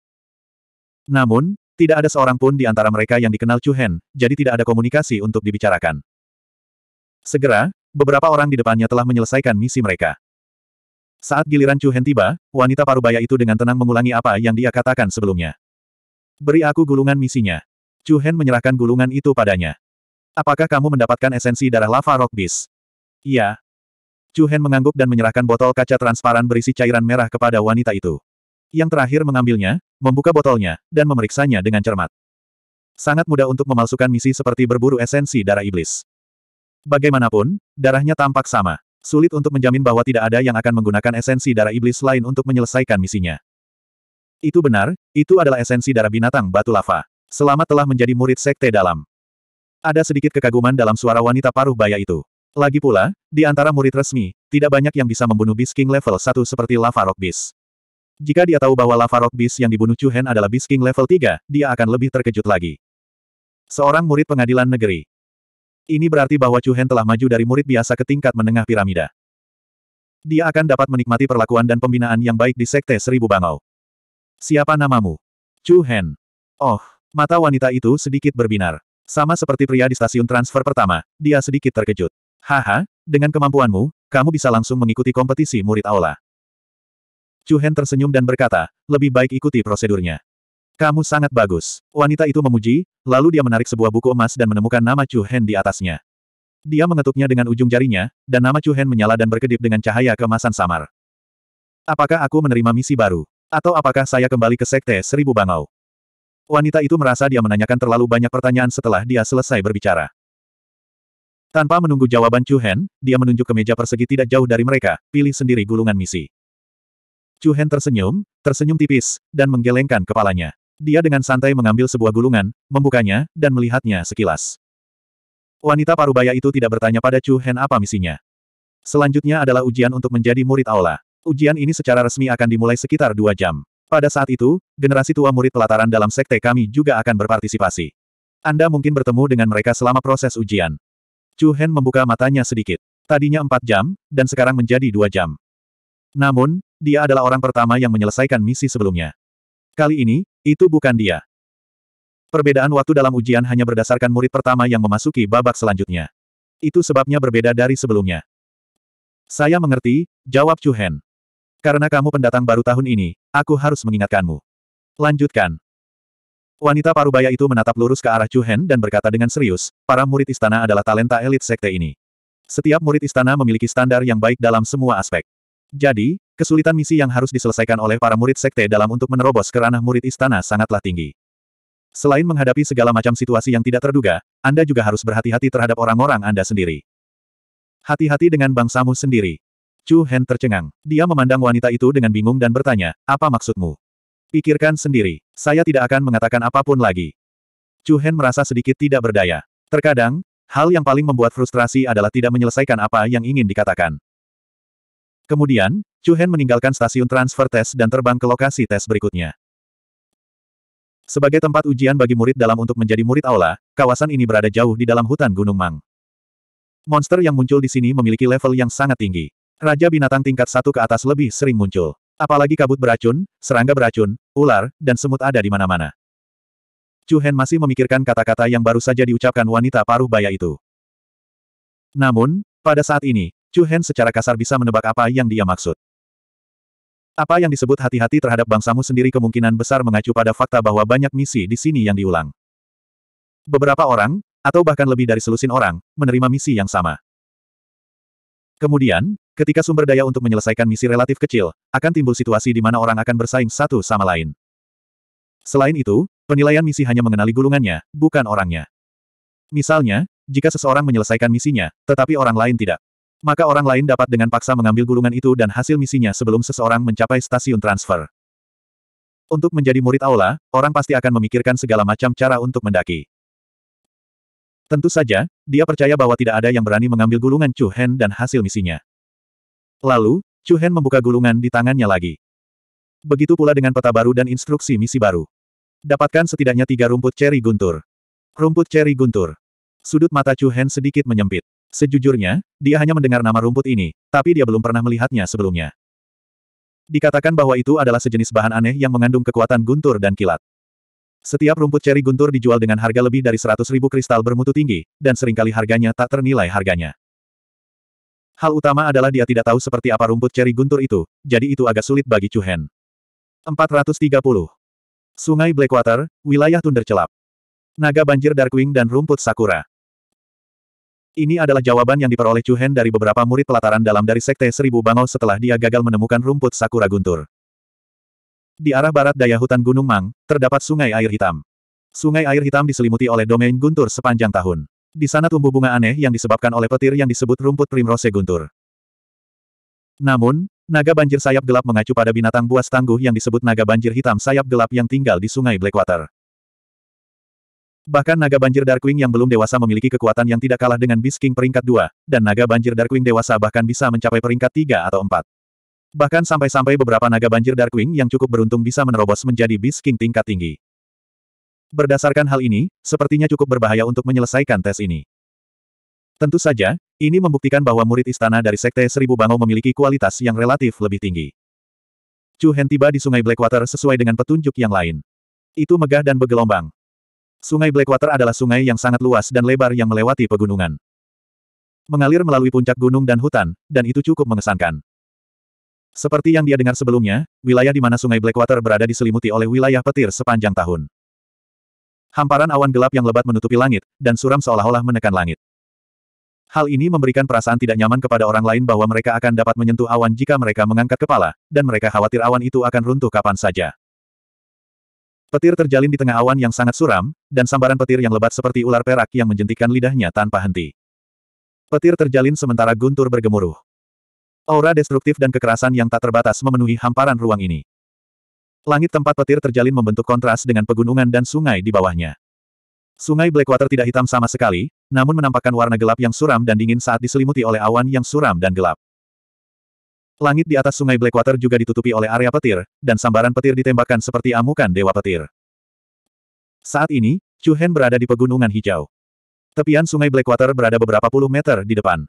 Namun, tidak ada seorang pun di antara mereka yang dikenal Chu Hen, jadi tidak ada komunikasi untuk dibicarakan. Segera, beberapa orang di depannya telah menyelesaikan misi mereka. Saat giliran Chu Hen tiba, wanita parubaya itu dengan tenang mengulangi apa yang dia katakan sebelumnya. Beri aku gulungan misinya. Chu Hen menyerahkan gulungan itu padanya. Apakah kamu mendapatkan esensi darah lava rock beast? Iya, Chu Hen mengangguk dan menyerahkan botol kaca transparan berisi cairan merah kepada wanita itu. Yang terakhir mengambilnya, membuka botolnya, dan memeriksanya dengan cermat. Sangat mudah untuk memalsukan misi seperti berburu esensi darah iblis. Bagaimanapun, darahnya tampak sama. Sulit untuk menjamin bahwa tidak ada yang akan menggunakan esensi darah iblis lain untuk menyelesaikan misinya. Itu benar, itu adalah esensi darah binatang batu lava. Selamat telah menjadi murid sekte dalam. Ada sedikit kekaguman dalam suara wanita paruh baya itu. Lagi pula, di antara murid resmi, tidak banyak yang bisa membunuh Beast King level 1 seperti Lava Rock Beast. Jika dia tahu bahwa Lava Rock Beast yang dibunuh Chu Hen adalah Beast King level 3, dia akan lebih terkejut lagi. Seorang murid pengadilan negeri. Ini berarti bahwa Chu Hen telah maju dari murid biasa ke tingkat menengah piramida. Dia akan dapat menikmati perlakuan dan pembinaan yang baik di Sekte Seribu Bangau. Siapa namamu? Chu Hen. Oh, mata wanita itu sedikit berbinar. Sama seperti pria di stasiun transfer pertama, dia sedikit terkejut. Haha, dengan kemampuanmu, kamu bisa langsung mengikuti kompetisi murid aula. Chu Hen tersenyum dan berkata, lebih baik ikuti prosedurnya. Kamu sangat bagus. Wanita itu memuji, lalu dia menarik sebuah buku emas dan menemukan nama Chu Hen di atasnya. Dia mengetuknya dengan ujung jarinya, dan nama Chu Hen menyala dan berkedip dengan cahaya kemasan samar. Apakah aku menerima misi baru? Atau apakah saya kembali ke Sekte Seribu Bangau? Wanita itu merasa dia menanyakan terlalu banyak pertanyaan setelah dia selesai berbicara. Tanpa menunggu jawaban Chu Hen, dia menunjuk ke meja persegi tidak jauh dari mereka, pilih sendiri gulungan misi. Chu Hen tersenyum, tersenyum tipis, dan menggelengkan kepalanya. Dia dengan santai mengambil sebuah gulungan, membukanya, dan melihatnya sekilas. Wanita parubaya itu tidak bertanya pada Chu Hen apa misinya. Selanjutnya adalah ujian untuk menjadi murid aula. Ujian ini secara resmi akan dimulai sekitar dua jam. Pada saat itu, generasi tua murid pelataran dalam sekte kami juga akan berpartisipasi. Anda mungkin bertemu dengan mereka selama proses ujian. Chu Hen membuka matanya sedikit. Tadinya empat jam, dan sekarang menjadi dua jam. Namun, dia adalah orang pertama yang menyelesaikan misi sebelumnya. Kali ini, itu bukan dia. Perbedaan waktu dalam ujian hanya berdasarkan murid pertama yang memasuki babak selanjutnya. Itu sebabnya berbeda dari sebelumnya. Saya mengerti, jawab Chu Hen. Karena kamu pendatang baru tahun ini, aku harus mengingatkanmu. Lanjutkan. Wanita parubaya itu menatap lurus ke arah Chu Hen dan berkata dengan serius, para murid istana adalah talenta elit sekte ini. Setiap murid istana memiliki standar yang baik dalam semua aspek. Jadi, kesulitan misi yang harus diselesaikan oleh para murid sekte dalam untuk menerobos ke ranah murid istana sangatlah tinggi. Selain menghadapi segala macam situasi yang tidak terduga, Anda juga harus berhati-hati terhadap orang-orang Anda sendiri. Hati-hati dengan bangsamu sendiri. Chu Hen tercengang. Dia memandang wanita itu dengan bingung dan bertanya, apa maksudmu? Pikirkan sendiri. Saya tidak akan mengatakan apapun lagi. Chu Hen merasa sedikit tidak berdaya. Terkadang, hal yang paling membuat frustrasi adalah tidak menyelesaikan apa yang ingin dikatakan. Kemudian, Chu Hen meninggalkan stasiun transfer tes dan terbang ke lokasi tes berikutnya. Sebagai tempat ujian bagi murid dalam untuk menjadi murid aula, kawasan ini berada jauh di dalam hutan Gunung Mang. Monster yang muncul di sini memiliki level yang sangat tinggi. Raja binatang tingkat satu ke atas lebih sering muncul. Apalagi kabut beracun, serangga beracun, ular, dan semut ada di mana-mana. Chu Hen masih memikirkan kata-kata yang baru saja diucapkan wanita paruh baya itu. Namun, pada saat ini, Chu Hen secara kasar bisa menebak apa yang dia maksud. Apa yang disebut hati-hati terhadap bangsamu sendiri kemungkinan besar mengacu pada fakta bahwa banyak misi di sini yang diulang. Beberapa orang, atau bahkan lebih dari selusin orang, menerima misi yang sama. Kemudian, Ketika sumber daya untuk menyelesaikan misi relatif kecil, akan timbul situasi di mana orang akan bersaing satu sama lain. Selain itu, penilaian misi hanya mengenali gulungannya, bukan orangnya. Misalnya, jika seseorang menyelesaikan misinya, tetapi orang lain tidak, maka orang lain dapat dengan paksa mengambil gulungan itu dan hasil misinya sebelum seseorang mencapai stasiun transfer. Untuk menjadi murid aula, orang pasti akan memikirkan segala macam cara untuk mendaki. Tentu saja, dia percaya bahwa tidak ada yang berani mengambil gulungan Chu Hen dan hasil misinya. Lalu, Chu Hen membuka gulungan di tangannya lagi. Begitu pula dengan peta baru dan instruksi misi baru. Dapatkan setidaknya tiga rumput ceri guntur. Rumput ceri guntur. Sudut mata Chu Hen sedikit menyempit. Sejujurnya, dia hanya mendengar nama rumput ini, tapi dia belum pernah melihatnya sebelumnya. Dikatakan bahwa itu adalah sejenis bahan aneh yang mengandung kekuatan guntur dan kilat. Setiap rumput ceri guntur dijual dengan harga lebih dari 100.000 kristal bermutu tinggi, dan seringkali harganya tak ternilai harganya. Hal utama adalah dia tidak tahu seperti apa rumput ceri guntur itu, jadi itu agak sulit bagi Chu 430. Sungai Blackwater, wilayah Thunder Celap. Naga banjir Darkwing dan rumput Sakura. Ini adalah jawaban yang diperoleh Chu dari beberapa murid pelataran dalam dari Sekte Seribu Bangau setelah dia gagal menemukan rumput Sakura Guntur. Di arah barat daya hutan Gunung Mang, terdapat sungai air hitam. Sungai air hitam diselimuti oleh domain Guntur sepanjang tahun. Di sana tumbuh bunga aneh yang disebabkan oleh petir yang disebut rumput primrose guntur. Namun, naga banjir sayap gelap mengacu pada binatang buas tangguh yang disebut naga banjir hitam sayap gelap yang tinggal di sungai Blackwater. Bahkan naga banjir Darkwing yang belum dewasa memiliki kekuatan yang tidak kalah dengan Beast peringkat 2, dan naga banjir Darkwing dewasa bahkan bisa mencapai peringkat 3 atau 4. Bahkan sampai-sampai beberapa naga banjir Darkwing yang cukup beruntung bisa menerobos menjadi Beast tingkat tinggi. Berdasarkan hal ini, sepertinya cukup berbahaya untuk menyelesaikan tes ini. Tentu saja, ini membuktikan bahwa murid istana dari Sekte Seribu Bangau memiliki kualitas yang relatif lebih tinggi. Chu Hen tiba di Sungai Blackwater sesuai dengan petunjuk yang lain. Itu megah dan bergelombang. Sungai Blackwater adalah sungai yang sangat luas dan lebar yang melewati pegunungan. Mengalir melalui puncak gunung dan hutan, dan itu cukup mengesankan. Seperti yang dia dengar sebelumnya, wilayah di mana Sungai Blackwater berada diselimuti oleh wilayah petir sepanjang tahun. Hamparan awan gelap yang lebat menutupi langit, dan suram seolah-olah menekan langit. Hal ini memberikan perasaan tidak nyaman kepada orang lain bahwa mereka akan dapat menyentuh awan jika mereka mengangkat kepala, dan mereka khawatir awan itu akan runtuh kapan saja. Petir terjalin di tengah awan yang sangat suram, dan sambaran petir yang lebat seperti ular perak yang menjentikan lidahnya tanpa henti. Petir terjalin sementara guntur bergemuruh. Aura destruktif dan kekerasan yang tak terbatas memenuhi hamparan ruang ini. Langit tempat petir terjalin membentuk kontras dengan pegunungan dan sungai di bawahnya. Sungai Blackwater tidak hitam sama sekali, namun menampakkan warna gelap yang suram dan dingin saat diselimuti oleh awan yang suram dan gelap. Langit di atas sungai Blackwater juga ditutupi oleh area petir, dan sambaran petir ditembakkan seperti amukan dewa petir. Saat ini, Chu Hen berada di pegunungan hijau. Tepian sungai Blackwater berada beberapa puluh meter di depan.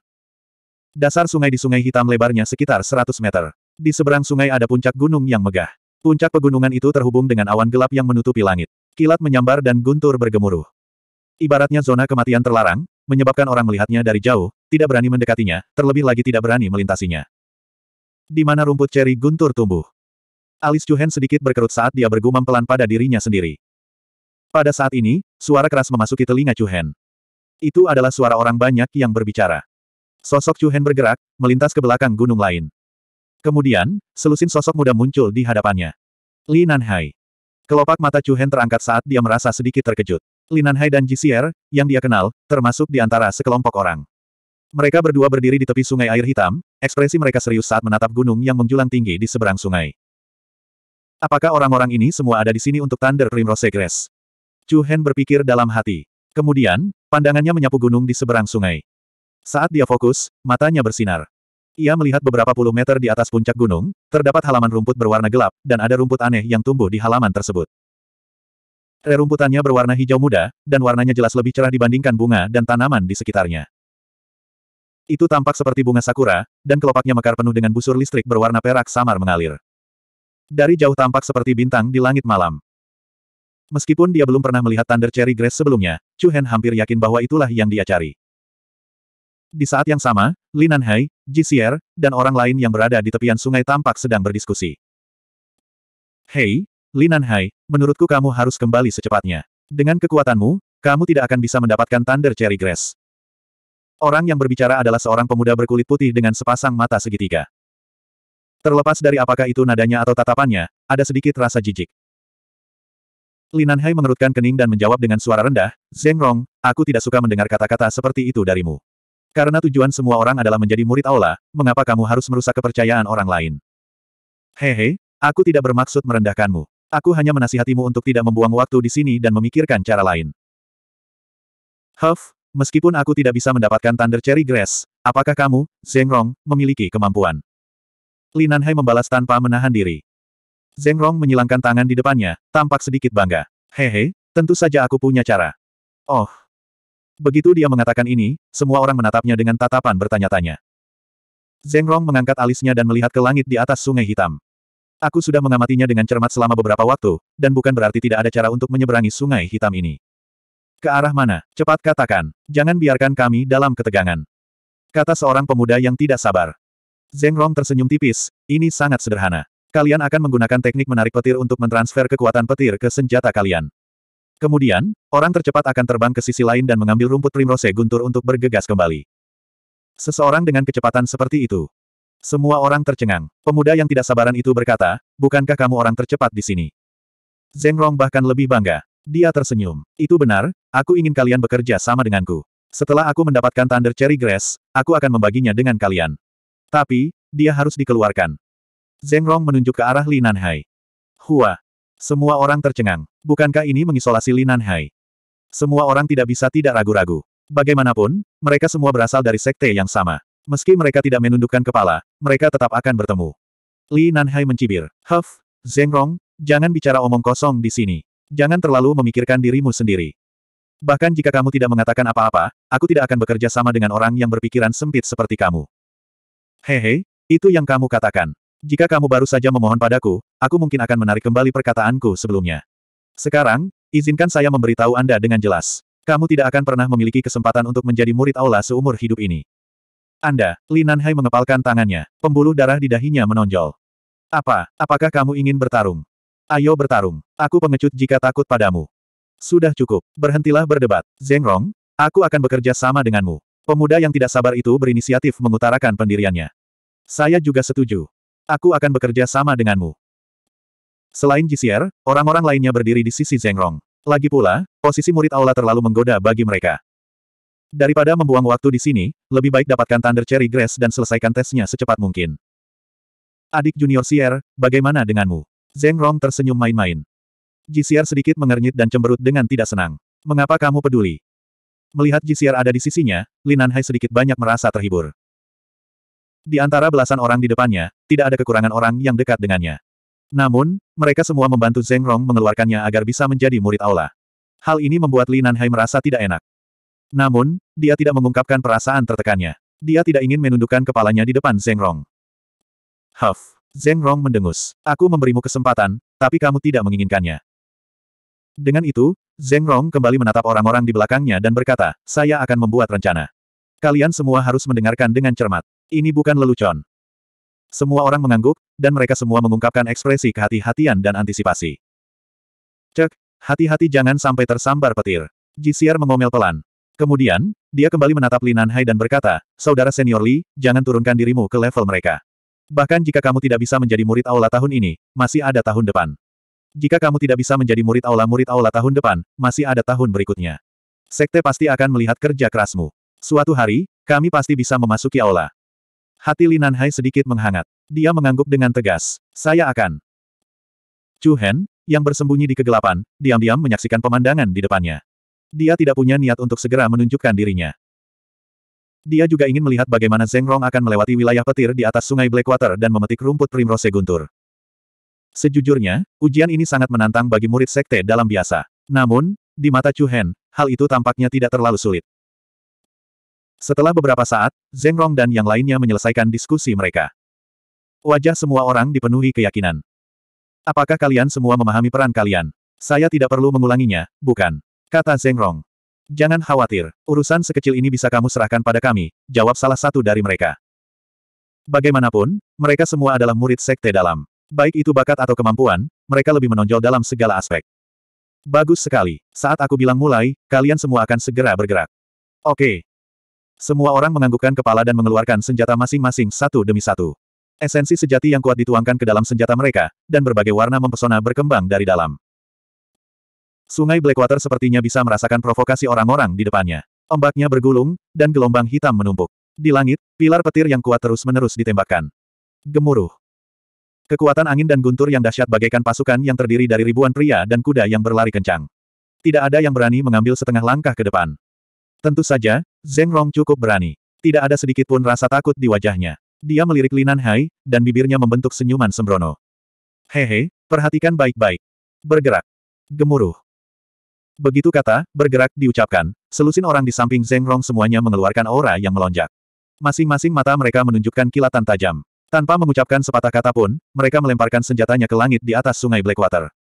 Dasar sungai di sungai hitam lebarnya sekitar 100 meter. Di seberang sungai ada puncak gunung yang megah. Puncak pegunungan itu terhubung dengan awan gelap yang menutupi langit. Kilat menyambar dan guntur bergemuruh. Ibaratnya zona kematian terlarang, menyebabkan orang melihatnya dari jauh, tidak berani mendekatinya, terlebih lagi tidak berani melintasinya. Di mana rumput ceri guntur tumbuh. Alis Juhen sedikit berkerut saat dia bergumam pelan pada dirinya sendiri. Pada saat ini, suara keras memasuki telinga Juhen. Itu adalah suara orang banyak yang berbicara. Sosok Chuhen bergerak, melintas ke belakang gunung lain. Kemudian, selusin sosok muda muncul di hadapannya. Li Nanhai. Kelopak mata Chu Hen terangkat saat dia merasa sedikit terkejut. Li Nanhai dan Jisier, yang dia kenal, termasuk di antara sekelompok orang. Mereka berdua berdiri di tepi sungai air hitam, ekspresi mereka serius saat menatap gunung yang menjulang tinggi di seberang sungai. Apakah orang-orang ini semua ada di sini untuk Thunder Primrose Grass? Chu Hen berpikir dalam hati. Kemudian, pandangannya menyapu gunung di seberang sungai. Saat dia fokus, matanya bersinar. Ia melihat beberapa puluh meter di atas puncak gunung, terdapat halaman rumput berwarna gelap, dan ada rumput aneh yang tumbuh di halaman tersebut. Rerumputannya berwarna hijau muda, dan warnanya jelas lebih cerah dibandingkan bunga dan tanaman di sekitarnya. Itu tampak seperti bunga sakura, dan kelopaknya mekar penuh dengan busur listrik berwarna perak samar mengalir. Dari jauh tampak seperti bintang di langit malam. Meskipun dia belum pernah melihat Thunder Cherry Grass sebelumnya, Chu Hen hampir yakin bahwa itulah yang dia cari. Di saat yang sama, Linan Hai, Jisier, dan orang lain yang berada di tepian sungai tampak sedang berdiskusi. Hei, Linan Hai, menurutku kamu harus kembali secepatnya. Dengan kekuatanmu, kamu tidak akan bisa mendapatkan Thunder Cherry Grass. Orang yang berbicara adalah seorang pemuda berkulit putih dengan sepasang mata segitiga. Terlepas dari apakah itu nadanya atau tatapannya, ada sedikit rasa jijik. Linan Hai mengerutkan kening dan menjawab dengan suara rendah, Zeng Rong, aku tidak suka mendengar kata-kata seperti itu darimu. Karena tujuan semua orang adalah menjadi murid aula, mengapa kamu harus merusak kepercayaan orang lain? Hehe, aku tidak bermaksud merendahkanmu. Aku hanya menasihatimu untuk tidak membuang waktu di sini dan memikirkan cara lain. Huff, meskipun aku tidak bisa mendapatkan Thunder Cherry Grass, apakah kamu, Rong, memiliki kemampuan? Linanhai membalas tanpa menahan diri. Rong menyilangkan tangan di depannya, tampak sedikit bangga. Hehe, tentu saja aku punya cara. Oh, Begitu dia mengatakan ini, semua orang menatapnya dengan tatapan bertanya-tanya. Zeng Rong mengangkat alisnya dan melihat ke langit di atas sungai hitam. Aku sudah mengamatinya dengan cermat selama beberapa waktu, dan bukan berarti tidak ada cara untuk menyeberangi sungai hitam ini. Ke arah mana? Cepat katakan. Jangan biarkan kami dalam ketegangan. Kata seorang pemuda yang tidak sabar. Zeng Rong tersenyum tipis, ini sangat sederhana. Kalian akan menggunakan teknik menarik petir untuk mentransfer kekuatan petir ke senjata kalian. Kemudian, orang tercepat akan terbang ke sisi lain dan mengambil rumput primrose guntur untuk bergegas kembali. Seseorang dengan kecepatan seperti itu. Semua orang tercengang. Pemuda yang tidak sabaran itu berkata, bukankah kamu orang tercepat di sini? Zeng Rong bahkan lebih bangga. Dia tersenyum. Itu benar, aku ingin kalian bekerja sama denganku. Setelah aku mendapatkan Thunder Cherry Grass, aku akan membaginya dengan kalian. Tapi, dia harus dikeluarkan. Zeng Rong menunjuk ke arah Li Nanhai. Hua, semua orang tercengang. Bukankah ini mengisolasi Linan Hai? Semua orang tidak bisa tidak ragu-ragu. Bagaimanapun, mereka semua berasal dari sekte yang sama. Meski mereka tidak menundukkan kepala, mereka tetap akan bertemu. Li Nanhai mencibir. Huff, Zengrong, jangan bicara omong kosong di sini. Jangan terlalu memikirkan dirimu sendiri. Bahkan jika kamu tidak mengatakan apa-apa, aku tidak akan bekerja sama dengan orang yang berpikiran sempit seperti kamu. Hehe, itu yang kamu katakan. Jika kamu baru saja memohon padaku, aku mungkin akan menarik kembali perkataanku sebelumnya. Sekarang, izinkan saya memberitahu Anda dengan jelas. Kamu tidak akan pernah memiliki kesempatan untuk menjadi murid aula seumur hidup ini. Anda, Lin Nanhai mengepalkan tangannya. Pembuluh darah di dahinya menonjol. Apa, apakah kamu ingin bertarung? Ayo bertarung. Aku pengecut jika takut padamu. Sudah cukup. Berhentilah berdebat. Zeng Rong, aku akan bekerja sama denganmu. Pemuda yang tidak sabar itu berinisiatif mengutarakan pendiriannya. Saya juga setuju. Aku akan bekerja sama denganmu. Selain Jisier, orang-orang lainnya berdiri di sisi Zengrong. Lagi pula, posisi murid aula terlalu menggoda bagi mereka. Daripada membuang waktu di sini, lebih baik dapatkan Thunder Cherry Grass dan selesaikan tesnya secepat mungkin. Adik junior Sier, bagaimana denganmu? Zeng Rong tersenyum main-main. Jisier sedikit mengernyit dan cemberut dengan tidak senang. Mengapa kamu peduli? Melihat Jisier ada di sisinya, Linan Hai sedikit banyak merasa terhibur. Di antara belasan orang di depannya, tidak ada kekurangan orang yang dekat dengannya. Namun, mereka semua membantu Zeng Rong mengeluarkannya agar bisa menjadi murid aula. Hal ini membuat Li Nanhai merasa tidak enak. Namun, dia tidak mengungkapkan perasaan tertekannya. Dia tidak ingin menundukkan kepalanya di depan Zeng Rong. Huff. Zeng Rong mendengus. Aku memberimu kesempatan, tapi kamu tidak menginginkannya. Dengan itu, Zeng Rong kembali menatap orang-orang di belakangnya dan berkata, saya akan membuat rencana. Kalian semua harus mendengarkan dengan cermat. Ini bukan lelucon. Semua orang mengangguk, dan mereka semua mengungkapkan ekspresi kehati-hatian dan antisipasi. Cek, hati-hati jangan sampai tersambar petir. Jisier mengomel pelan. Kemudian, dia kembali menatap Li Nanhai dan berkata, Saudara senior Li, jangan turunkan dirimu ke level mereka. Bahkan jika kamu tidak bisa menjadi murid aula tahun ini, masih ada tahun depan. Jika kamu tidak bisa menjadi murid aula-murid aula tahun depan, masih ada tahun berikutnya. Sekte pasti akan melihat kerja kerasmu. Suatu hari, kami pasti bisa memasuki aula. Hati Linan Hai sedikit menghangat. Dia mengangguk dengan tegas. Saya akan. Chu Hen, yang bersembunyi di kegelapan, diam-diam menyaksikan pemandangan di depannya. Dia tidak punya niat untuk segera menunjukkan dirinya. Dia juga ingin melihat bagaimana Zeng Rong akan melewati wilayah petir di atas sungai Blackwater dan memetik rumput primrose guntur. Sejujurnya, ujian ini sangat menantang bagi murid sekte dalam biasa. Namun, di mata Chu Hen, hal itu tampaknya tidak terlalu sulit. Setelah beberapa saat, Zeng Rong dan yang lainnya menyelesaikan diskusi mereka. Wajah semua orang dipenuhi keyakinan. Apakah kalian semua memahami peran kalian? Saya tidak perlu mengulanginya, bukan? Kata Zeng Rong. Jangan khawatir, urusan sekecil ini bisa kamu serahkan pada kami, jawab salah satu dari mereka. Bagaimanapun, mereka semua adalah murid sekte dalam. Baik itu bakat atau kemampuan, mereka lebih menonjol dalam segala aspek. Bagus sekali. Saat aku bilang mulai, kalian semua akan segera bergerak. Oke, semua orang menganggukkan kepala dan mengeluarkan senjata masing-masing satu demi satu. Esensi sejati yang kuat dituangkan ke dalam senjata mereka, dan berbagai warna mempesona berkembang dari dalam. Sungai Blackwater sepertinya bisa merasakan provokasi orang-orang di depannya. Ombaknya bergulung, dan gelombang hitam menumpuk. Di langit, pilar petir yang kuat terus-menerus ditembakkan. Gemuruh. Kekuatan angin dan guntur yang dahsyat bagaikan pasukan yang terdiri dari ribuan pria dan kuda yang berlari kencang. Tidak ada yang berani mengambil setengah langkah ke depan. Tentu saja, Zeng Rong cukup berani. Tidak ada sedikit pun rasa takut di wajahnya. Dia melirik Linan Hai, dan bibirnya membentuk senyuman sembrono. Hehe, perhatikan baik-baik. Bergerak. Gemuruh. Begitu kata, bergerak diucapkan, selusin orang di samping Zeng Rong semuanya mengeluarkan aura yang melonjak. Masing-masing mata mereka menunjukkan kilatan tajam. Tanpa mengucapkan sepatah kata pun, mereka melemparkan senjatanya ke langit di atas sungai Blackwater.